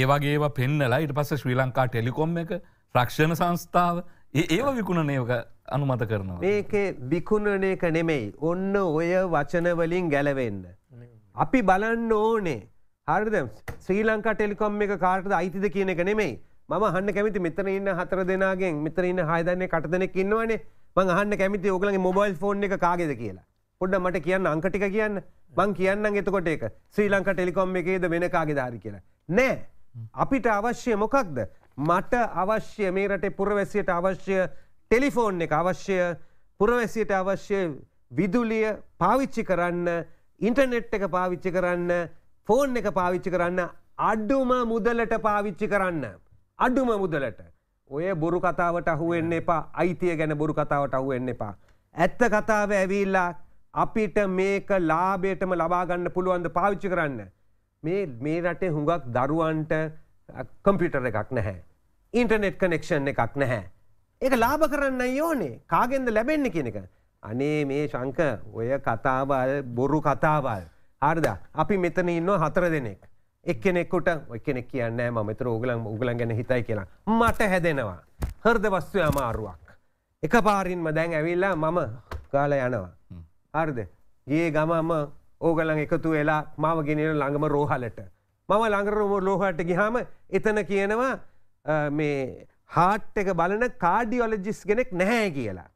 ඒවගේ පෙන්නලා ඉට පස්ස ශ්‍රී ලංකා ටෙලිකොම් එක රක්ෂණ සංස්ථාව ඒ විකුණනයක අනුමත කරනවා. මේකේ විකුණනයක නෙමෙයි ඔන්න ඔය වචනවලින් ගැලවෙන්න. අපි බලන්න ඕනේ හරිද ශ්‍රී ලංකා ටෙලිකොම් එක කාටද අයිතිද කියන එක නෙමෙයි මම හන්න කැමති මෙතන ඉන්න හතර දෙනාගෙන් මෙතර ඉන්න හයදන්නේ කට දෙනෙක් ඉන්නවනේ මං අහන්න කැමති ඔයගලගේ මොබයිල් ෆෝන් එක කාගේද කියලා. පොඩ්ඩක් මට කියන්න අංක ටික කියන්න. මං කියන්නම් එතකොට ඒක ශ්‍රී ලංකා ටෙලිකොම් එකේද වෙන කාගේද හරි කියලා. නෑ. අපිට අවශ්‍ය මොකක්ද? මට අවශ්‍ය මේ රටේ පුරවැසියට අවශ්‍ය ටෙලිෆෝන් එක අවශ්‍ය පුරවැසියට අවශ්‍ය විදුලිය පාවිච්චි කරන්න ඉන්ටර්නෙට් එක පාවිච්චි කරන්න ෆෝන් එක පාවිච්චි කරන්න අඩුම මුදලට පාවිච්චි කරන්න අඩුම මුදලට ඔය බොරු කතාවට අහුවෙන්න එපා අයිතිය ගැන බොරු කතාවට අහුවෙන්න එපා. ඇත්ත කතාව ඇවිල්ලා අපිට මේක ලාබේටම ලබාගන්න පුළුවන්ද පාවිච්චි කරන්න. මේ මේ රටේ හුඟක් දරුවන්ට කම්පියුටර් එකක් නැහැ. ඉන්ටර්නෙට් කනෙක්ෂන් එකක් නැහැ. ඒක ලාභ කරන්න ඕනේ කාගෙන්ද ලැබෙන්න කියන එක. අනේ මේ ශංක ඔය කතාවල් බොරු කතාවල්. හරිද? අපි මෙතන ඉන්නවා හතර දෙනෙක්. එක්කෙනෙකුට එකනෙක් කියන්නේ ම මෙතර උගලන් උගලන් ගැන හිතයි කියලා මට හැදෙනවා හර්ද වස්තුය අමාරුවක් එක පාරින්ම දැන් ඇවිල්ලා මම කාල යනවා හර්ද ගිය ගමම ඕගලන් එකතු වෙලා මාව ගෙනන ළඟම රෝහලට මම ළඟරම ලෝහට ගිහාම එතන කියනවා මේ හාට් එක බලන කාඩියෝලජිස් කෙනෙක් නැහැ කියලා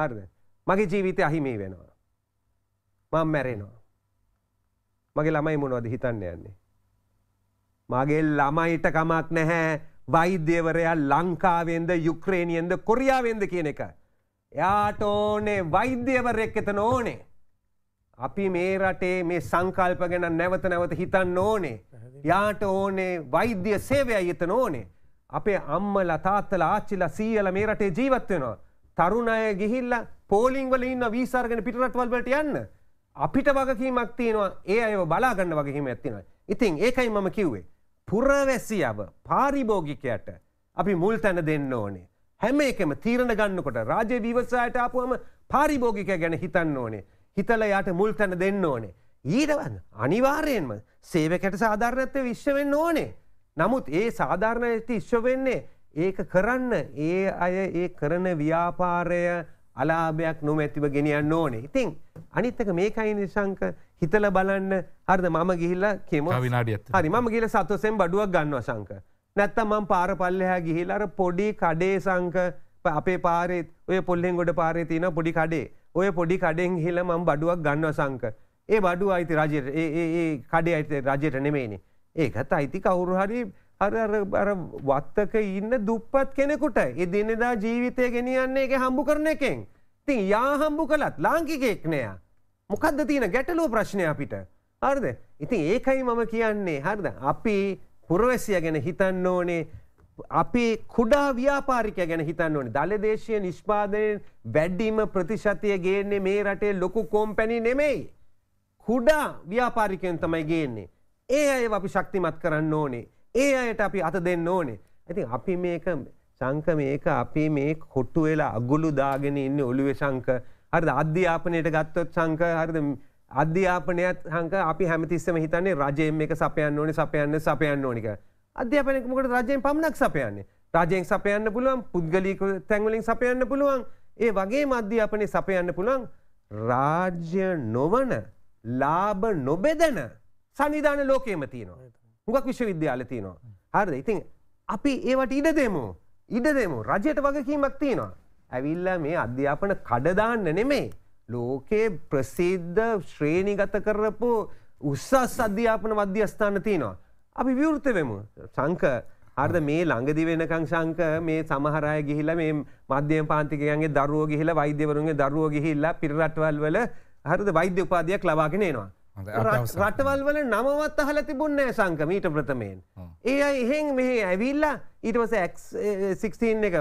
හර්ද මගේ ජීවිතය අහිමේ වෙනවා මං මැරෙනවා මගේ ළමයි මොනවද හිතන්න යන්නේ මගේ ළමයිට කමක් නැහැ වෛද්‍යවරයා ලංකාවෙන්ද යුක්්‍රේණියෙන්ද කොරියාවෙන්ද කියන එක. යාට ඕනේ වෛද්‍යවරෙක් එතන ඕනේ. අපි මේ රටේ මේ සංකල්ප ගැන නැවත නැවත හිතන්න ඕනේ. යාට ඕනේ වෛද්‍ය සේවය එතන ඕනේ. අපේ අම්මල තාත්තල ආච්චිල සීයල මේ රටේ ජීවත්වෙනවා. තරුණය ගිහිල්ල පෝලිංවල ඉන්න වීසාර්ගෙන පිටරටවල්බට යන්න. අපිට වගකීමක් තියෙනවා ඒ අය බලාගන්න වගකීම ඇතිනවා. ඉතින් ඒකයි මම කිව්වේ. පුරවැසියව පාරිභෝගිකයට අපි මුල් තැන දෙන්න ඕනේ. හැම එකම තීරණ ගන්නකොට රාජ්‍ය විවසායට ආපුවම පාරිභෝගිකය ගැන හිතන්න ඕනේ. හිතලා යාට මුල් තැන දෙන්න ඕනේ. ඊටවන් අනිවාර්යෙන්ම සේවකට සාධාරණත්වය විශ්ව වෙන්න ඕනේ. නමුත් ඒ සාධාරණයති විශ්ව වෙන්නේ ඒක කරන්න ඒ අය ඒ කරන ව්‍යාපාරය අලාභයක් නොමැතිව ගෙනියන්න ඕනේ. ඉතින් අනිත් එක මේකයි නිසංක හිතල බලන්න හරිද මම ගිහිල්ලා කෙම හරි මම ගිල සතුසෙන් බඩුවක් ගන්න සංක. නැත්ත මං පාර පල්ලෙහා ගිහිලාර පොඩි කඩේ සංක අපේ පාරෙත් ඔය පොල්ලෙන් ගොඩ පාරේ තියෙන පොඩි කඩේ ඔය පොඩි කඩෙන් හිල මං බඩුවක් ගන්න සංක. ඒ බඩු අයිති රජයට ඒ කඩේ අයිත රජයට නෙමේනි. ඒකත් අයිති කවුරු හරි අර වත්තක ඉන්න දුප්පත් කෙනෙකුට එදිනෙදා ජීවිතය ගෙනියන්නේ එක හම්බු කරන එකෙන්. තින් යා හම්බු කළත් ලාංකිකෙක් නෑ. මොකක්ද තියෙන ගැටලෝ ප්‍රශ්නය අපිට හරිද ඉතින් ඒකයි මම කියන්නේ හරිද අපි පුරවැසිය ගැන හිතන්න ඕනේ අපි කුඩා ව්‍යාපාරිකය ගැන හිතන්න ඕනේ දළදේශය නිෂ්පාදනයෙන් වැඩිම ප්‍රතිශතය ගේන්නේ මේ රටේ ලොකු කොම්පැනි නෙමෙයි කුඩා ව්‍යාපාරිකයන් තමයි ගේන්නේ ඒ අය අපි ශක්තිමත් කරන්න ඕනේ ඒ අයට අපි අත දෙන්න ඕනේ ඉතින් අපි මේක සංක මේක අපි මේ කොට්ටු වෙලා අගුළු දාගෙන ඉන්නේ ඔළුවේ සංක හරිද අධ්‍යාපනයට ගත්තොත් සංක හරිද අධ්‍යාපනයත් හංක අපි හැමතිස්සම හිතන්නේ රජයෙන් එක සපයන්න ඕනි සපයන්න සපයන්න ඕනික අධ්‍යාපනයක මොකට රජයෙන් පමණක් සපයන්නේ රජයෙන් සපයන්න පුළුවන් පුද්ගලික තැන්වලින් සපයන්න පුළුවන් ඒ වගේ අධ්‍යාපනය සපයන්න පුළුවන් රාජ්‍ය නොවන ලාභ නොබෙදන සංවිධාන ලෝකයේම තියෙනවා හුඟක් විශ්වවිද්‍යාල තියෙනවා හරිද ඉතින් අපි ඒවට ඉඩ දෙමු ඉඩ දෙමු රජයට වගකීමක් තියෙනවා ඇවිල්ලා මේ අධ්‍යාපන කඩදාන්න නෙමේ ලෝකයේ ප්‍රසිද්ධ ශ්‍රේණිගත කරපු උස්සස් අධ්‍යාපන මධ්‍යස්ථාන තියෙනවා. අපි විවෘත වෙමු සංක අර්ද මේ ළඟදි වෙනකං සංක මේ සමහරය ගිහිල මේ මධ්‍යම පාන්තිකයන්ගේ දරුවෝ ගිහිලා වෛද්‍යවරුන්ගේ දරුවෝ ගිහිල්ලා පිරරටවල් වල හරිද වෛද්‍ය උපාධයක් ලබාගෙන එනවා. රටවල් වල නමවත් අහල තිබුන්නෑ සංකමීට ප්‍රථමයෙන්. ඒ අයි එහෙන් මෙහ ඇවිල්ලා ඊටවස එක්16 එක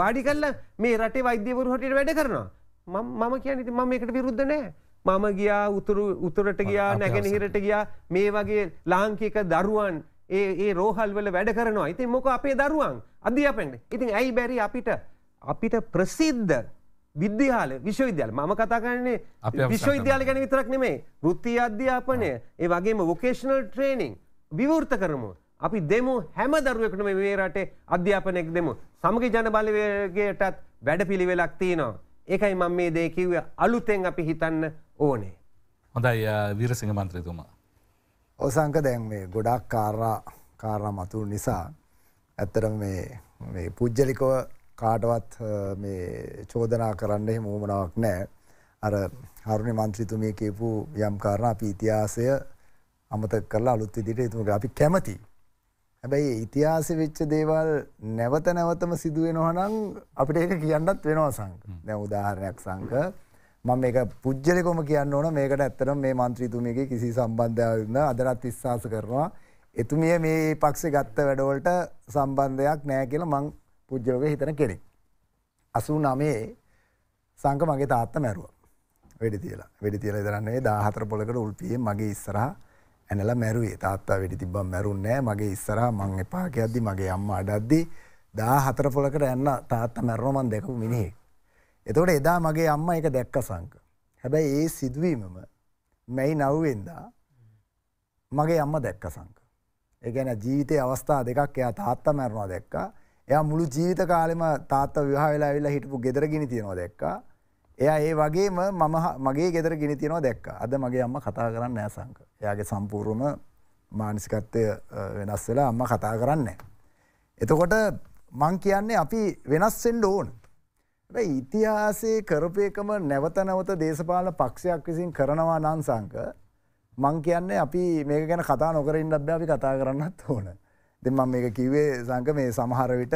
වාඩි කල්ල මේ රටේ වෛද්‍යවරු හොටිට වැඩ කරනවා මම කියන ඉති මම එකට විරුද්ධ නෑ මම ගියා උතුරු උතුරට ගියා නැගෙනහිරට ගියා මේ වගේ ලාංකික දරුවන් ඒ ඒ රෝහල් වල වැඩ කරනවා ඉතින් මොක අපේ දරුවන් අධ්‍යාපනයට ඉතින් ඇයි බැරි අපිට අපිට ප්‍රසිද්ධ විද්‍යාල විශ්වවිද්‍යාල මම කතා කරන්නේ විශ්වවිද්‍යාල ගැන විතරක් නෙමේ වෘත්තිය අධ්‍යාපනය ඒ වගේම වොකේෂනල් ට්‍රේනිං විවෘත කරමු. අපි දෙමු හැම දරුවෙකුටම මේ රටේ අධ්‍යාපනයක් දෙමු. සමගි ජනබලවේගයටත් වැඩපිළිවෙලක් තියෙනවා. ඒකයි මම මේ දේ කිව්වේ අලුතෙන් අපි හිතන්න ඕනේ. හොඳයි වීරසිංහ මන්ත්‍රීතුමා. ඔසංක දැන් මේ ගොඩක් කාරණා කාරණා මතුවු නිසා ඇත්තටම මේ මේ පුජ්‍යලිකව කාටවත් මේ චෝදනා කරන්න එහෙම වුමනාවක් නැහැ. අර හරුණි മന്ത്രിතුමිය කියපු යම් කාරණා අපි ඉතිහාසය අමතක කරලා අලුත් විදිහට ඒතුමක අපි කැමති. හැබැයි ඉතිහාසෙ වෙච්ච දේවල් නැවත නැවතම සිදු වෙනවා නම් අපිට ඒක කියන්නත් වෙනවා සංක. දැන් උදාහරණයක් සංක මම මේක පුජ්‍යලකම කියන්න ඕන මේකට ඇත්තටම මේ മന്ത്രിතුමියගේ කිසි සම්බන්ධයක් නැහැ. අදටත් විශ්වාස කරනවා. එතුමිය මේ පක්ෂේ ගත්ත වැඩවලට සම්බන්ධයක් නැහැ කියලා මං පුද්ජලක හිතන කෙනෙක්. අසූ නමේ සංක මගේ තාත්ත මැරුව. වැඩි තියලා වැඩි තියලා දරන්නේ දාහතර පොලකට උල්පියෙන් මගේ ඉස්සරහා ඇනලා මැරුවේ තාත්තා වැඩි තිබ්බම මැරුන්නේ මගේ ඉස්සරහා මං එපා කියද්දි මගේ අම්මා අඩද්දි 14 පොලකට යන්න තාත්තා මැරෙනවා මං දැකපු මිනිහෙක්. එතකොට එදා මගේ අම්මා ඒක දැක්ක සංක. හැබැයි ඒ සිදුවීමම මැයි 9 වෙනිදා මගේ අම්මා දැක්ක සංක. ඒ කියන්නේ ජීවිතයේ අවස්ථා දෙකක් එයා තාත්තා මැරෙනවා දැක්කා. එයා මුළු ජීවිත කාලෙම තාත්තා විවාහ වෙලා ඇවිල්ලා හිටපු ගෙදර ගිනි තියනවා දැක්කා. එයා ඒ වගේම මම මගේ ගෙදර ගිනි තියනවා දැක්කා. අද මගේ අම්මා කතා කරන්නේ නැහැ සංක. එයාගේ සම්පූර්ණම මානසිකත්වය වෙනස් වෙලා අම්මා කතා කරන්නේ නැහැ. එතකොට මං කියන්නේ අපි වෙනස් වෙන්න ඕන. හැබැයි ඉතිහාසයේ කරපු එකම නැවත නැවත දේශපාලන පක්ෂයක් විසින් කරනවා නම් සංක මං කියන්නේ අපි මේක ගැන කතා නොකර ඉන්නත් බෑ අපි කතා කරන්නත් ඕන. දෙම මේ කිවේ සංක මේ සමහරවිට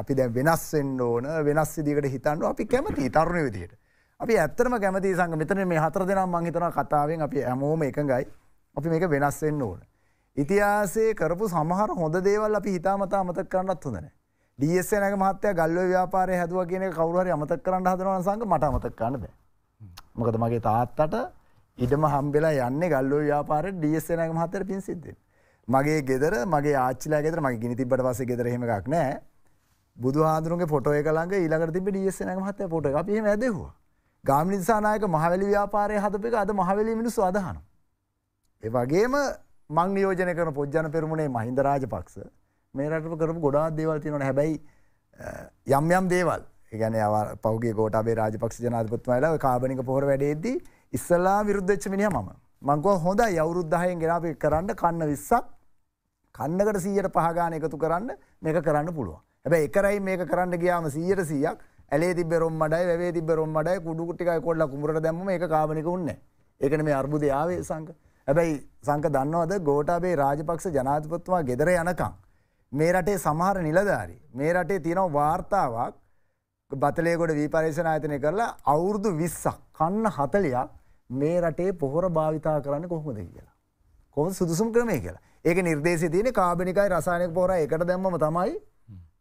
අපි දැ වෙනස්ෙන් ඕන වෙනස් සිදිකට හිතන්ඩු අපි කැමති තරුණ විදියට අපි ඇත්තරම කැමති සංග මෙතන මේ හතර දෙනම් මංහිතන කතාවෙන් අපි ඇමෝම එකඟයි අපි මේක වෙනස්වෙන්න ඕන. ඉතිහාසේ කරපු සමහර හොඳ දේවල් අපි හිතාමතා අමතක් කරන්නත් හොඳන ඩියස්සනක මහත්තය ගල්ලව ව්‍යාපාරය හැදුව කියන කවරුහරි අමතක් කරන්න හදනවන සංග මට අමතක් කරන්නද. මොකද මගේ තාත්තට ඉඩම හම්බෙලා යන්නේ ගල්ලෝ ව්‍යාපාරය ඩියස්සනක මහතර පින් සිද්ධේ. මගේ ගෙදර මගේ ආච්චිලා ගෙදර මගේ ගිනි තිබට පස ගෙදර හෙමක් නෑ බුදුහාදුරුගේ පොටෝ එක ළඟ ඊළඟට තිබ ඩියස්සනක මහත්තය පොට අපි එහෙම ඇදෙහුවා ගාමිනිසානායක මහවැලි ව්‍යාපාරය හදපික අද මහවැලි මිනිස්සු අදහන. ඒ වගේම මං නියෝජනය කරන පොජ්ජන පෙරමුණේ මහින්ද රාජපක්ෂ මේ රටට කරපු ගොඩාක් දේවල් තියෙනවා හැබැයි යම් යම් දේවල් ඒ කියන්නේ අව පෞගේ ගෝඨාභය රාජපක්ෂ ජනාධිපතිතුමාලා ඔය කාබනික පොහොර වැඩේදී ඉස්සලා විරුද්ධ වෙච්ච මිනිහා මම. මංකව හොඳයි අවුරුද්ධහයෙන් ගෙනාපි කරන්න කන්න විස්සක් කන්නකට සීයට පහගාන එකතු කරන්න මේක කරන්න පුළුව. ඇැ එකරයි මේක කරන්න ගියාම සීයට සීයක් ඇලේ තිබ රොම් මඩයි වේ තිබ රොම් මඩයි කුඩුකුටික කොල්ල කුමට දැම එක කාමනික උන්න එකන මේ අර්බුද යාවේ සංක ඇබැයි සංක දන්නවද ගෝටාබේ රාජපක්ෂ ජනාතිපත්තුමා ගෙදර යනකං. මේ රටේ සමහර නිලධාරි. මේ රටේ තියෙනව වාර්තාවක් බතලේගොඩ වීපර්ේෂණ ආයතනය කරලා අවුරුදු විස්සක් කන්න හතලයක් මේ රටේ පොහොර භාවිතා කරන්න කොහොමද කියලා. කොහොම සුදුසුම් ක්‍රමය කියලා. ඒක නිර්දේශ තියෙන කාබනිකයි රසායනක පොහොර එකට දැම්ම තමයි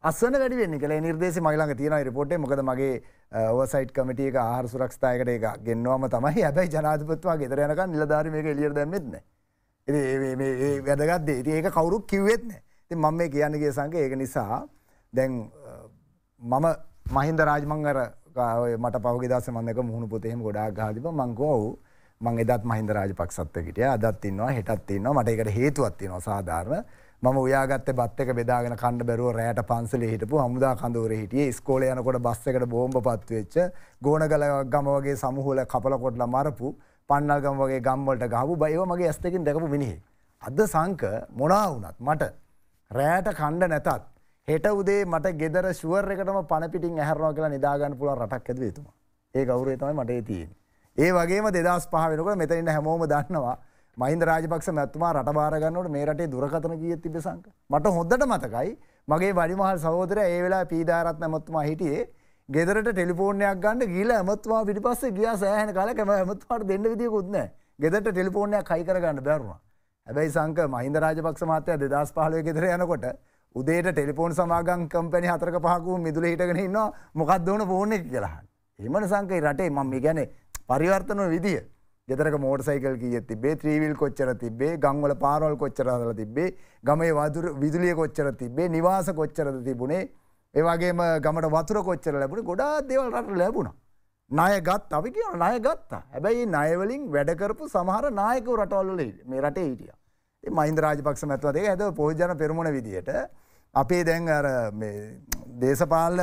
අස්සන වැඩි වෙන්නේ කියලා. ඒ නිර්දේශය මගේ ළඟ තියෙනවා රිපෝට් එකේ. මොකද මගේ ඕවර්සයිට් කමිටි එක ආහාර සුරක්ෂතායකට ඒක ගෙන්නවම තමයි. හැබැයි ජනාධිපතිතුමා ගෙදර යනකම් නිලධාරි මේක එළියට දැම්මෙත් නැහැ. ඉතින් මේ මේ වැදගත් දේ. ඉතින් ඒක කවුරුත් කිව්වෙත් නැහැ. ඉතින් මම මේ කියන්නේ ගිය සංකේ ඒක නිසා දැන් මම මහින්ද රාජමංගර මට පහුගේ දවසේ මම දැක මුහුණු පුතේම ගොඩාක් ගහලා තිබ්බා මං කෝ ඔව් මං එදත් මහින්ද රාජපක්ෂත් එක්ක හිටියා අදත් ඉන්නවා හෙටත් ඉන්නවා මට ඒකට හේතුවක් තියෙනවා සාධාරණ මම උයාගත්තේ බත් එක බෙදාගෙන කන්න බැරුව රැයට පන්සලේ හිටපු හමුදා කඳවුරේ හිටියේ ඉස්කෝලේ යනකොට බස් එකට බෝම්බ පත්තු වෙච්ච ගෝණගල ගම වගේ සමූහල කපල කොටලා මරපු පන්නල් ගම වගේ ගම් වලට ගහපු බයව මගේ ඇස් දෙකෙන් දැකපු මිනිහෙක්. අද සංක මොනා වුණත් මට රැයට කන්න නැතත් හෙට උදේ මට ගෙදර ශුවර් එකටම පණපිටින් ඇහරනවා කියලා නිදාගන්න පුළුවන් රටක් ඇතුව එතුමා. ඒ ගෞරවය තමයි මට ඒ තියෙන්නේ. ඒ වගේම 2005 වෙනකොට මෙතන ඉන්න හැමෝම දන්නවා මහින්ද රාජපක්ෂ මැතිතුමා රට බාර ගන්නකොට මේ රටේ දුරකථන කීයක් තිබ්බ සංක. මට හොඳට මතකයි මගේ වඩිමහල් සහෝදරයා ඒ වෙලාවේ පීඩාරත් මැතිතුමා හිටියේ. ගෙදරට ටෙලිෆෝන් එකක් ගන්න ගිහලා මැතිතුමා පිටිපස්සේ ගියා සෑහෙන කාලයක් මැතිතුමාට දෙන්න විදියකුත් නැහැ. ගෙදරට ටෙලිෆෝන් එකක් හයි කරගන්න බැරුණා. හැබැයි සංක මහින්ද රාජපක්ෂ මහත්තයා 2015 ගෙදර යනකොට උදේට ටෙලිපෝන් සමාගන් කම්පැනි හතරක පහකු මිදුල හිටගෙන ඉන්නවා මොකක්ද ඕන ෆෝන් එක කියලා. එහෙමන සංකේ රටේ මම මේ කියන්නේ පරිවර්තන විදිය. ගෙදරක මෝටර් සයිකල් කීයක් තිබ්බේ, ත්‍රිවිල් කොච්චර තිබ්බේ, ගම්වල පාරවල් කොච්චර හදලා තිබ්බේ, ගමේ විදුලිය කොච්චර තිබ්බේ, නිවාස කොච්චරද තිබුණේ, ඒ වගේම ගමට වතුර කොච්චර ලැබුණේ, ගොඩාක් දේවල් රටට ලැබුණා. ණය ගත් අපි කියන ණය ගත්තා. හැබැයි ණය වලින් වැඩ කරපු සමහර නායකව රටවල් වල මේ රටේ හිටියා. මහින්ද රාජපක්ෂ මැත්වදේ ඇද පොහජන පෙරමුණ විදියට අපේ දැන් අර දේශපාල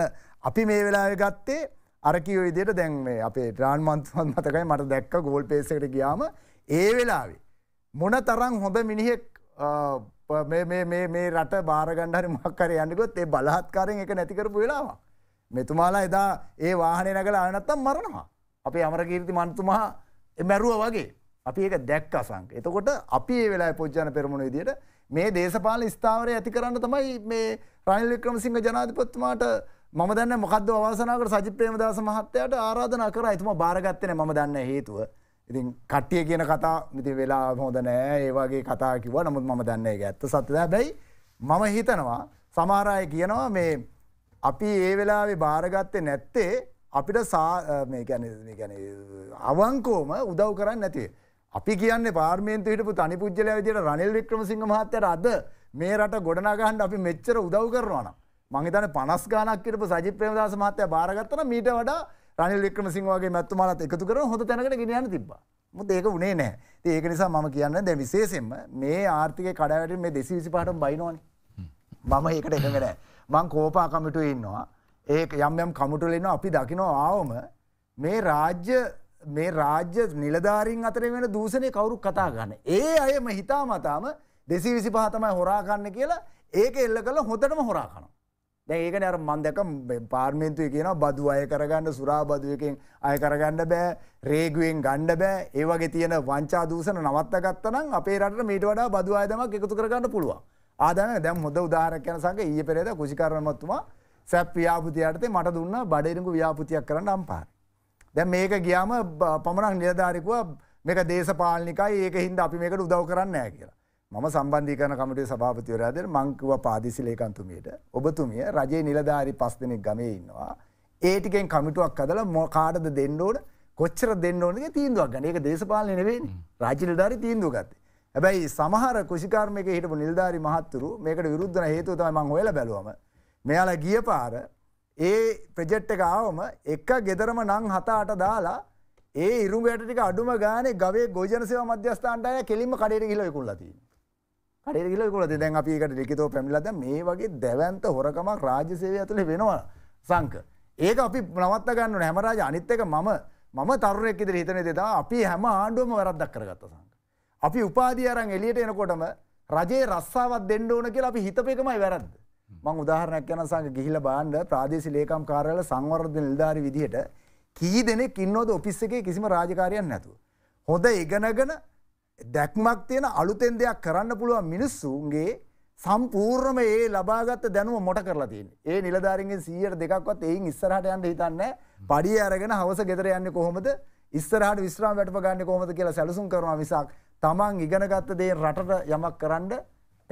අපි මේ වෙලා ගත්තේ අරකිව විදියට දැන් මේ අපේ ට්‍රාන් මන්තුවන් මතකයි මට දැක්ක ගෝල් පේසකට ගියාම ඒ වෙලාවේ. මොන තරං හොඳ මිනිහෙක් මේ රට භාරගණ්ඩරි මක්කර යන්නකොත් ඒ බලහත්කාරෙන් එක නැතිකරපු වෙලාවා. මෙතුමාලා එදා ඒ වාහනය නැගල අනත්තම් මරණවා. අපේ අමරකීර්ති මන්තුමා මැරුව වගේ. අපි ඒක දැක්ක සංක. එතකොට අපි ඒ වෙලාවේ පොජ්ජන පෙරමුණ විදියට මේ දේශපාලන ස්ථාවරය ඇති කරන්න තමයි මේ රනිල් වික්‍රමසිංහ ජනාධිපතිතුමාට මම දන්න මොකද්ද අවසනාවකට සජිත් ප්‍රේමදාස මහත්තයාට ආරාධනා කරා. එතුමා බාරගත්තේ නැහැ මම දන්න හේතුව. ඉතින් කට්ටිය කියන කතා මිති වෙලා හොඳ නෑ ඒ වගේ කතා කිව්වා නමුත් මම දන්නේ ඒක ඇත්ත සත්‍යද හැබැයි මම හිතනවා සමහර අය කියනවා මේ අපි ඒ වෙලාවේ බාරගත්තේ නැත්තේ අපිට සා මේ කියන්නේ මේ කියන්නේ අවංකවම උදව් කරන්නේ නැති අපි කියන්න පාර්මේන්තු හිටපු තනි පුද්ජල විදියට රනිල් වික්‍රමසිංහ මහත්තයට අද මේ රට ගොඩනගහන්ට අපි මෙච්චර උදව් කරනවාන මංහිතන පනස් ගානක් කිරපු සජි ප්‍රමදස මහත්තය භාරගත්තන මීට වඩා රනිල් වික්‍රමසිංහගේ මැත්තුමාලත් එකතු කර හොඳ තැනකට ගෙනයන්න තිබා මුත් ඒක උනේ නෑ ඒක නිසා මම කියන්න දැ විශේෂෙන්ම මේ ආර්ථික කඩවැට මේ දෙසිවිසි පහට බයිනෝන මම ඒකට එකඟ නෑ මං කෝපා කමිටු ඉන්නවා ඒක යම් යම් කමුටුලෙන්න අපි දකිනෝ ආවම මේ රාජ්‍ය මේ රාජ්‍ය නිලධාරීන් අතර වෙන දූෂණය කවුරු කතා ගන්න. ඒ අයම හිතාමතාම දෙසි විසි පහතමයි හොරාගන්න කියලා ඒක එල්ල කළ හොඳටම හොරාකනවා. දැ ඒකන අර මන්දක පාර්මේන්තුවය කියන බදු අය කරගන්න සුරාබදුවකෙන් අය කරගන්න බෑ රේගුවෙන් ගණ්ඩ බෑ ඒවගේ තියෙන වංචා දූසන නවත්තගත්තනම් අපේ රට මීට වඩා බදු අයදමක් එකතු කරගන්න පුළුව. ආදන දැම් හොඳ උදාහරක්යන සඟ ඒ පෙරේද කුෂිකරමත්තුමා සැප් ව්‍යාපතියටතේ මට දුන්න බඩරිකු ව්‍යාපතියක් කරන්න අම්පාර. දැ මේක ගියාම පමණක් නිලධාරිකුව මේක දේශපාලනිකයි ඒක හින්ද අපි මේකට උදව් කරන්න ෑ කියලා මම සම්බන්ධිකන කමටේ සභාපතිවරයාද මංකව පාදිසිලේකන්තුමියට ඔබතුමිය රජයේ නිලධාරි පස්තිනෙක් ගමේ ඉන්නවා. ඒටිකෙන් කමිටුවක් කදල මොකාඩද දෙන්නෝට කොච්චර දෙන්නඕනගේ තීන්දුවක් ගන එක දේශපාලන නෙවේ රාජිලධාරි තීන්දුව ගත්තේ. ඇැයි සමහර කෘෂිකාර්මක හිටපු නිල්ධාරි මහත්තුරු මේකට විරුද්ධන හේතුවතමං හොල බැලුවම මෙයාලා ගිය පාර ඒ ප්‍රජෙට් එක ආවම එක ගෙදරම නං හතාට දාලා ඒ ඉරුමයට ටික අඩුම ගානේ ගවේ ගොජන සේවා මධ්‍යස්ථානට අය කෙලින්ම කඩේට ගිහලා විකුණලා තියෙනවා. කඩේට ගිහලා විකුණලා තියෙන දැන් අපි ඒකට ලිඛිතව පැමිණලා දැන් මේ වගේ දැවැන්ත හොරකමක් රාජ්‍ය සේවය ඇතුලේ වෙනවා සංක. ඒක අපි නවත්ත ගන්න ඕනේ හැම රාජ අනිත් එක මම මම තරුණෙක් ඉදිරියේ හිතන දේ තමයි අපි හැම ආණ්ඩුවම වැරද්දක් කරගත්තා සංක. අපි උපාධිය අරන් එළියට එනකොටම රජයේ රස්සාවක් දෙන්න ඕන කියලා අපි හිතපේකමයි වැරද්ද. මං උදාහරණයක් යන සංග ගිහිල්ලා බලන්න ප්‍රාදේශීය ලේකම් කාර්යාල සංවර්ධන නිලධාරී විදිහට කී දෙනෙක් ඉන්නවද ඔෆිස් එකේ කිසිම රාජකාරියක් නැතුව. හොඳ ඉගෙනගෙන දැක්මක් තියෙන අලුතෙන් දෙයක් කරන්න පුළුවන් මිනිස්සුන්ගේ සම්පූර්ණම ඒ ලබාගත් දැනුම මොට කරලා තියෙන්නේ. ඒ නිලධාරීන්ගෙන් 100ට දෙකක්වත් එයින් ඉස්සරහට යන්න හිතන්නේ පඩිය අරගෙන හවස ගෙදර යන්නේ කොහොමද? ඉස්සරහට විස්රාම වැටප ගන්න කොහොමද කියලා සැලසුම් කරනවා මිසක් තමන් ඉගෙනගත්ත දේ රටට යමක් කරන්න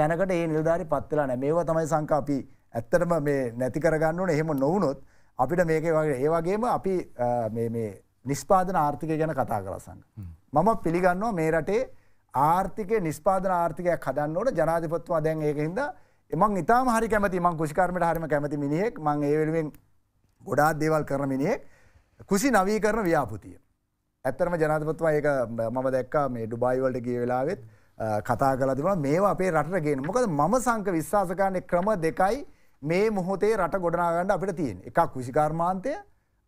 තැනකට ඒ නිල්ධාරි පත්වෙලා නෑ මේවා තමයි සංකා අපි ඇත්තටම මේ නැති කරගන්න ඕන එහෙම නොවුනොත් අපිට මේක වගේ ඒ වගේම අපි නිස්පාදන ආර්ථිකය ගැන කතා කරසන්න. මම පිළිගන්නවා මේ රටේ ආර්ථිකය නිස්පාදන ආර්ථිකයක් හදන්නවට ජනාධිපත්තුවා දැන් ඒකහින්ද එමං ඉතාම හරි කැමති මං කුෂිකර්මට හරිම කැමති මිනිහෙක් මං ඒවලුවෙන් ගොඩාත් දේවල් කරන මිනිහෙක් කුසි නවී කරන ව්‍යාපතිය. ඇත්තරම ජනාධපත්වා ඒක මම දැක්කා මේ ඩුබයිවල්ට ගිය වෙලාවෙත් කතා කලා තිබුණා මේවා අපේ රටට ගේන්න. මොකද මම සංක විශ්වාස කරන්නේ ක්‍රම දෙකයි මේ මොහොතේ රට ගොඩනගා ගන්න අපිට තියෙන්නේ. එකක් කෘෂිකර්මාන්තය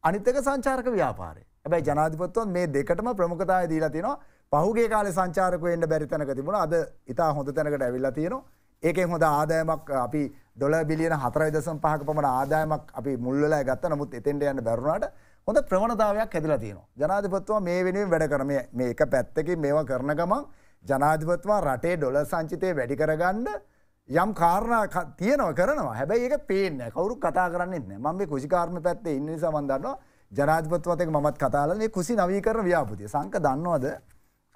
අනිත් එක සංචාරක ව්‍යාපාරය. හැබැයි ජනාධිපතිතුමා මේ දෙකටම ප්‍රමුඛතාවය දීලා තිනවා. පහුගිය කාලේ සංචාරක වෙන්න බැරි තැනක තිබුණා. අද ඉතා හොඳ තැනකට ඇවිල්ලා තියෙනවා. ඒකෙන් හොඳ ආදායමක් අපි ඩොලර් බිලියන 4.5ක පමණ ආදායමක් අපි මුල් වෙලා ගත්තා. නමුත් එතෙන්ට යන්න බැරුණාට හොඳ ප්‍රවණතාවයක් හැදිලා තියෙනවා. ජනාධිපතිතුමා මේ වෙනුවෙන් වැඩ කරන මේ එක පැත්තකින් මේවා කරන ගමන් ජනාධිපත්වා රටේ ඩොල සංචිතය වැඩි කරගන්න යම් කාරණා තියනව කරනවා හැබැයි ඒක පේන්න කවරු කතා කරන්න මම කුසිකාර්ම පැත්තේ ඉන්න සබන්ධන්නවා ජනාධිපත්වතක මත් කතාලනේ කුසි නවී කර ව්‍යාපතිය සංක දන්නවද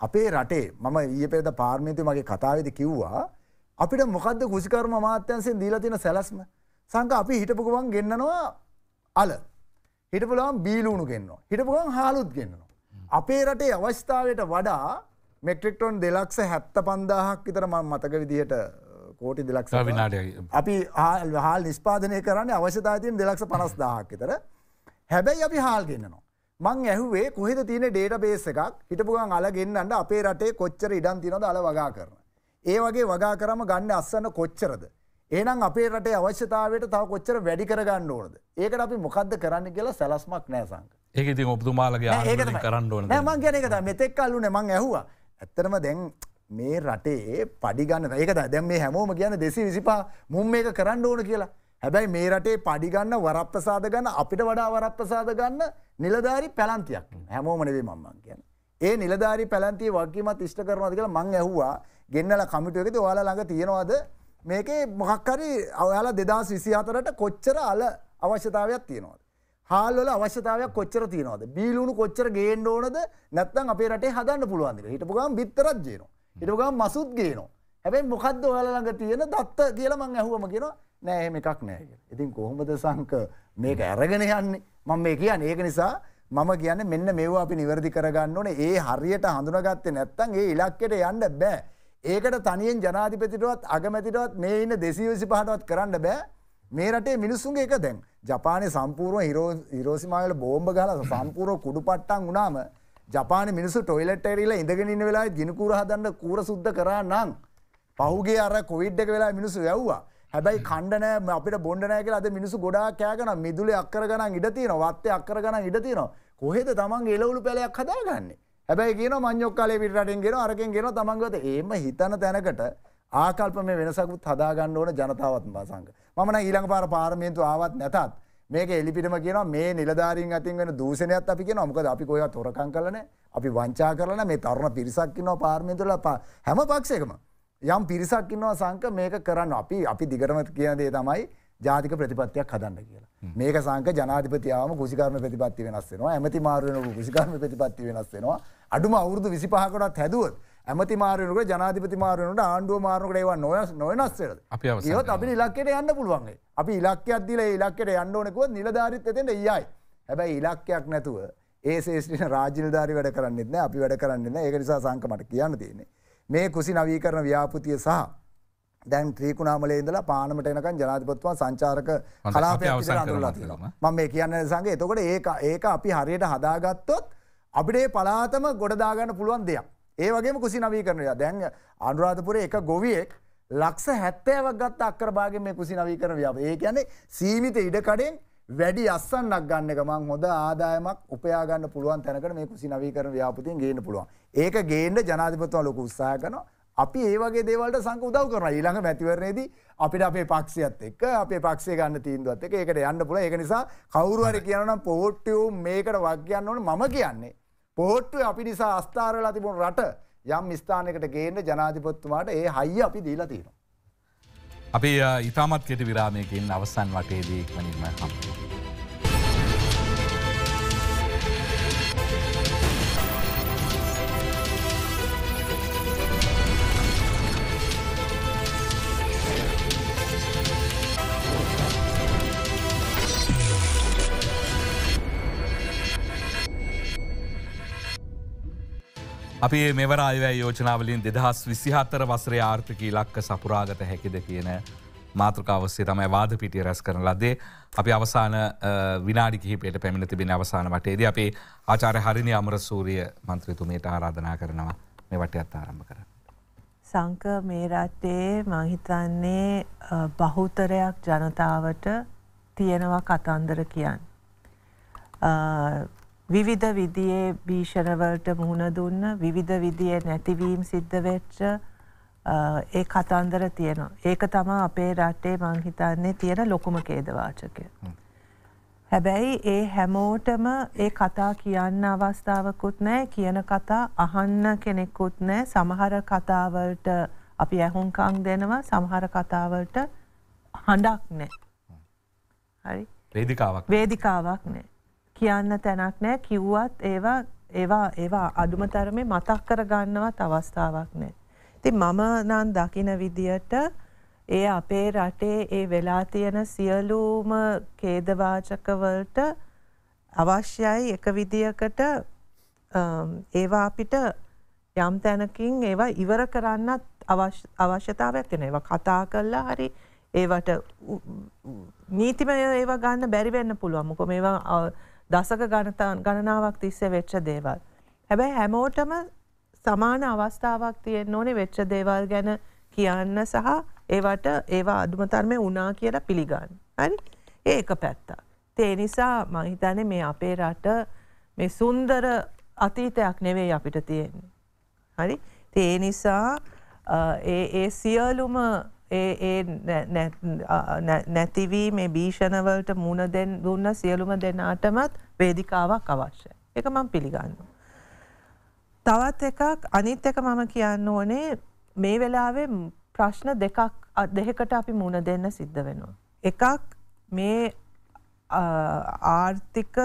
අපේ රටේ මම ඊය පෙරද පාර්මිතු මගේ කතාවද කිව්වා අපිට මොකද කුසිකර්ම මාත්‍යන්සෙන් දීලතින සැලස්ම සංක අපි හිටපුකුවන් ගෙන්න්නනවා අල හිටපුලාම් බීලූුණු ගෙන්න්නවා හිටපුුවන් හාලුත් ගෙන්න්නවා අපේ රටේ අවස්ථාවට වඩා මෙක්ට්‍රික්ටෝන් දෙලක්ස හැත්ත පන්දාහක් විතර ම මතක විදිහට කෝටි දෙලක්ෂ අපි හාල් නිස්පාදනය කරන්න අවශ්‍යතාතියෙන් දෙලක්ෂ පනස් දාහක් විතර හැබැයි අපි හාල් ගන්නනවා. මං ඇහුවේ කොහෙද තියෙන ඩේට බේස් එකක් හිටපුගන් අලගෙන්න්නට අපේ රටේ කොච්චර ඉඩන් තිනොද අල වගා කරන. ඒ වගේ වගා කරම ගන්න අස්සන්න කොච්චරද. ඒනම් අපේ රටේ අවශ්‍යතාවට තව කොච්චර වැඩි කරගන්න ඕනද. ඒකට අපි මොකක්ද කරන්න කියලා සැලස්මක් නෑසංක. ඒක ඉති ඔබතුමාලගේ ඒක කරන්න ඕන මං ගැනකත මෙතෙක් කල්ලුන මං ඇහවා ඇත්තරම දැන් මේ රටේ පඩිගන්න වැයක දැම් මේ හැමෝම කියන දෙසි විසිපා මුම් මේක කරන්න ඕන කියලා හැබැයි මේ රටේ පඩිගන්න වරප්‍රසාද ගන්න අපිට වඩා වරප්‍රසාද ගන්න නිලධාරි පැලන්තියක් හැමෝම නෙවේ මම්මන් කියන ඒ නිලධාරි පැලන්තිය වගේමත් ඉෂ්ට කරනවාද කියලා මං ඇහුවා ගෙන්නල කමිටුවකද ඔයාලා ළඟ තියෙනවාද මේකේ මොකක්කරි ඔයාලා දෙදස් විසි අතරට කොච්චර අල අවශ්‍යතාවයක් තියෙනවාද හාල්වල අවශ්‍යතාවයක් කොච්චර තියනවද බීලුණු කොච්චර ගේන්න ඕනද නැත්තම් අපේ රටේ හදන්න පුළුවන්දිර හිටපු ගම බිත්තරත් ජේනවා හිටපු ගම මසුත් ගේනවා හැබැයි මොකද්ද ඔයාලඟ තියෙන දත්ත කියලා මං ඇහුවම කියනවා නෑ එහෙම එකක් නෑ කියලා. ඉතින් කොහොමද සංක මේක අරගෙන යන්නේ? මම මේ කියන්නේ ඒක නිසා මම කියන්නේ මෙන්න මේවා අපි නිවැරදි කරගන්න ඕනේ. ඒ හරියට හඳුනාගත්තේ නැත්නම් ඒ ඉලක්කයට යන්න බෑ. ඒකට තනියෙන් ජනාධිපතිටවත් අගමැතිටවත් මේ ඉන්න 225ටවත් කරන්න බෑ. මේ රටේ මිනිස්සුන්ගේ එක දැන් ජපානය සම්පූර්ුව හිරෝසිමාවල බෝම්භ ගල සම්පූර්ුව කුඩු පට්ටන් වුණාම ජපාන මිනිසු ටොයිලට ඇරිලා ඉඳගෙනන්න වෙලා ජිනකූර හදන්න කූර සුද්ද කරා නං. පහුගේ අර කොවිඩ් එක වෙලා මිනිසු යව්වා. හැබැයි කණ්ඩනෑ අපිට බොඩනෑ කියලා අද මිනිසු ගොඩා කෑගන මිදුලේ අක්කර ගන ඉඩතින වත්තේ අක්කර ගන ඉඩතිනවා කොහෙද තමන් එලවුළු පැලයක් හදාගන්නේ හැබැයි කියන මංයොක්කාලේ පිටරටෙන්ගෙන අරකෙන්ගෙන තමන්ගත ඒම හිතන තැනකට ආකල්ප මේ වෙනසකුත් හදාගන්න ඕන ජනතාවත් පාසංග. මන ඊළඟ පාර පාර්මේන්තු ආවත් නැතත් මේක එලිපිටම කියන මේ නිලධාරින් අතින් වෙන දූෂණයත් අපි කියෙන මොකද අපි කොය තොරකං කලන අපි වංචා කරන මේ තරුණ පිරිසක්කින්නවා පාර්මේන්තුල හැම පක්ෂයකම. යම් පිරිසක්කින්නවා සංක මේක කරන්න අපි අපි දිගරමත් කියදේ තමයි ජාතික ප්‍රතිපත්තියක් හදන්න කියලා. මේක සංක ජනාධිපතියාවම කුසිකර්ම ප්‍රතිපත්ති වෙනස් වෙනවා ඇමති මාරුවෙන කුසිකර්ම ප්‍රතිපත්ති වෙනස් වෙනවා අඩුම අවුරුදු 25කටත් හැදුවොත් ඇමති මාරයනකට ජනාධපති මාරයනට ආණ්ඩුව මාරනකට ඒව නොය නොයනස්සේද ඒත් අපි ඉලක්කට යන්න පුළුවන්ගේ අපි ඉලක්ක අදදිල ඉලක්කට යන්නඕනෙකුව නිලධාරිත්තතෙන්ට යයි හැබැයි ඉලක්කයක් නැතුව ඒ සේෂ්ටින රාජිල්ධාරි වැඩ කරන්නෙත්න අපි වැඩ කරන්නන්න ඒක නිසා සංකමට කියන්න තියන්නේ මේ කුසි නවී කරන ව්‍යාපතිය සහ දැන් ත්‍රීකුණාමලේදලා පානමට එනකන් ජනාධපත්වා සංචාරක කලාපය අසරන්නලා තියෙනවා මම මේ කියන්න සංගේ එතකොට ඒ ඒක අපි හරියට හදාගත්තොත් අපිටේ පලාතම ගොඩදාගන්න පුළුවන් දෙයක් ඒ වගේ කුසි නවීකරණය දැන් අනුරාධපුරේ එක ගොවියෙක් ලක්ෂ හැත්තෑවක් ගත් අක්කරභාගෙන් මේ කුසි නවීකරණ ව්‍යාප ඒ කියන්නේ සීමිත ඉඩකඩෙන් වැඩි අස්සන්නක් ගන්න එක මං හොඳ ආදායමක් උපයා ගන්න පුළුවන් තැනකට මේ කුසි නවීකරණ ව්‍යාපෘතියෙන් ගේන්න පුළුවන්. ඒක ගේන්න ජනාධිපතිතුමා ලොකු උත්සාහ කරනවා. අපි ඒ වගේ දේවල්ට සංක උදව් කරනවා. ඊළඟ මැතිවරණයේදී අපිට අපේ පක්ෂයත් එක්ක අපේ පක්ෂය ගන්න තීන්දුවත් එක්ක ඒකට යන්න පුළුවන්. ඒක නිසා කවුරු හරි කියනවා නම් පොට්ටියෝ මේකට වක් කියන්න ඕන මම කියන්නේ කොහොට්ටුව අපි නිසා අස්ථාරලා තිබුණු රට යම් ස්ථානකට ගේන්න ජනාධිපත්තුමාට ඒ හයිය අපි දීලා තියෙනවා. අපි ඉතාමත් කෙට විරාමයකින් අවසන් වටේදී මනින්ම හම්. අපි මෙවරායවැ යෝජනාවලින් දෙදහස් විසිහත්තර වසර ආර්ථකී ලක්ක සපුරාගත හැකිද කියන මාතෘකාවස්සේ තමයි වාද පිටිය රැස් කරන ලදේ අපි අවසාන විනාඩි කිහිපයට පැමිණ තිබෙන අවසාන වටේද අපේ ආචාර හරිනි අමර සූරිය මන්ත්‍රතුමයට ආරාධනා කරනවා මේ වට අත් ආරම්භ කර. සංක මේ රටේ මහිතන්නේ බහුතරයක් ජනතාවට තියෙනවා කතන්දර කියන්න. විවිධ විදියේ භීෂණවලට මුහුණ දුන්න විවිධ විදියේ නැතිවීම් සිද්ධ වෙච්ච ඒ කතන්දර තියෙනවා. ඒක තමයි අපේ රටේ මං හිතන්නේ තියෙන ලොකුම ඛේදවාචකය. හැබැයි ඒ හැමෝටම ඒ කතා කියන්න අවස්ථාවකුත් නැහැ කියන කතා අහන්න කෙනෙකුත් නැහැ සමහර කතාවලට අපි ඇහුම්කන් දෙනවා සමහර කතාවලට හඬක් නැහැ. හරි. වේදිකාවක්. වේදිකාවක් නැහැ. කියන්න තැනක් නෑ කිව්වත් ඒවා ඒවා ඒවා අඩුම තරමේ මතක් කරගන්නවත් අවස්ථාවක් නෑ. ඉතින් මම නම් දකින විදියට ඒ අපේ රටේ ඒ වෙලා තියෙන සියලුම ඛේදවාචකවලට අවශ්‍යයි එක විදියකට ඒවා අපිට යම් තැනකින් ඒවා ඉවර කරන්නත් අවශ්‍යතාවයක් වෙන ඒවා කතා කරලා හරි ඒවට නීතිමය ඒවා ගන්න බැරි වෙන්න පුළුවන්. මොකද මේවා දසක ගණනාවක් තිස්සේ වෙච්ච දේවල්. හැබැයි හැමෝටම සමාන අවස්ථාවක් තියෙන් ඕනේ වෙච්ච දේවල් ගැන කියන්න සහ ඒවට ඒවා අදුමතර්මය වනා කියලා පිළිගන්න. හරි ඒක පැත්තා. තේ නිසා මහිතන මේ අපේ රට මේ සුන්දර අතීතයක් නෙවෙයි අපිට තියෙන්නේ. හරි තේ නිසා ඒ සියලුම ඒ නැතිවී මේ භීෂණවලට මුණ දෙන් දුන්න සියලුම දෙනාටමත් වේදිකාවක් අවශ්‍ය. එක මං පිළිගන්න. තවත් එකක් අනිත් එක මම කියන්න ඕනේ මේ වෙලාවේ ප්‍රශ්න දෙකක් දෙහකට අපි මුණ දෙන්න සිද්ධ වෙනවා. එකක් මේ ආර්ථික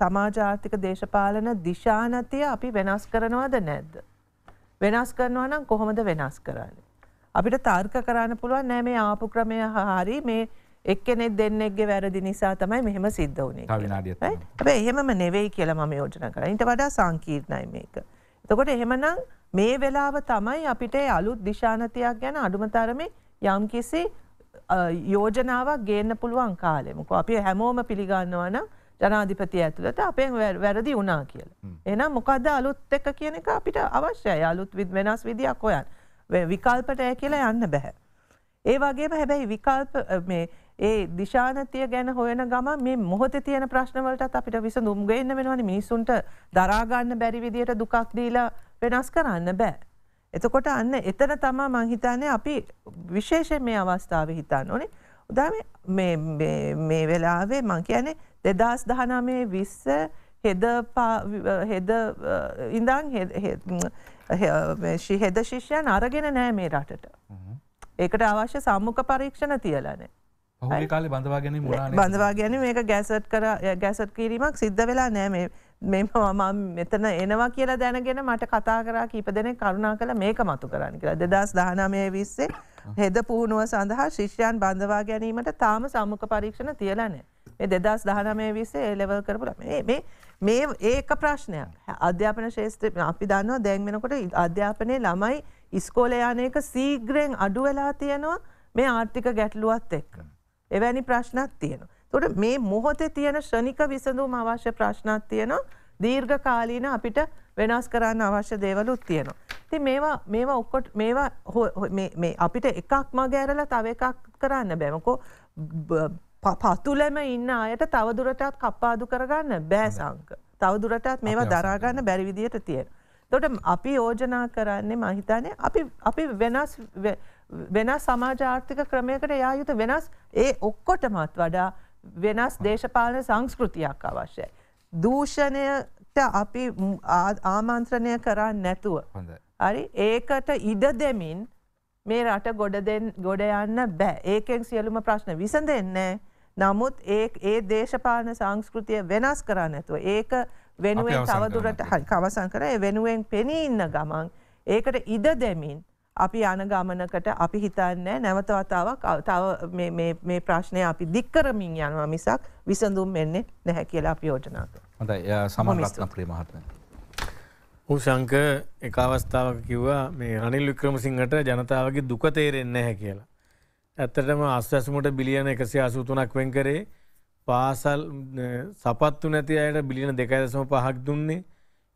සමාජ ආර්ථික දේශපාලන දිශානතිය අපි වෙනස් කරනවද නැද්ද. වෙනස් කරනවා නම් කොහොමද වෙනස් කරන්නේ. අපිට තර්ක කරන්න පුළුවන් නෑ මේ ආපු ක්‍රමය හරි මේ එක්කෙනෙක් දෙන්නෙක්ගේ වැරදි නිසා තමයි මෙහෙම සිද්ධ වනේ ඇ එහෙම නෙවෙයි කියලා මම යෝජන කර ඉට වඩා සංකීර්ණයි මේක. එතකොට එහෙමනම් මේ වෙලාව තමයි අපිට අලුත් දිශානතියක් ගැන අඩුමතරම යම් කිසි යෝජනාවක් ගේන්න පුළුවන් කාලෙමක අපි හැමෝම පිළිගන්නවන ජනාධිපති ඇතුළට අපෙන් වැරදි වනා කියල. එනම් මොකද අලුත් එක කියන එක අපිට අවශ්‍යය අලුත් වෙනස් විදියක් ඔොයන්. විකල්පට ඇ කියලා යන්න බැහැ. ඒ වගේම හැබැයි විකල්ප මේ ඒ දිශානතිය ගැන හොයන ගම මේ මොහොත තියෙන ප්‍රශ්නවලටත් අපිට විස දුම්ගන්න වෙනවන මිනිසුන්ට දරාගන්න බැරි විදියට දුකක් දීලා වෙනස් කරන්න බෑ. එතකොට අන්න එතන තමා මංහිතානය අපි විශේෂ මේ අවස්ථාව හිතන්න ඕනේ උදාම මේ වෙලාවේ මංකයනේ දෙදස් දහනමේ විස්ස හෙද ඉඳන් හෙද ශිෂ්‍යයන් අරගෙන නෑ මේ රටට ඒකට අවශ්‍ය සම්මුඛ පරීක්ෂණ තියලනේ කාල බඳවාගෙන බඳවාගෙන මේක ගැසට් කර ගැසට් කිරීමක් සිද්ධ වෙලා නෑ මේ මෙම මම මෙතන එනවා කියලා දැනගෙන මට කතා කරා කීප දෙනෙ කරුණා කළ මේක මතු කරන්න කියලා දෙදස් දහනමය විස්සේ හෙද පුහුණුව සඳහා ශිෂ්‍යයන් බඳවා ගැනීමට තාම සම්මුඛ පරීක්ෂණ තියලනෑ මේ දෙදස් දහනමය විසේ ඒලෙවල් කරපුල මේ මේ ඒක ප්‍රශ්නයක් අධ්‍යාපන ශේෂත්‍රය අපි දන්නවා දැන් වෙනකොට අධ්‍යාපනය ළමයි ඉස්කෝලයානයක සීග්‍රයෙන් අඩු වෙලා තියෙනවා මේ ආර්ථික ගැටලුවත් එක්ක. එවැනි ප්‍රශ්නත් තියෙනවා. තොට මේ මොහොතේ තියෙන ශ්‍රනික විසඳුම් අවශ්‍ය ප්‍රශ්නත් තියෙනවා දීර්ඝ කාලීන අපිට වෙනස් කරන්න අවශ්‍ය දේවලුත් තියෙනවා. ති මේවා මේවා ඔක්කොට මේවා අපිට එකක් මගෑරලා තව එකක් කරන්න බැමකෝ පතුලම ඉන්න අයට තවදුරටත් කප්පාදු කරගන්න බෑසංක. තවදුරටත් මේවා දරාගන්න බැරිවිදියට තියෙන. තොට අපි යෝජනා කරන්නේ මහිතනය අපි වෙනස් වෙනස් සමාජ ආර්ථික ක්‍රමයකට යායුතු වෙනස් ඒ ඔක්කොටමත් වඩා වෙනස් දේශපාලන සංස්කෘතියක් අවශ්‍යයි. දූෂණයට අපි ආමන්ත්‍රණය කරන්න නැතුව. හරි ඒකට ඉඩ දෙමින් මේ රට ගොඩ ගොඩ යන්න බෑ ඒකෙන් සියලුම ප්‍රශ්න විසඳෙන්නේ නමුත් ඒ ඒ දේශපාලන සංස්කෘතිය වෙනස් කරන්න ඇතුව. ඒක වෙනුවෙන් තවදුරට කවසං කරය වෙනුවෙන් පෙනී ඉන්න ගමන්. ඒකට ඉඩ දෙමින් අපි යන ගමනකට අපි හිතන්නෑ නැවතවතාවක් තව මේ ප්‍රශ්නය අපි දික්කරමින් යනවා මිසක් විසඳුම් මෙන්නේ නැහැ කියලා අපි යෝජනාක හොඳ සමලත්න ප්‍රේමහත්ම. උසංක එක අවස්ථාවක කිව්වා මේ රනිල් වික්‍රමසිංහට ජනතාවගේ දුකතේරෙන්නේ හැ කියලා. ඇත්තටම අස්වැස්මට බිලියන එකසි අසුතුනක් වෙන් කරේ පාසල් සපත්තු නැති අයට බිලියන දෙකදසම පහක් දුන්නේ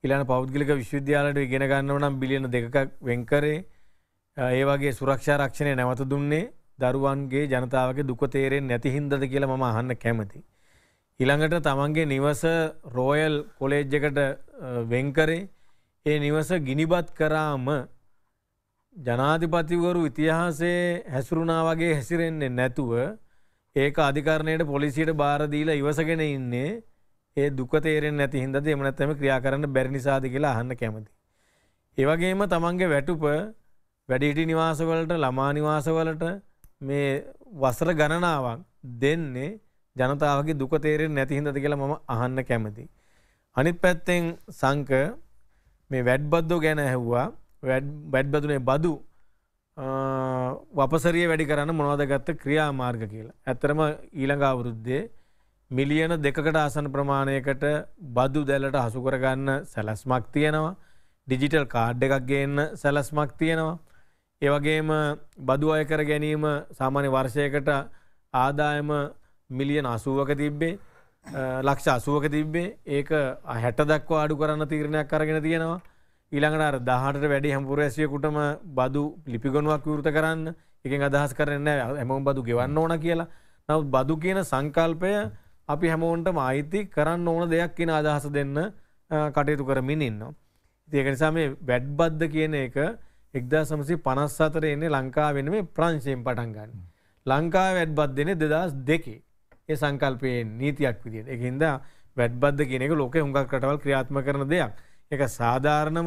ඉලාන පෞද්ගලික විශ්වවිද්‍යාලට ඉගෙන ගන්නව නම් බිලියන දෙකක් වෙන් කරේ ඒ වගේ සුරක්ෂා රක්ෂණය නැවත දුන්නේ දරුවන්ගේ ජනතාවගේ දුක තේරෙන් නැති හින්දද කියලා මම අහන්න කැමති. ඉළඟට තමන්ගේ නිවස රෝයල් කොලේජ්ජකට වෙන්කරේ ඒ නිවස ගිනිබත් කරාම ජනාධිපතිවරු ඉතිහාසයේ හැසුරුණා වගේ හැසිරෙන්නේ නැතුව ඒක අධිකරණයට පොලිසියට බාර දීලා ඉවසගෙන ඉන්නේ ඒ දුක තේරෙන්නේ නැති හින්දාද එහෙම නැත්නම් ක්‍රියා කරන්න බැරි නිසාද කියලා අහන්න කැමතියි. ඒ වගේම තමන්ගේ වැටුප වැඩිහිටි නිවාසවලට ළමා නිවාසවලට මේ වසර ගණනාවක් දෙන්නේ ජනතාවගේ දුක තේරෙන්නේ නැති හින්දාද කියලා මම අහන්න කැමතියි. අනිත් පැත්තෙන් සංක මේ වැඩ්බද්දෝ ගැන ඇහුවා වැඩබදුනේ බදු වපසරිය වැඩි කරන්න මොනවදගත්ත ක්‍රියා මාර්ග කියලා. ඇත්තරම ඊළඟ අවුරුද්දේ මිලියන දෙකකට ආසන ප්‍රමාණයකට බදු දැලට හසුකරගන්න සැලස්මක් තියෙනවා. ඩිජිටල් කාඩ් එකක් ගේන්න සැලස්මක් තියෙනවා. ඒවගේම බදු අය කර ගැනීම සාමාන්‍ය වර්ෂයකට ආදායම මිලියන අසුවක තිබ්බේ ලක්ෂ අසුවක තිබ්බේ ඒක හැට දක්වා අඩු කරන්න තීරණයක් කරගෙන තියෙනවා. ඊළඟට දහටට වැඩි හම්පුරඇසියකුටම බදු ලිපිගොනුවක් විවෘත කරන්න එකෙන් අදහස් කරන්න හැමෝම් බදු ගෙවන්න ඕන කියලා නවත් බදු කියන සංකල්පය අපි හැමෝන්ටම අයිති කරන්න ඕන දෙයක් කියන අදහස දෙන්න කටයුතු කරමින් ඉන්නවා. ඒක නිසා මේ වැඩ්බද්ද කියන එක එක්දා සමසි පනස් අතර එන්නේ ලංකාවෙන මේ ප්‍රංශයෙන් පටන් ගන්න. ලංකා වැඩ්බද්දන දෙදස් දෙකේ ඒ සංකල්පයේ නීතියක් විදියට එකහින්දා වැඩ්බද්ද කියනෙක ලෝක හුඟක් කටවල් ක්‍රියාත්ම කරන දෙයක්. එක සාධාරණම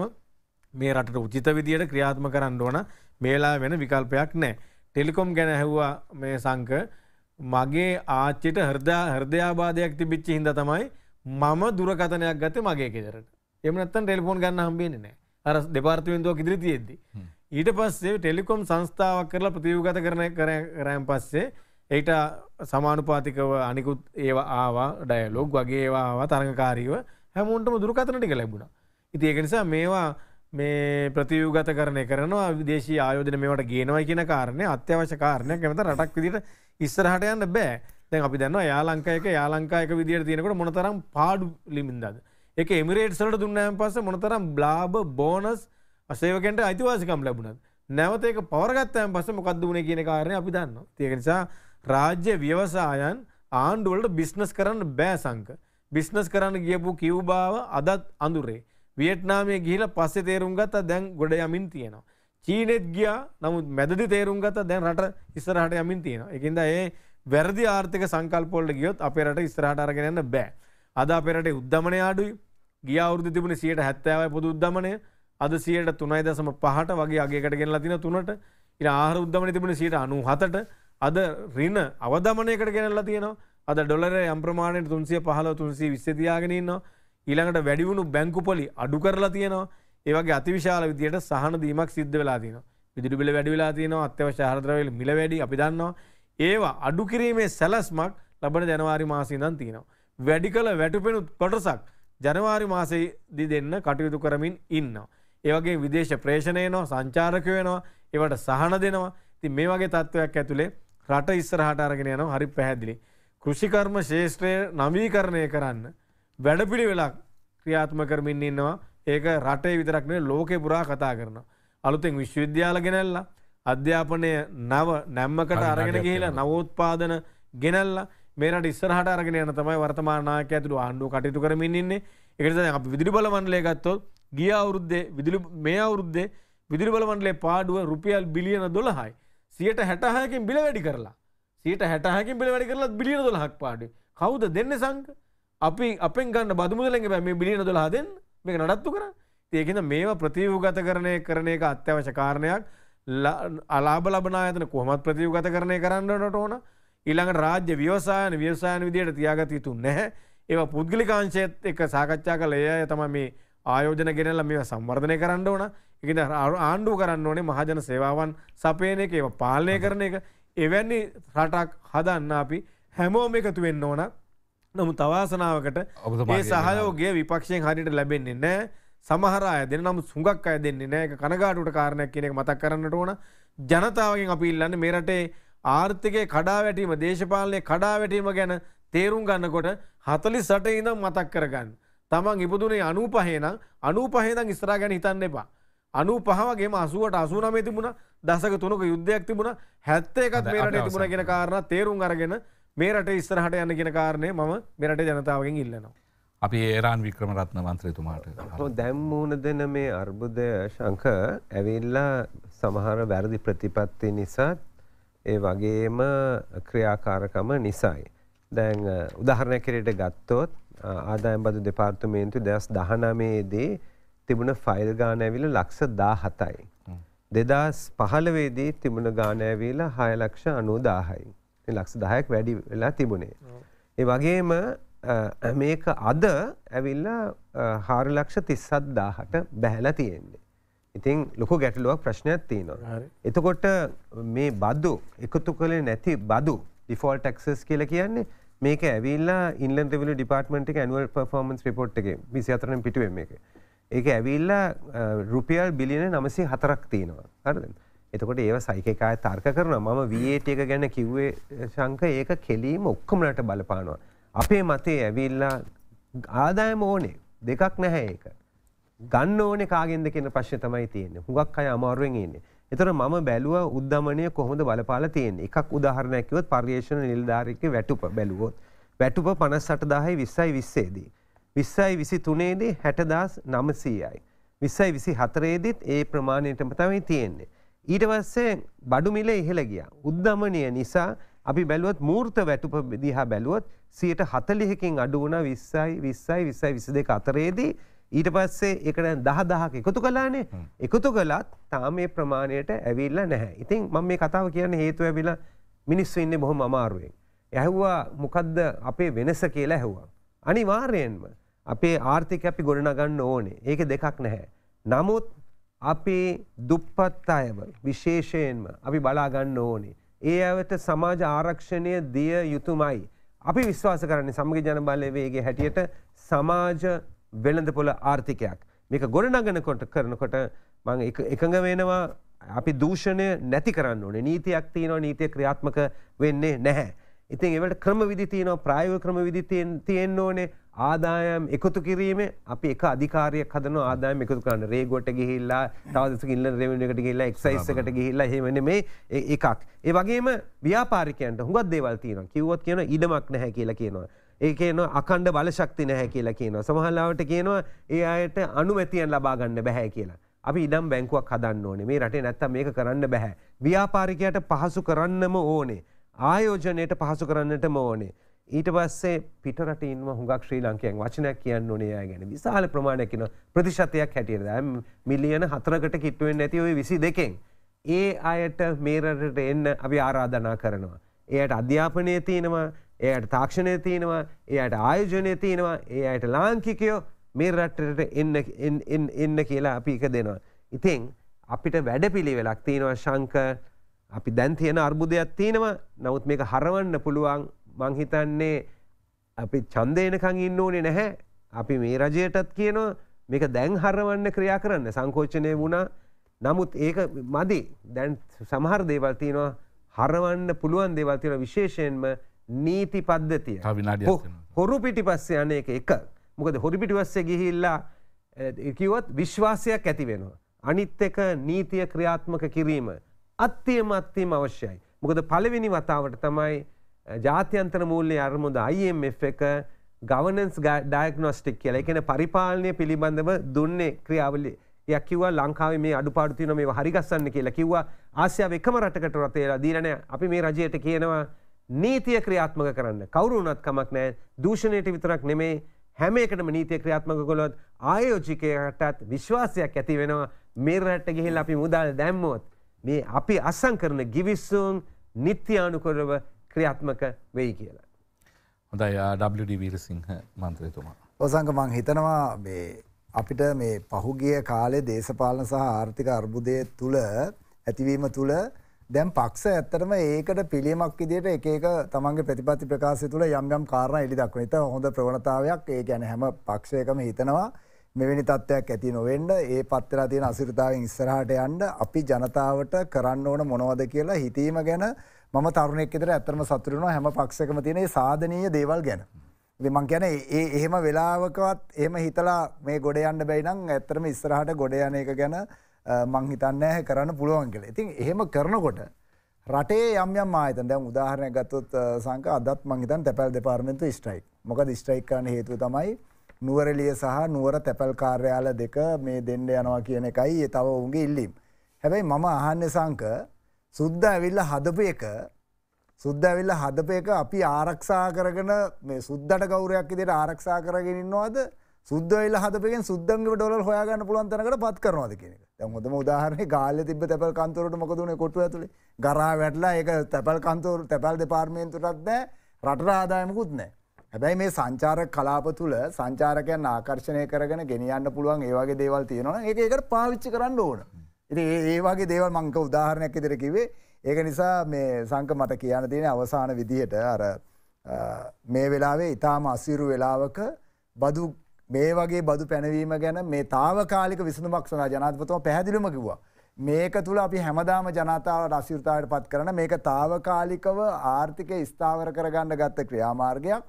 මේ රට උචිත විදියට ක්‍රියාත්ම කරන්න ඕන මේලා වෙන විකල්පයක් නෑ. ටෙලිකොම් ගැන හැව්වා මේ සංක මගේ ආච්චිට හර්දා හර්දයාබාධයක් තිබිච්චි හිද තමයි මම දුරකතනයක් ගත මගේ කෙදරට එමනත්තන් ටෙලිෆෝන් ගන්න හම්බේෙන නෑ අර දෙපාර්තිවෙන්තුව කිදිරි තියෙද්දි. ඊට පස්සේ ටෙලිකොම් සංස්ථාවක් කරලා ප්‍රතිවගත කරන කරෑම් පස්සේ එයිට සමානුපාතිකව අනිකුත් ඒවා ආවා ඩයලොග් වගේ ඒවා තරඟකාරීව හැමුන්ටම දුරකතනටික ලැබුණා ඉති ඒක නිසා මේවා මේ ප්‍රතියෝගත කරණය කරනවා විදේශී ආයෝජන මේවට ගේනවයි කියන කාරණය අත්‍යවශ්‍ය කාරණයක් කැමත රටක් විදිට ඉස්සරහට යන්න බෑ දැන් අපි දන්න යාලංකායක යාලංකායක විදිර තියෙනකට මොනතරම් පාඩු ලිමින්දද එක එමිරේට්සලට දුන්නෑම් පස මොනතරම් බ්ලාබ බෝනස් අසේවකට අයිතිවාසිකම් ලැබුණත් නැවතක පවරගත්තයන් පස මොකක්ද වුණ කියන කාරණය අපි දන්න තියක නිසා රාජ්‍ය ව්‍යවසායන් ආණ්ඩුවලට බිස්නස් කරන්න බෑ සංක. බිස්නස් කරන්න ගියපු කිව්බාව අදත් අඳුරේ. වියට්නාමය ගිහිල පස්සෙ තේරුම් ගත්තා දැන් ගොඩ යමින් තියෙනවා. චීනෙත් ගියා නමුත් මැදදි තේරුම් ගත්තා දැන් රට ඉස්සරහට යමින් තියෙනවා. ඒකින්ද ඒ වැරදි ආර්ථික සංකල්ප වලට ගියොත් අපේ රට ඉස්සරහට අරගෙන යන්න බෑ. අද අපේ රටේ උද්දමනය අඩුයි. ගිය අවුරුද්දේ තිබුණේ 70යි පොදු උද්දමනය. අද 3.5ට වගේ අගයකට ගෙනලා තිනවා 3ට. ඉතින් ආහාර උද්දමනය තිබුණේ 97ට. අද ඍණ අවදමනයකට ගෙනල්ලා තියෙනවා. අද ඩොලරය යම් ප්‍රමාණයට 315 320 තියාගෙන ඉන්නවා. ඊළඟට වැඩිවුණු බැංකුපොලි අඩු කරලා තියෙනවා ඒවගේ අතිවිශාල විදියට සහන දීමක් සිද්ධ වෙලා තියෙනවා විදුලි බිල වැඩි වෙලා තියෙනවා අත්‍යවශ්‍ය ආහාර ද්‍රව්‍යවල මිල වැඩි අපි දන්නවා ඒවා අඩු කිරීමේ සැලැස්මක් ලබන ජනවාරි මාසයේ ඉඳන් තියෙනවා වැඩි කළ වැටුපෙනු කොටසක් ජනවාරි මාසයේදී දෙන්න කටයුතු කරමින් ඉන්නවා ඒ වගේ විදේශ ප්‍රේෂණ එනවා සංචාරකයෝ එනවා ඒවට සහන දෙනවා ඉතින් මේ වගේ තත්ත්වයක් ඇතුලේ රට ඉස්සරහට අරගෙන යනවා හරි පැහැදිලි කෘෂිකර්ම ශේෂ්ත්‍රය නවීකරණය කරන්න වැඩපිළිවෙලක් ක්‍රියාත්ම කරමින් ඉන්නවා. ඒක රටේ විතරක් නෙවෙයි ලෝකේ පුරා කතා කරනවා. අලුතෙන් විශ්වවිද්‍යාල ගෙනල්ලා අධ්‍යාපනය නව නැම්මකට අරගෙන ගිහිලා නවෝත්පාදන ගෙනල්ලා මේ රට ඉස්සරහට අරගෙන යන තමයි වර්තමාන නායකයා ඇතුළු ආණ්ඩුව කටයුතු කරමින් ඉන්නේ. ඒකට දැන් අපි විදුලි බල මණ්ඩලය ගත්තොත් ගිය අවුරුද්දේ විදුලි මේ අවුරුද්දේ විදුලි බල මණ්ඩලයේ පාඩුව රුපියල් බිලියන 12යි. 166කින් බිල වැඩි කරලා. 166කින් බිල වැඩි කරලා බිලියන 12ක් පාඩුවේ. කවුද දෙන්නේ සංඝ? අපි අපෙන් ගන්න බදුමුදලෙන් බෑ මේ බිලියන 12 දෙන්න මේක නඩත්තු කරන්න. ඒකෙන්ද මේවා ප්‍රතිව්‍යුහගත කරන කරන එක අත්‍යවශ්‍ය කාරණයක්. අලාභ ලබන ආයතන කොහොමත් ප්‍රතිව්‍යුහගත කරණය කරන්නට ඕන. ඊළඟට රාජ්‍ය ව්‍යවසායන ව්‍යවසායන විදියට තියාගත යුතු නැහැ. ඒවා පුද්ගලිකාංශයත් එක්ක සාකච්ඡා කළ ඒ අය තමයි මේ ආයෝජන ගෙනල්ලා මේවා සංවර්ධනය කරන්න ඕන. ඒකද ආණ්ඩුව කරන්න ඕනේ මහජන සේවාවන් සපයන එක ඒවා පාලනය කරන එක. එවැනි රටක් හදන්න අපි හැමෝම එකතු වෙන්න ඕන. නමු තවාසනාවකට ඒ සහයෝගේ විපක්ෂයෙන් හරිට ලැබෙන්නේ නෑ සමහරය දෙන නම් සුඟක් අය දෙන්නේ නෑ කනගාටුට කාරණයක් කියනෙක් මතක් කරන්නට ඕන ජනතාවගෙන් අපිල්ලන්න මේරටේ ආර්ථිකය කඩා වැටීම දේශපාලනය කඩා වැටීම ගැන තේරුම් ගන්නකොට හතලි සට ඉඳම් මතක් කරගන්න. තමන් ඉපදුනේ අනූ පහේනම් අනූ පහේදං ස්රා ගැන හිතන්න එපා. අනු පහවගේම අසුවට අසුනමේ තිබුණ දසක තුනක යුද්ධයක් තිබුණ හැත්තේ එකත් මේරට තිබුණ ගෙන කාරණ තේරුම් අරගෙන මේ රට ඉස්සරහට යන්න කියෙන කාරණය මම මෙරට ජනතාවගෙන් ඉල්ලනවා. අපි ඒරාන් වික්‍රම රත්න මන්ත්‍රයතුමාට දැම්මූුණ දෙන මේ අර්බුදය ශංක ඇවිල්ලා සමහර වැරදි ප්‍රතිපත්ති නිසාත් ඒ වගේම ක්‍රියාකාරකම නිසයි. දැන් උදහරණ කෙරට ගත්තොත් ආදායම්බදු දෙපාර්තුමේන්තු දෙස් දහනමේදී තිබුණ ෆයිල් ගානඇවිල ලක්ෂ දා හතයි. දෙදස් පහළවේදී තිබුණ ගානෑවීල හයලක්ෂ අනුදාහයි. ලක්ෂ දහයක් වැඩි වෙලා තිබුණේ. ඒ වගේම මේක අද ඇවිල්ල හාරලක්ෂ තිස්සත් දාහට බැහැල තියෙන්නේ. ඉතින් ලොකු ගැටලුවක් ප්‍රශ්නයක් තියෙනවා. එතකොට මේ බදු එකතු කළේ නැති බදු ඩිෆෝල් ටක්සස් කියල කියන්නේ මේක ඇවිල්ලා ඉන්ලන් රෙවිල ඩිපර්ට්මට එක ඇනුවල් පර්ෆෝමන්ස් රිපෝට් එක විසි අතරන පිටුව එක. ඒක ඇවිල්ලා රුපියල් බිලියන නමසි හතරක් තියෙනවා. හරද. එතකොට ඒ සයිකකාය තර්ක කරන මම වේට එක ගැන කිව්වේ ශංක ඒක කෙලීම ඔක්කමලට බලපානවා. අපේ මතේ ඇවිල්ලා ආදායම ඕනේ දෙකක් නැහැ ඒක. ගන්න ඕනේ කාගෙන්ද කියන ප්‍රශ්නේ තමයි තියෙන්නේ. හුඟක් අය අමාරුවෙන් ඉන්නේ. ඒතර මම බැලුවා උද්දමනය කොහොමද බලපාලා තියෙන්නේ. එකක් උදාහරණයක් කිව්වොත් පර්යේෂණ නිලධාරියෙක්ගේ වැටුප බැලුවොත් වැටුප 58000යි 20යි 20 දී 20යි 23 දී 60900යි 20යි 24 දීත් ඒ ප්‍රමාණයටම තමයි තියෙන්නේ. ඊට පස්සේ බඩු මිල ඉහළ ගියා. උද්ධමනය නිසා අපි බැලුවත් මූර්ත වැටුප දිහා බැලුවොත් 140කින් අඩු වුණා 20යි 20යි 20යි 22 අතරේදී ඊට පස්සේ ඒකට 10000ක් එකතු කළානේ. එකතු කළත් තාම මේ ප්‍රමාණයට ඇවිල්ලා නැහැ. ඉතින් මම මේ කතාව කියන්නේ හේතුව ඇවිල්ලා මිනිස්සු ඉන්නේ බොහොම අමාරුවෙන්. ඇහුවා මොකද්ද අපේ වෙනස කියලා ඇහුවා. අනිවාර්යයෙන්ම අපේ ආර්ථිකය අපි ගොඩනගන්න ඕනේ. ඒකේ දෙකක් නැහැ. නමුත් අපේ දුප්පත් අයව විශේෂයෙන්ම අපි බලාගන්න ඕනේ. ඒ ඇවත සමාජ ආරක්ෂණය දිය යුතුමයි. අපි විශ්වාස කරන්නේ සමග ජන බලය වේගේ හැටියට සමාජ වෙළඳපොළ ආර්ථිකයක්. මේක ගොඩනගනකොට කරනකොට මං එකඟ වෙනවා අපි දූෂණය නැති කරන්න ඕනේ නීතියක් තියෙනවා නීතිය ක්‍රියාත්මක වෙන්නේ නැහැ. ඉතින් ඒවට ක්‍රම විදි තියෙනවා ප්‍රායෝගික ක්‍රම විදි තියෙන්න ඕනේ ආදායම් එකතු කිරීම අපි එක අධිකාරයක් හදන ආදායම් එකතු කරන්න රේගොට ගිහිල්ලා තවදසක ඉල්ල රෙවනිකට ගිහිල්ලා එක්සයිස් එකට ගිහිල්ලා හෙමන මේ එකක්. ඒ වගේම ව්‍යාපාරිකයන්ට හුඟත් දේවල් තියෙනවා කිව්වොත් කියන ඉඩමක් නැහැ කියලා කියනවා. ඒ කියනවා අකණ්ඩ බලශක්ති නැහැ කියලා කියනවා. සමහරවිට කියනවා ඒ අයට අනුමැතියන් ලබා ගන්න බෑ කියලා. අපි ඉඩම් බැංකුවක් හදන්න ඕනේ. මේ රටේ නැත්තම් මේක කරන්න බෑ. ව්‍යාපාරිකයට පහසු කරන්නම ඕනේ. ආයෝජනයට පහසු කරන්නටම ඕනේ. ඊට පස්සේ පිටරට ඉන්ව හුඟක් ශ්‍රී ලංකයන් වචනයක් කියන්න ඕනේ අය ගැන විශාල ප්‍රමාණයක් ඉන ප්‍රතිශතයක් හැටියට දැන් මිලියන 4කට කිට්ටු වෙන්නේ නැති ওই 22කින් ඒ අයට මේ රටට එන්න අපි ආරාධනා කරනවා. එයට අධ්‍යාපනය තියෙනවා, එයට තාක්ෂණය තියෙනවා, එයට ආයෝජනය තියෙනවා, ඒ අයට ලාංකිකයෝ මේ රටට එන්න එන්න කියලා අපි එක දෙනවා. ඉතින් අපිට වැඩපිළිවෙලක් තියෙනවා ශංකර් අපි දැන් තියෙන අර්බුදයක් තියෙනවා. නමුත් මේක හරවන්න පුළුවන් මංහිතන්නේ අපි චන්දයනකං ඉන්න ඕනේ නැහැ අපි මේ රජයටත් කියනවා මේක දැන් හරවන්න ක්‍රියා කරන්න සංකෝචනය වුණා නමුත් ඒක මදි දැන් සමහර දේවල්තියනවා හරවන්න පුළුවන් දේවල්තියන විශේෂයෙන්ම නීති පද්ධතිය හොරු පිටි පස්සේ යන එක එක මොකද හොරි පිටිවස්සේ ගිහිල්ලා කිවත් විශ්වාසයක් ඇති වෙනවා. අනිත් එක නීතිය ක්‍රියාත්මක කිරීම අත්තියම අත්තිීම අවශ්‍යයි. මොකද පලවෙනි වතාවට තමයි ජාත්‍යන්තර මූල්‍ය අරමුද IMF එක ගවනන්ස් ඩයක්නොස්ටික් කියලා එකන පරිපාලනය පිළිබඳව දුන්නේ ක්‍රියාවලි යකිව ලංකාවේ මේ අඩුපාඩුතින මේ හරිගස්සන්න කියලා කිව්වා ආසියාව එකම රටකට රතේලා දීරණ අපි මේ රජයට කියනවා නීතිය ක්‍රියාත්මක කරන්න කවරුනත් කමක් නෑ දූෂණයට විතරක් නෙමේ හැම එකටම නීතිය ක්‍රියාත්මක කොළොත් ආයෝජිකයටත් විශ්වාසයක් ඇති වෙනවා මේ රට ගිහිල් අපි මුදල් දැම්මොත් මේ අපි අසං කරන ගිවිස්සුන් නිත්‍යානුකොරව ක්‍රියාත්මක වෙයි කියලා. හොඳයි WD වීරසිංහ මන්ත්‍රතුමා. ඔසංග මං හිතනවා මේ අපිට මේ පහුගිය කාලේ දේශපාලන සහ ආර්ථික අර්බුදය තුළ ඇතිවීම තුළ දැම් පක්ෂ ඇත්තරම ඒකට පිළියමක් ඉදිට ඒක තමන්ගේ ප්‍රතිපත්ති ප්‍රකාශය තුළ යම්ගම් කාරණ එලි දක්වනිත හොඳ ප්‍රවණතාවයක් ඒ ගැන හැම පක්ෂයකම හිතනවා මෙවැනි තත්ත්වයක් ඇති නොවෙන්ඩ ඒ පත්තරා තියෙන අසිරතාව ඉස්සරහට යන්ඩ අපි ජනතාවට කරන්න ඕන මොනවද කියලා හිතීම ගැන මම තරුණෙක් විතර ඇත්තම සතුටු වෙනවා හැම පක්ෂකම තියෙන මේ සාධනීය දේවල් ගැන. ඉතින් මං කියන්නේ ඒ එහෙම වෙලාවකවත් එහෙම හිතලා මේ ගොඩ යන්න බැයි නම් ඇත්තටම ඉස්සරහට ගොඩ යන එක ගැන මං හිතන්නේ නැහැ කරන්න පුළුවන් කියලා. ඉතින් එහෙම කරනකොට රටේ යම් යම් ආයතන දැන් උදාහරණයක් ගත්තොත් සංක අදත් මං හිතන්නේ තැපැල් දෙපාර්තමේන්තුව ස්ට්‍රයික්. මොකද ස්ට්‍රයික් කරන්න හේතුව තමයි නුවරඑළිය සහ නුවර තැපැල් කාර්යාල දෙක මේ දෙන්න යනවා කියන එකයි ඒ තව උන්ගේ ඉල්ලීම. හැබැයි මම අහන්නේ සංක සුද්ද ඇවිල්ල හදපු එක සුද්ද ඇවිල්ල හදප එක අපි ආරක්ෂා කරගෙන මේ සුද්දට ගෞරයක් ඉදිට ආරක්ෂා කරගෙනන්නවාද සුද්දවෙල්ල හදපෙන් සුද්දංගට ඩොල් හොයාගන්න පුළුවන්තනකට පත් කරනවාද කියෙනෙක හොඳම උදාහරන ගාල්ල තිබ තැපල් කන්තුරට මොකදුන කොටු ඇතුළේ ගරා වැටලා එක තැපල් කන්තුර තැපල් දෙපාර්මයන්තුරත් දෑ රට ආදායමකුත් නෑ. හැබැයි මේ සංචාර කලාප තුළ සංචාරකයන් ආකර්ශණය කරගෙන ගෙනියන්න පුළුවන් ඒවාගේ දේවල් තියෙනවා ඒ එකට පාවිච්චි කරන්න ඕන. ඉති ඒ වගේ දේවල් මංක උදාහරණයක් ඉදිර කිවේ ඒක නිසා මේ සංක මට කියන තියෙන අවසාන විදිහට අර මේ වෙලාවේ ඉතාම අසිරු වෙලාවක බදු මේ වගේ බදු පැනවීම ගැන මේ තාවකාලික විසඳුමක් සඳහා ජනාධිපතිතුමා පැහැදිලිවම කිව්වා. මේක තුළ අපි හැමදාම ජනතාවට අසිරතාවයට පත් කරන මේක තාවකාලිකව ආර්ථිකය ස්ථාවර කරගන්න ගත්ත ක්‍රියාමාර්ගයක්.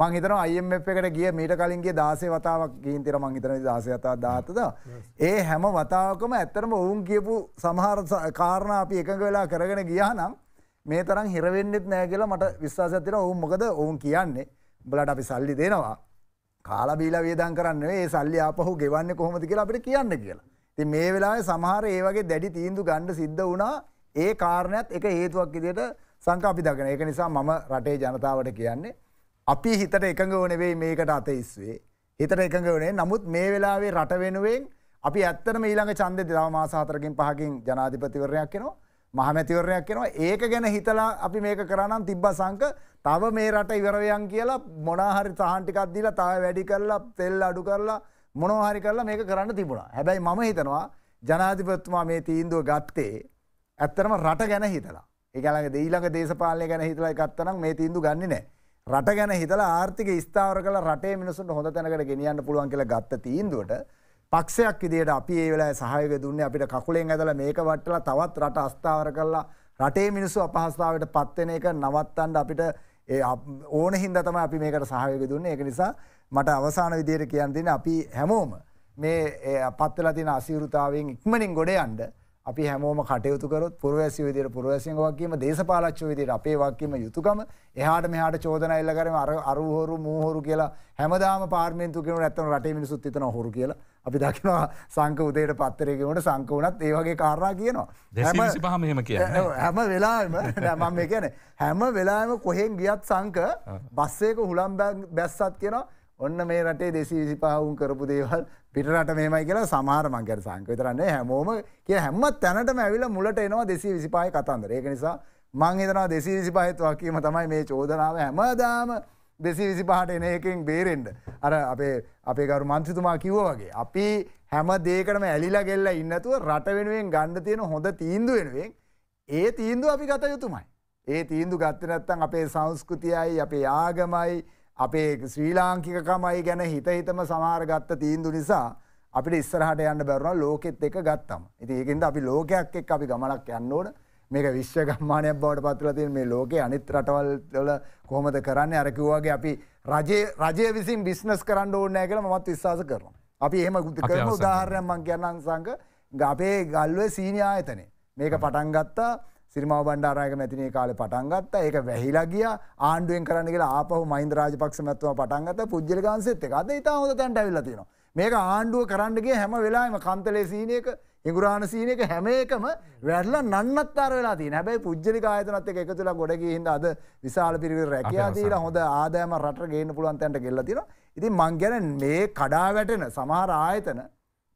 මං හිතන අයම්F එකට ගිය මීට කලින්ගේ දාසේ වතාවක් ගීන්තර මං හිතන දසයතා දාතද. ඒ හැම වතාවකම ඇත්තරම ඔවුන් කියපු සමහර කාරණ අපි එකඟ වෙලා කරගෙන ගියා නම් මේ තරම් හිරවෙන්නෙත් නෑ කියලා මට විශ්වාසඇතින ඔවුන් මොකද ඔවුන් කියන්නේ බලට අපි සල්ලි දෙනවා. කාලබීල වේදන් කරන්න ඒ සල්ලි අපහු ගෙවන්න කොහොමති කියලා අපිට කියන්න කියලා. ති මේ වෙලා සමහර ඒ වගේ දැඩි තීන්දු ගණ්ඩ සිද්ධ වුණා ඒ කාරණයක්ත් එක හේතුවක් ඉදියට සංකාපි දගෙන ඒක නිසා මම රටේ ජනතාවට කියන්නේ අපි හිතට එකඟ ඕනෙවෙයි මේකට අතයිස්වේ. හිතට එකඟ වනේ නමුත් මේ වෙලාවේ රට වෙනුවෙන් අපි ඇත්තන ඊළඟ චන්ද දෙදව මාසාතරකින් පහකින් ජනාධිපතිවරයක් කෙනවා මහමැතිවරයක් කෙනවා ඒක ගැන හිතලා අපි මේක කරනම් තිබ්බ සංක තව මේ රට ඉවරවයන් කියලා මොනාහරි සහන්ටිකක්දීලා තව වැඩි කරලා තෙල් අඩු කරලා මොනෝහරි කරලා මේක කරන්න තිබුණා හැබැයි මම හිතනවා ජනාධිපත්තුමා මේ තීන්දුව ගත්තේ ඇත්තරම රට ගැන හිතලා එකළඟ දීළඟ දේශපාලය ගැන හිතලා ගත්තනම් මේ තීන්දු ගන්නේ නෑ රට ගැන හිතල ආර්ථික ස්ථාවර කළ රටේ මිනිසුන් හොඳ තැනකට ගෙනියන්න පුළුවන් කියලා ගත්ත තීන්දුවට පක්ෂයක් විදියට අපි ඒ වෙලා සහයක දුන්න අපිට කකුලෙන් ඇදල මේක වට්ටලා තවත් රට අස්ථාවර කරලා රටේ මිනිස්සු අපහස්ථාවට පත්වෙන එක නවත්තන්ඩ අපිට ඕන හින්ද තම අපි මේකට සහයක දුන්න එක නිසා මට අවසාන විදියට කියන්තින අපි හැමෝම මේ පත්වෙලා තින අසීරුතාවෙන් ඉක්මනින් ගොඩ අන්ඩ අපි හැමෝම කටයුතු කරොත් පුරවැසිය විදිහට පුරවැසියන් වගකීම දේශපාලච්චෝ විදිහට අපේ වගකීම යුතුයකම එහාට මෙහාට චෝදනා එල්ල කරගෙන අර අරු හොරු මූ හොරු කියලා හැමදාම පාර්ලිමේන්තු කියනවා නැත්තම් රටේ මිනිස්සුත් හිතනවා හොරු කියලා. අපි දකිනවා සංක උදේට පත්තරේ කියනකොට සංක උනත් ඒ වගේ කාරණා කියනවා. 225 මෙහෙම කියන්නේ. හැම වෙලාවෙම මම මේ කියන්නේ හැම වෙලාවෙම කොහෙන් ගියත් සංක බස් එක හුලම් බැස්සත් කියනවා ඔන්න මේ රටේ දෙසි විසිපාවුන් කරපු දේවල් පිටරට මේමයි කියලා සමහර මංකර සංක විතරන්නේ හැමෝම කිය හැමත් තැනටම ඇවිල මුලට එනවා දෙසී විසිපාය කතන්දර ඒක නිසා මං හිතනවා දෙසී විසිපායත් වකීම තමයි මේ චෝදනාව හැමදාම දෙසි විසිපහට එන එකින් බේරෙන්ඩ අර අපේ අපේ ගරු මන්ත්‍රතුමා කිව්ව වගේ අපි හැම දේකටම ඇලිලා ගෙල්ලා ඉන්නතුව රට වෙනුවෙන් ගණ්ඩ තියෙන හොඳ තීන්දු වෙනුවෙන් ඒ තීන්දු අපි ගත යුතුමයි ඒ තීන්දු ගත්තනැත්තන් අපේ සංස්කෘතියයි අපේ ආගමයි අපේ ශ්‍රී ලාංකිකකමයි ගැන හිත හිතම සමහර ගත්ත තීන්දු නිසා අපිට ඉස්සරහට යන්න බැරුණා ලෝකෙත් එක ගත්තම. ඉතින් ඒකින්ද අපි ලෝකයක් එක්ක අපි ගමනක් යන්න ඕන. මේක විශ්ව ගම්මානයක් බවට පත්වලා තියෙන මේ ලෝකේ අනිත් රටවල් වල කොහොමද කරන්නේ අර කිව්වා වගේ අපි රජයේ රජය විසින් බිස්නස් කරන්න ඕනේ නැහැ කියලා මමත් විශ්වාස කරනවා. අපි එහෙම කරන උදාහරණයක් මම කියන්නම් සංඝ අපේ ගල්වේ සීනි ආයතනය මේක පටන් ගත්තා සිරිමාව බණ්ඩාරයක මැතිනේ කාලෙ පටන් ගත්තා ඒක වැහිලා ගියා ආණ්ඩුවෙන් කරන්න කියලා ආපහු මහින්ද රාජපක්ෂ මැතිතුමා පටන් ගත්තා පුජ්‍යල ගාන්සෙත් එක අද ඉතාම හොඳ තැනට ඇවිල්ලා තියෙනවා මේක ආණ්ඩුව කරන්න ගිය හැම වෙලාවෙම කන්තලේ සීනයක ඉගුරාණ සීනක හැම එකම වැඩලා නන්නත්තර වෙලා තියෙන හැබැයි පුද්ජලි ආයතනත් එක එකතුලා ගොඩ ගිහින්ද අද විශාල පිරිවිර රැකියා දීලා හොඳ ආදායම රටට ගේන්න පුළුවන් තැනට ගෙල්ලා තියෙනවා. ඉතින් මං කියන්නේ මේ කඩා වැටෙන සමහර ආයතන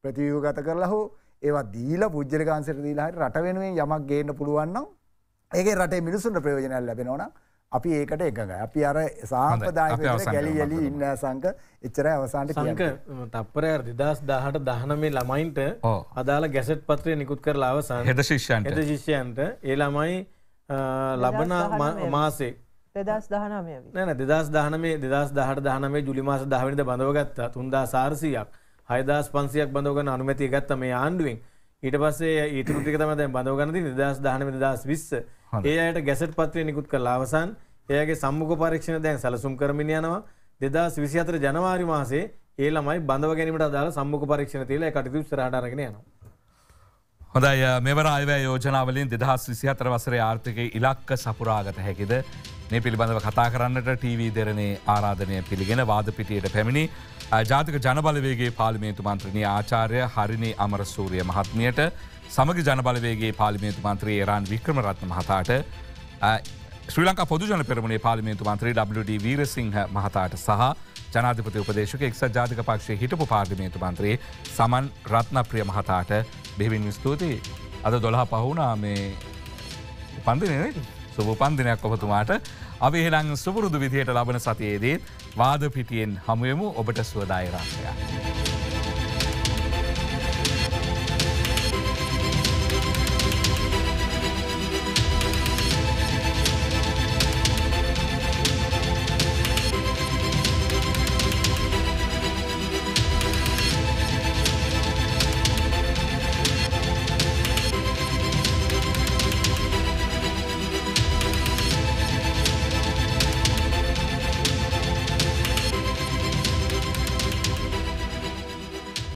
ප්‍රතිව්‍යුහගත කරලා හෝ ඒවා දීලා පුජ්‍යල කාන්සට දීලා හරි රට වෙනුවෙන් යමක් ගේන්න පුළුවන් නම් ඒකේ රටේ මිනිසුන්ට ප්‍රයෝජනයක් ලැබෙනවා නම් අපි ඒකට එකඟයි. අපි අර සාම්ප්‍රදායික විදිහට ගැලි ගැලි ඉන්න සංක එච්චරයි අවසානට කියන්නේ. සංක තප්පරය 2018 19 ළමයින්ට අදාළ ගැසට් පත්‍රය නිකුත් කරලා අවසන් හෙද ශිෂ්‍යයන්ට හෙද ශිෂ්‍යයන්ට ඒ ළමයි ලබන මාසේ දෙදස් දහනමය නෑ දෙදස් දහනමේ දෙදස් දහට දහනමේ ජුලි මාස දහවිනිද බඳවගත්තා තුන්දා සාරසියක් හයදස් පන්සියක් බඳවගන්න අනුමැතිය ගත්ත මේ ආණ්ඩුවෙන් ඊට පස්සේ ඊටෘතික තම දැන් බඳවගන්න නිදස් දානම දස් විස්ස ඒ අයට ගැසට පත්‍රය නිකුත් කළ අවසන් එයගේ සම්මුඛ පරීක්ෂණ දැන් සැලසුම් කරමින් යනවා දෙදස් විසි අතර ජනවාරි මාසේ ඒ ළමයි බඳව ගැනීමට අදාළ සම්මුඛ පරීක්ෂණ තියලා ඒ කටයුතු ඉස්සරහට අරගෙන යනවා හොඳයි මෙවර අයවැය යෝජනාවලින් දෙදහස් විසි අතර වසරේ ආර්ථික ඉලක්ක සපුරාගත හැකිද මේ පිළිබඳව කතා කරන්නට ටීවී දෙරණේ ආරාධනය පිළිගෙන වාද පිටියට පැමිණි ජාතික ජනබලවේගේ පාලිමේතු මන්ත්‍රණය ආචාරය හරිනි අමරසූරිය මහත්මියට සමග ජනබලවේගේ පාලිමේතු මන්ත්‍රී ඒරන් වික්‍රමරත්න මහතාට ශ්‍රී ලංකා පොදුජන පෙරමුණේ පාලිමේතු මන්ත්‍රී WD වීරසිංහ මහතාට සහ ජනාධපති උපදේශක එක්ස ජාතික පක්ෂය හිටපු පාර්ලිමේතු මන්ත්‍රයේ සමන් රත්නප්‍රිය මහතාට බෙවින් ස්තුතියි අද දොළහ පහුනා මේ පන්දිනන සුබ පන්දිනයක් ඔබතුමාට අවිහෙනං සුපුරුදු විදියට ලබන සතියේදීත් වාද පිටියෙන් හමුවමු ඔබට සුවදායරශයක්.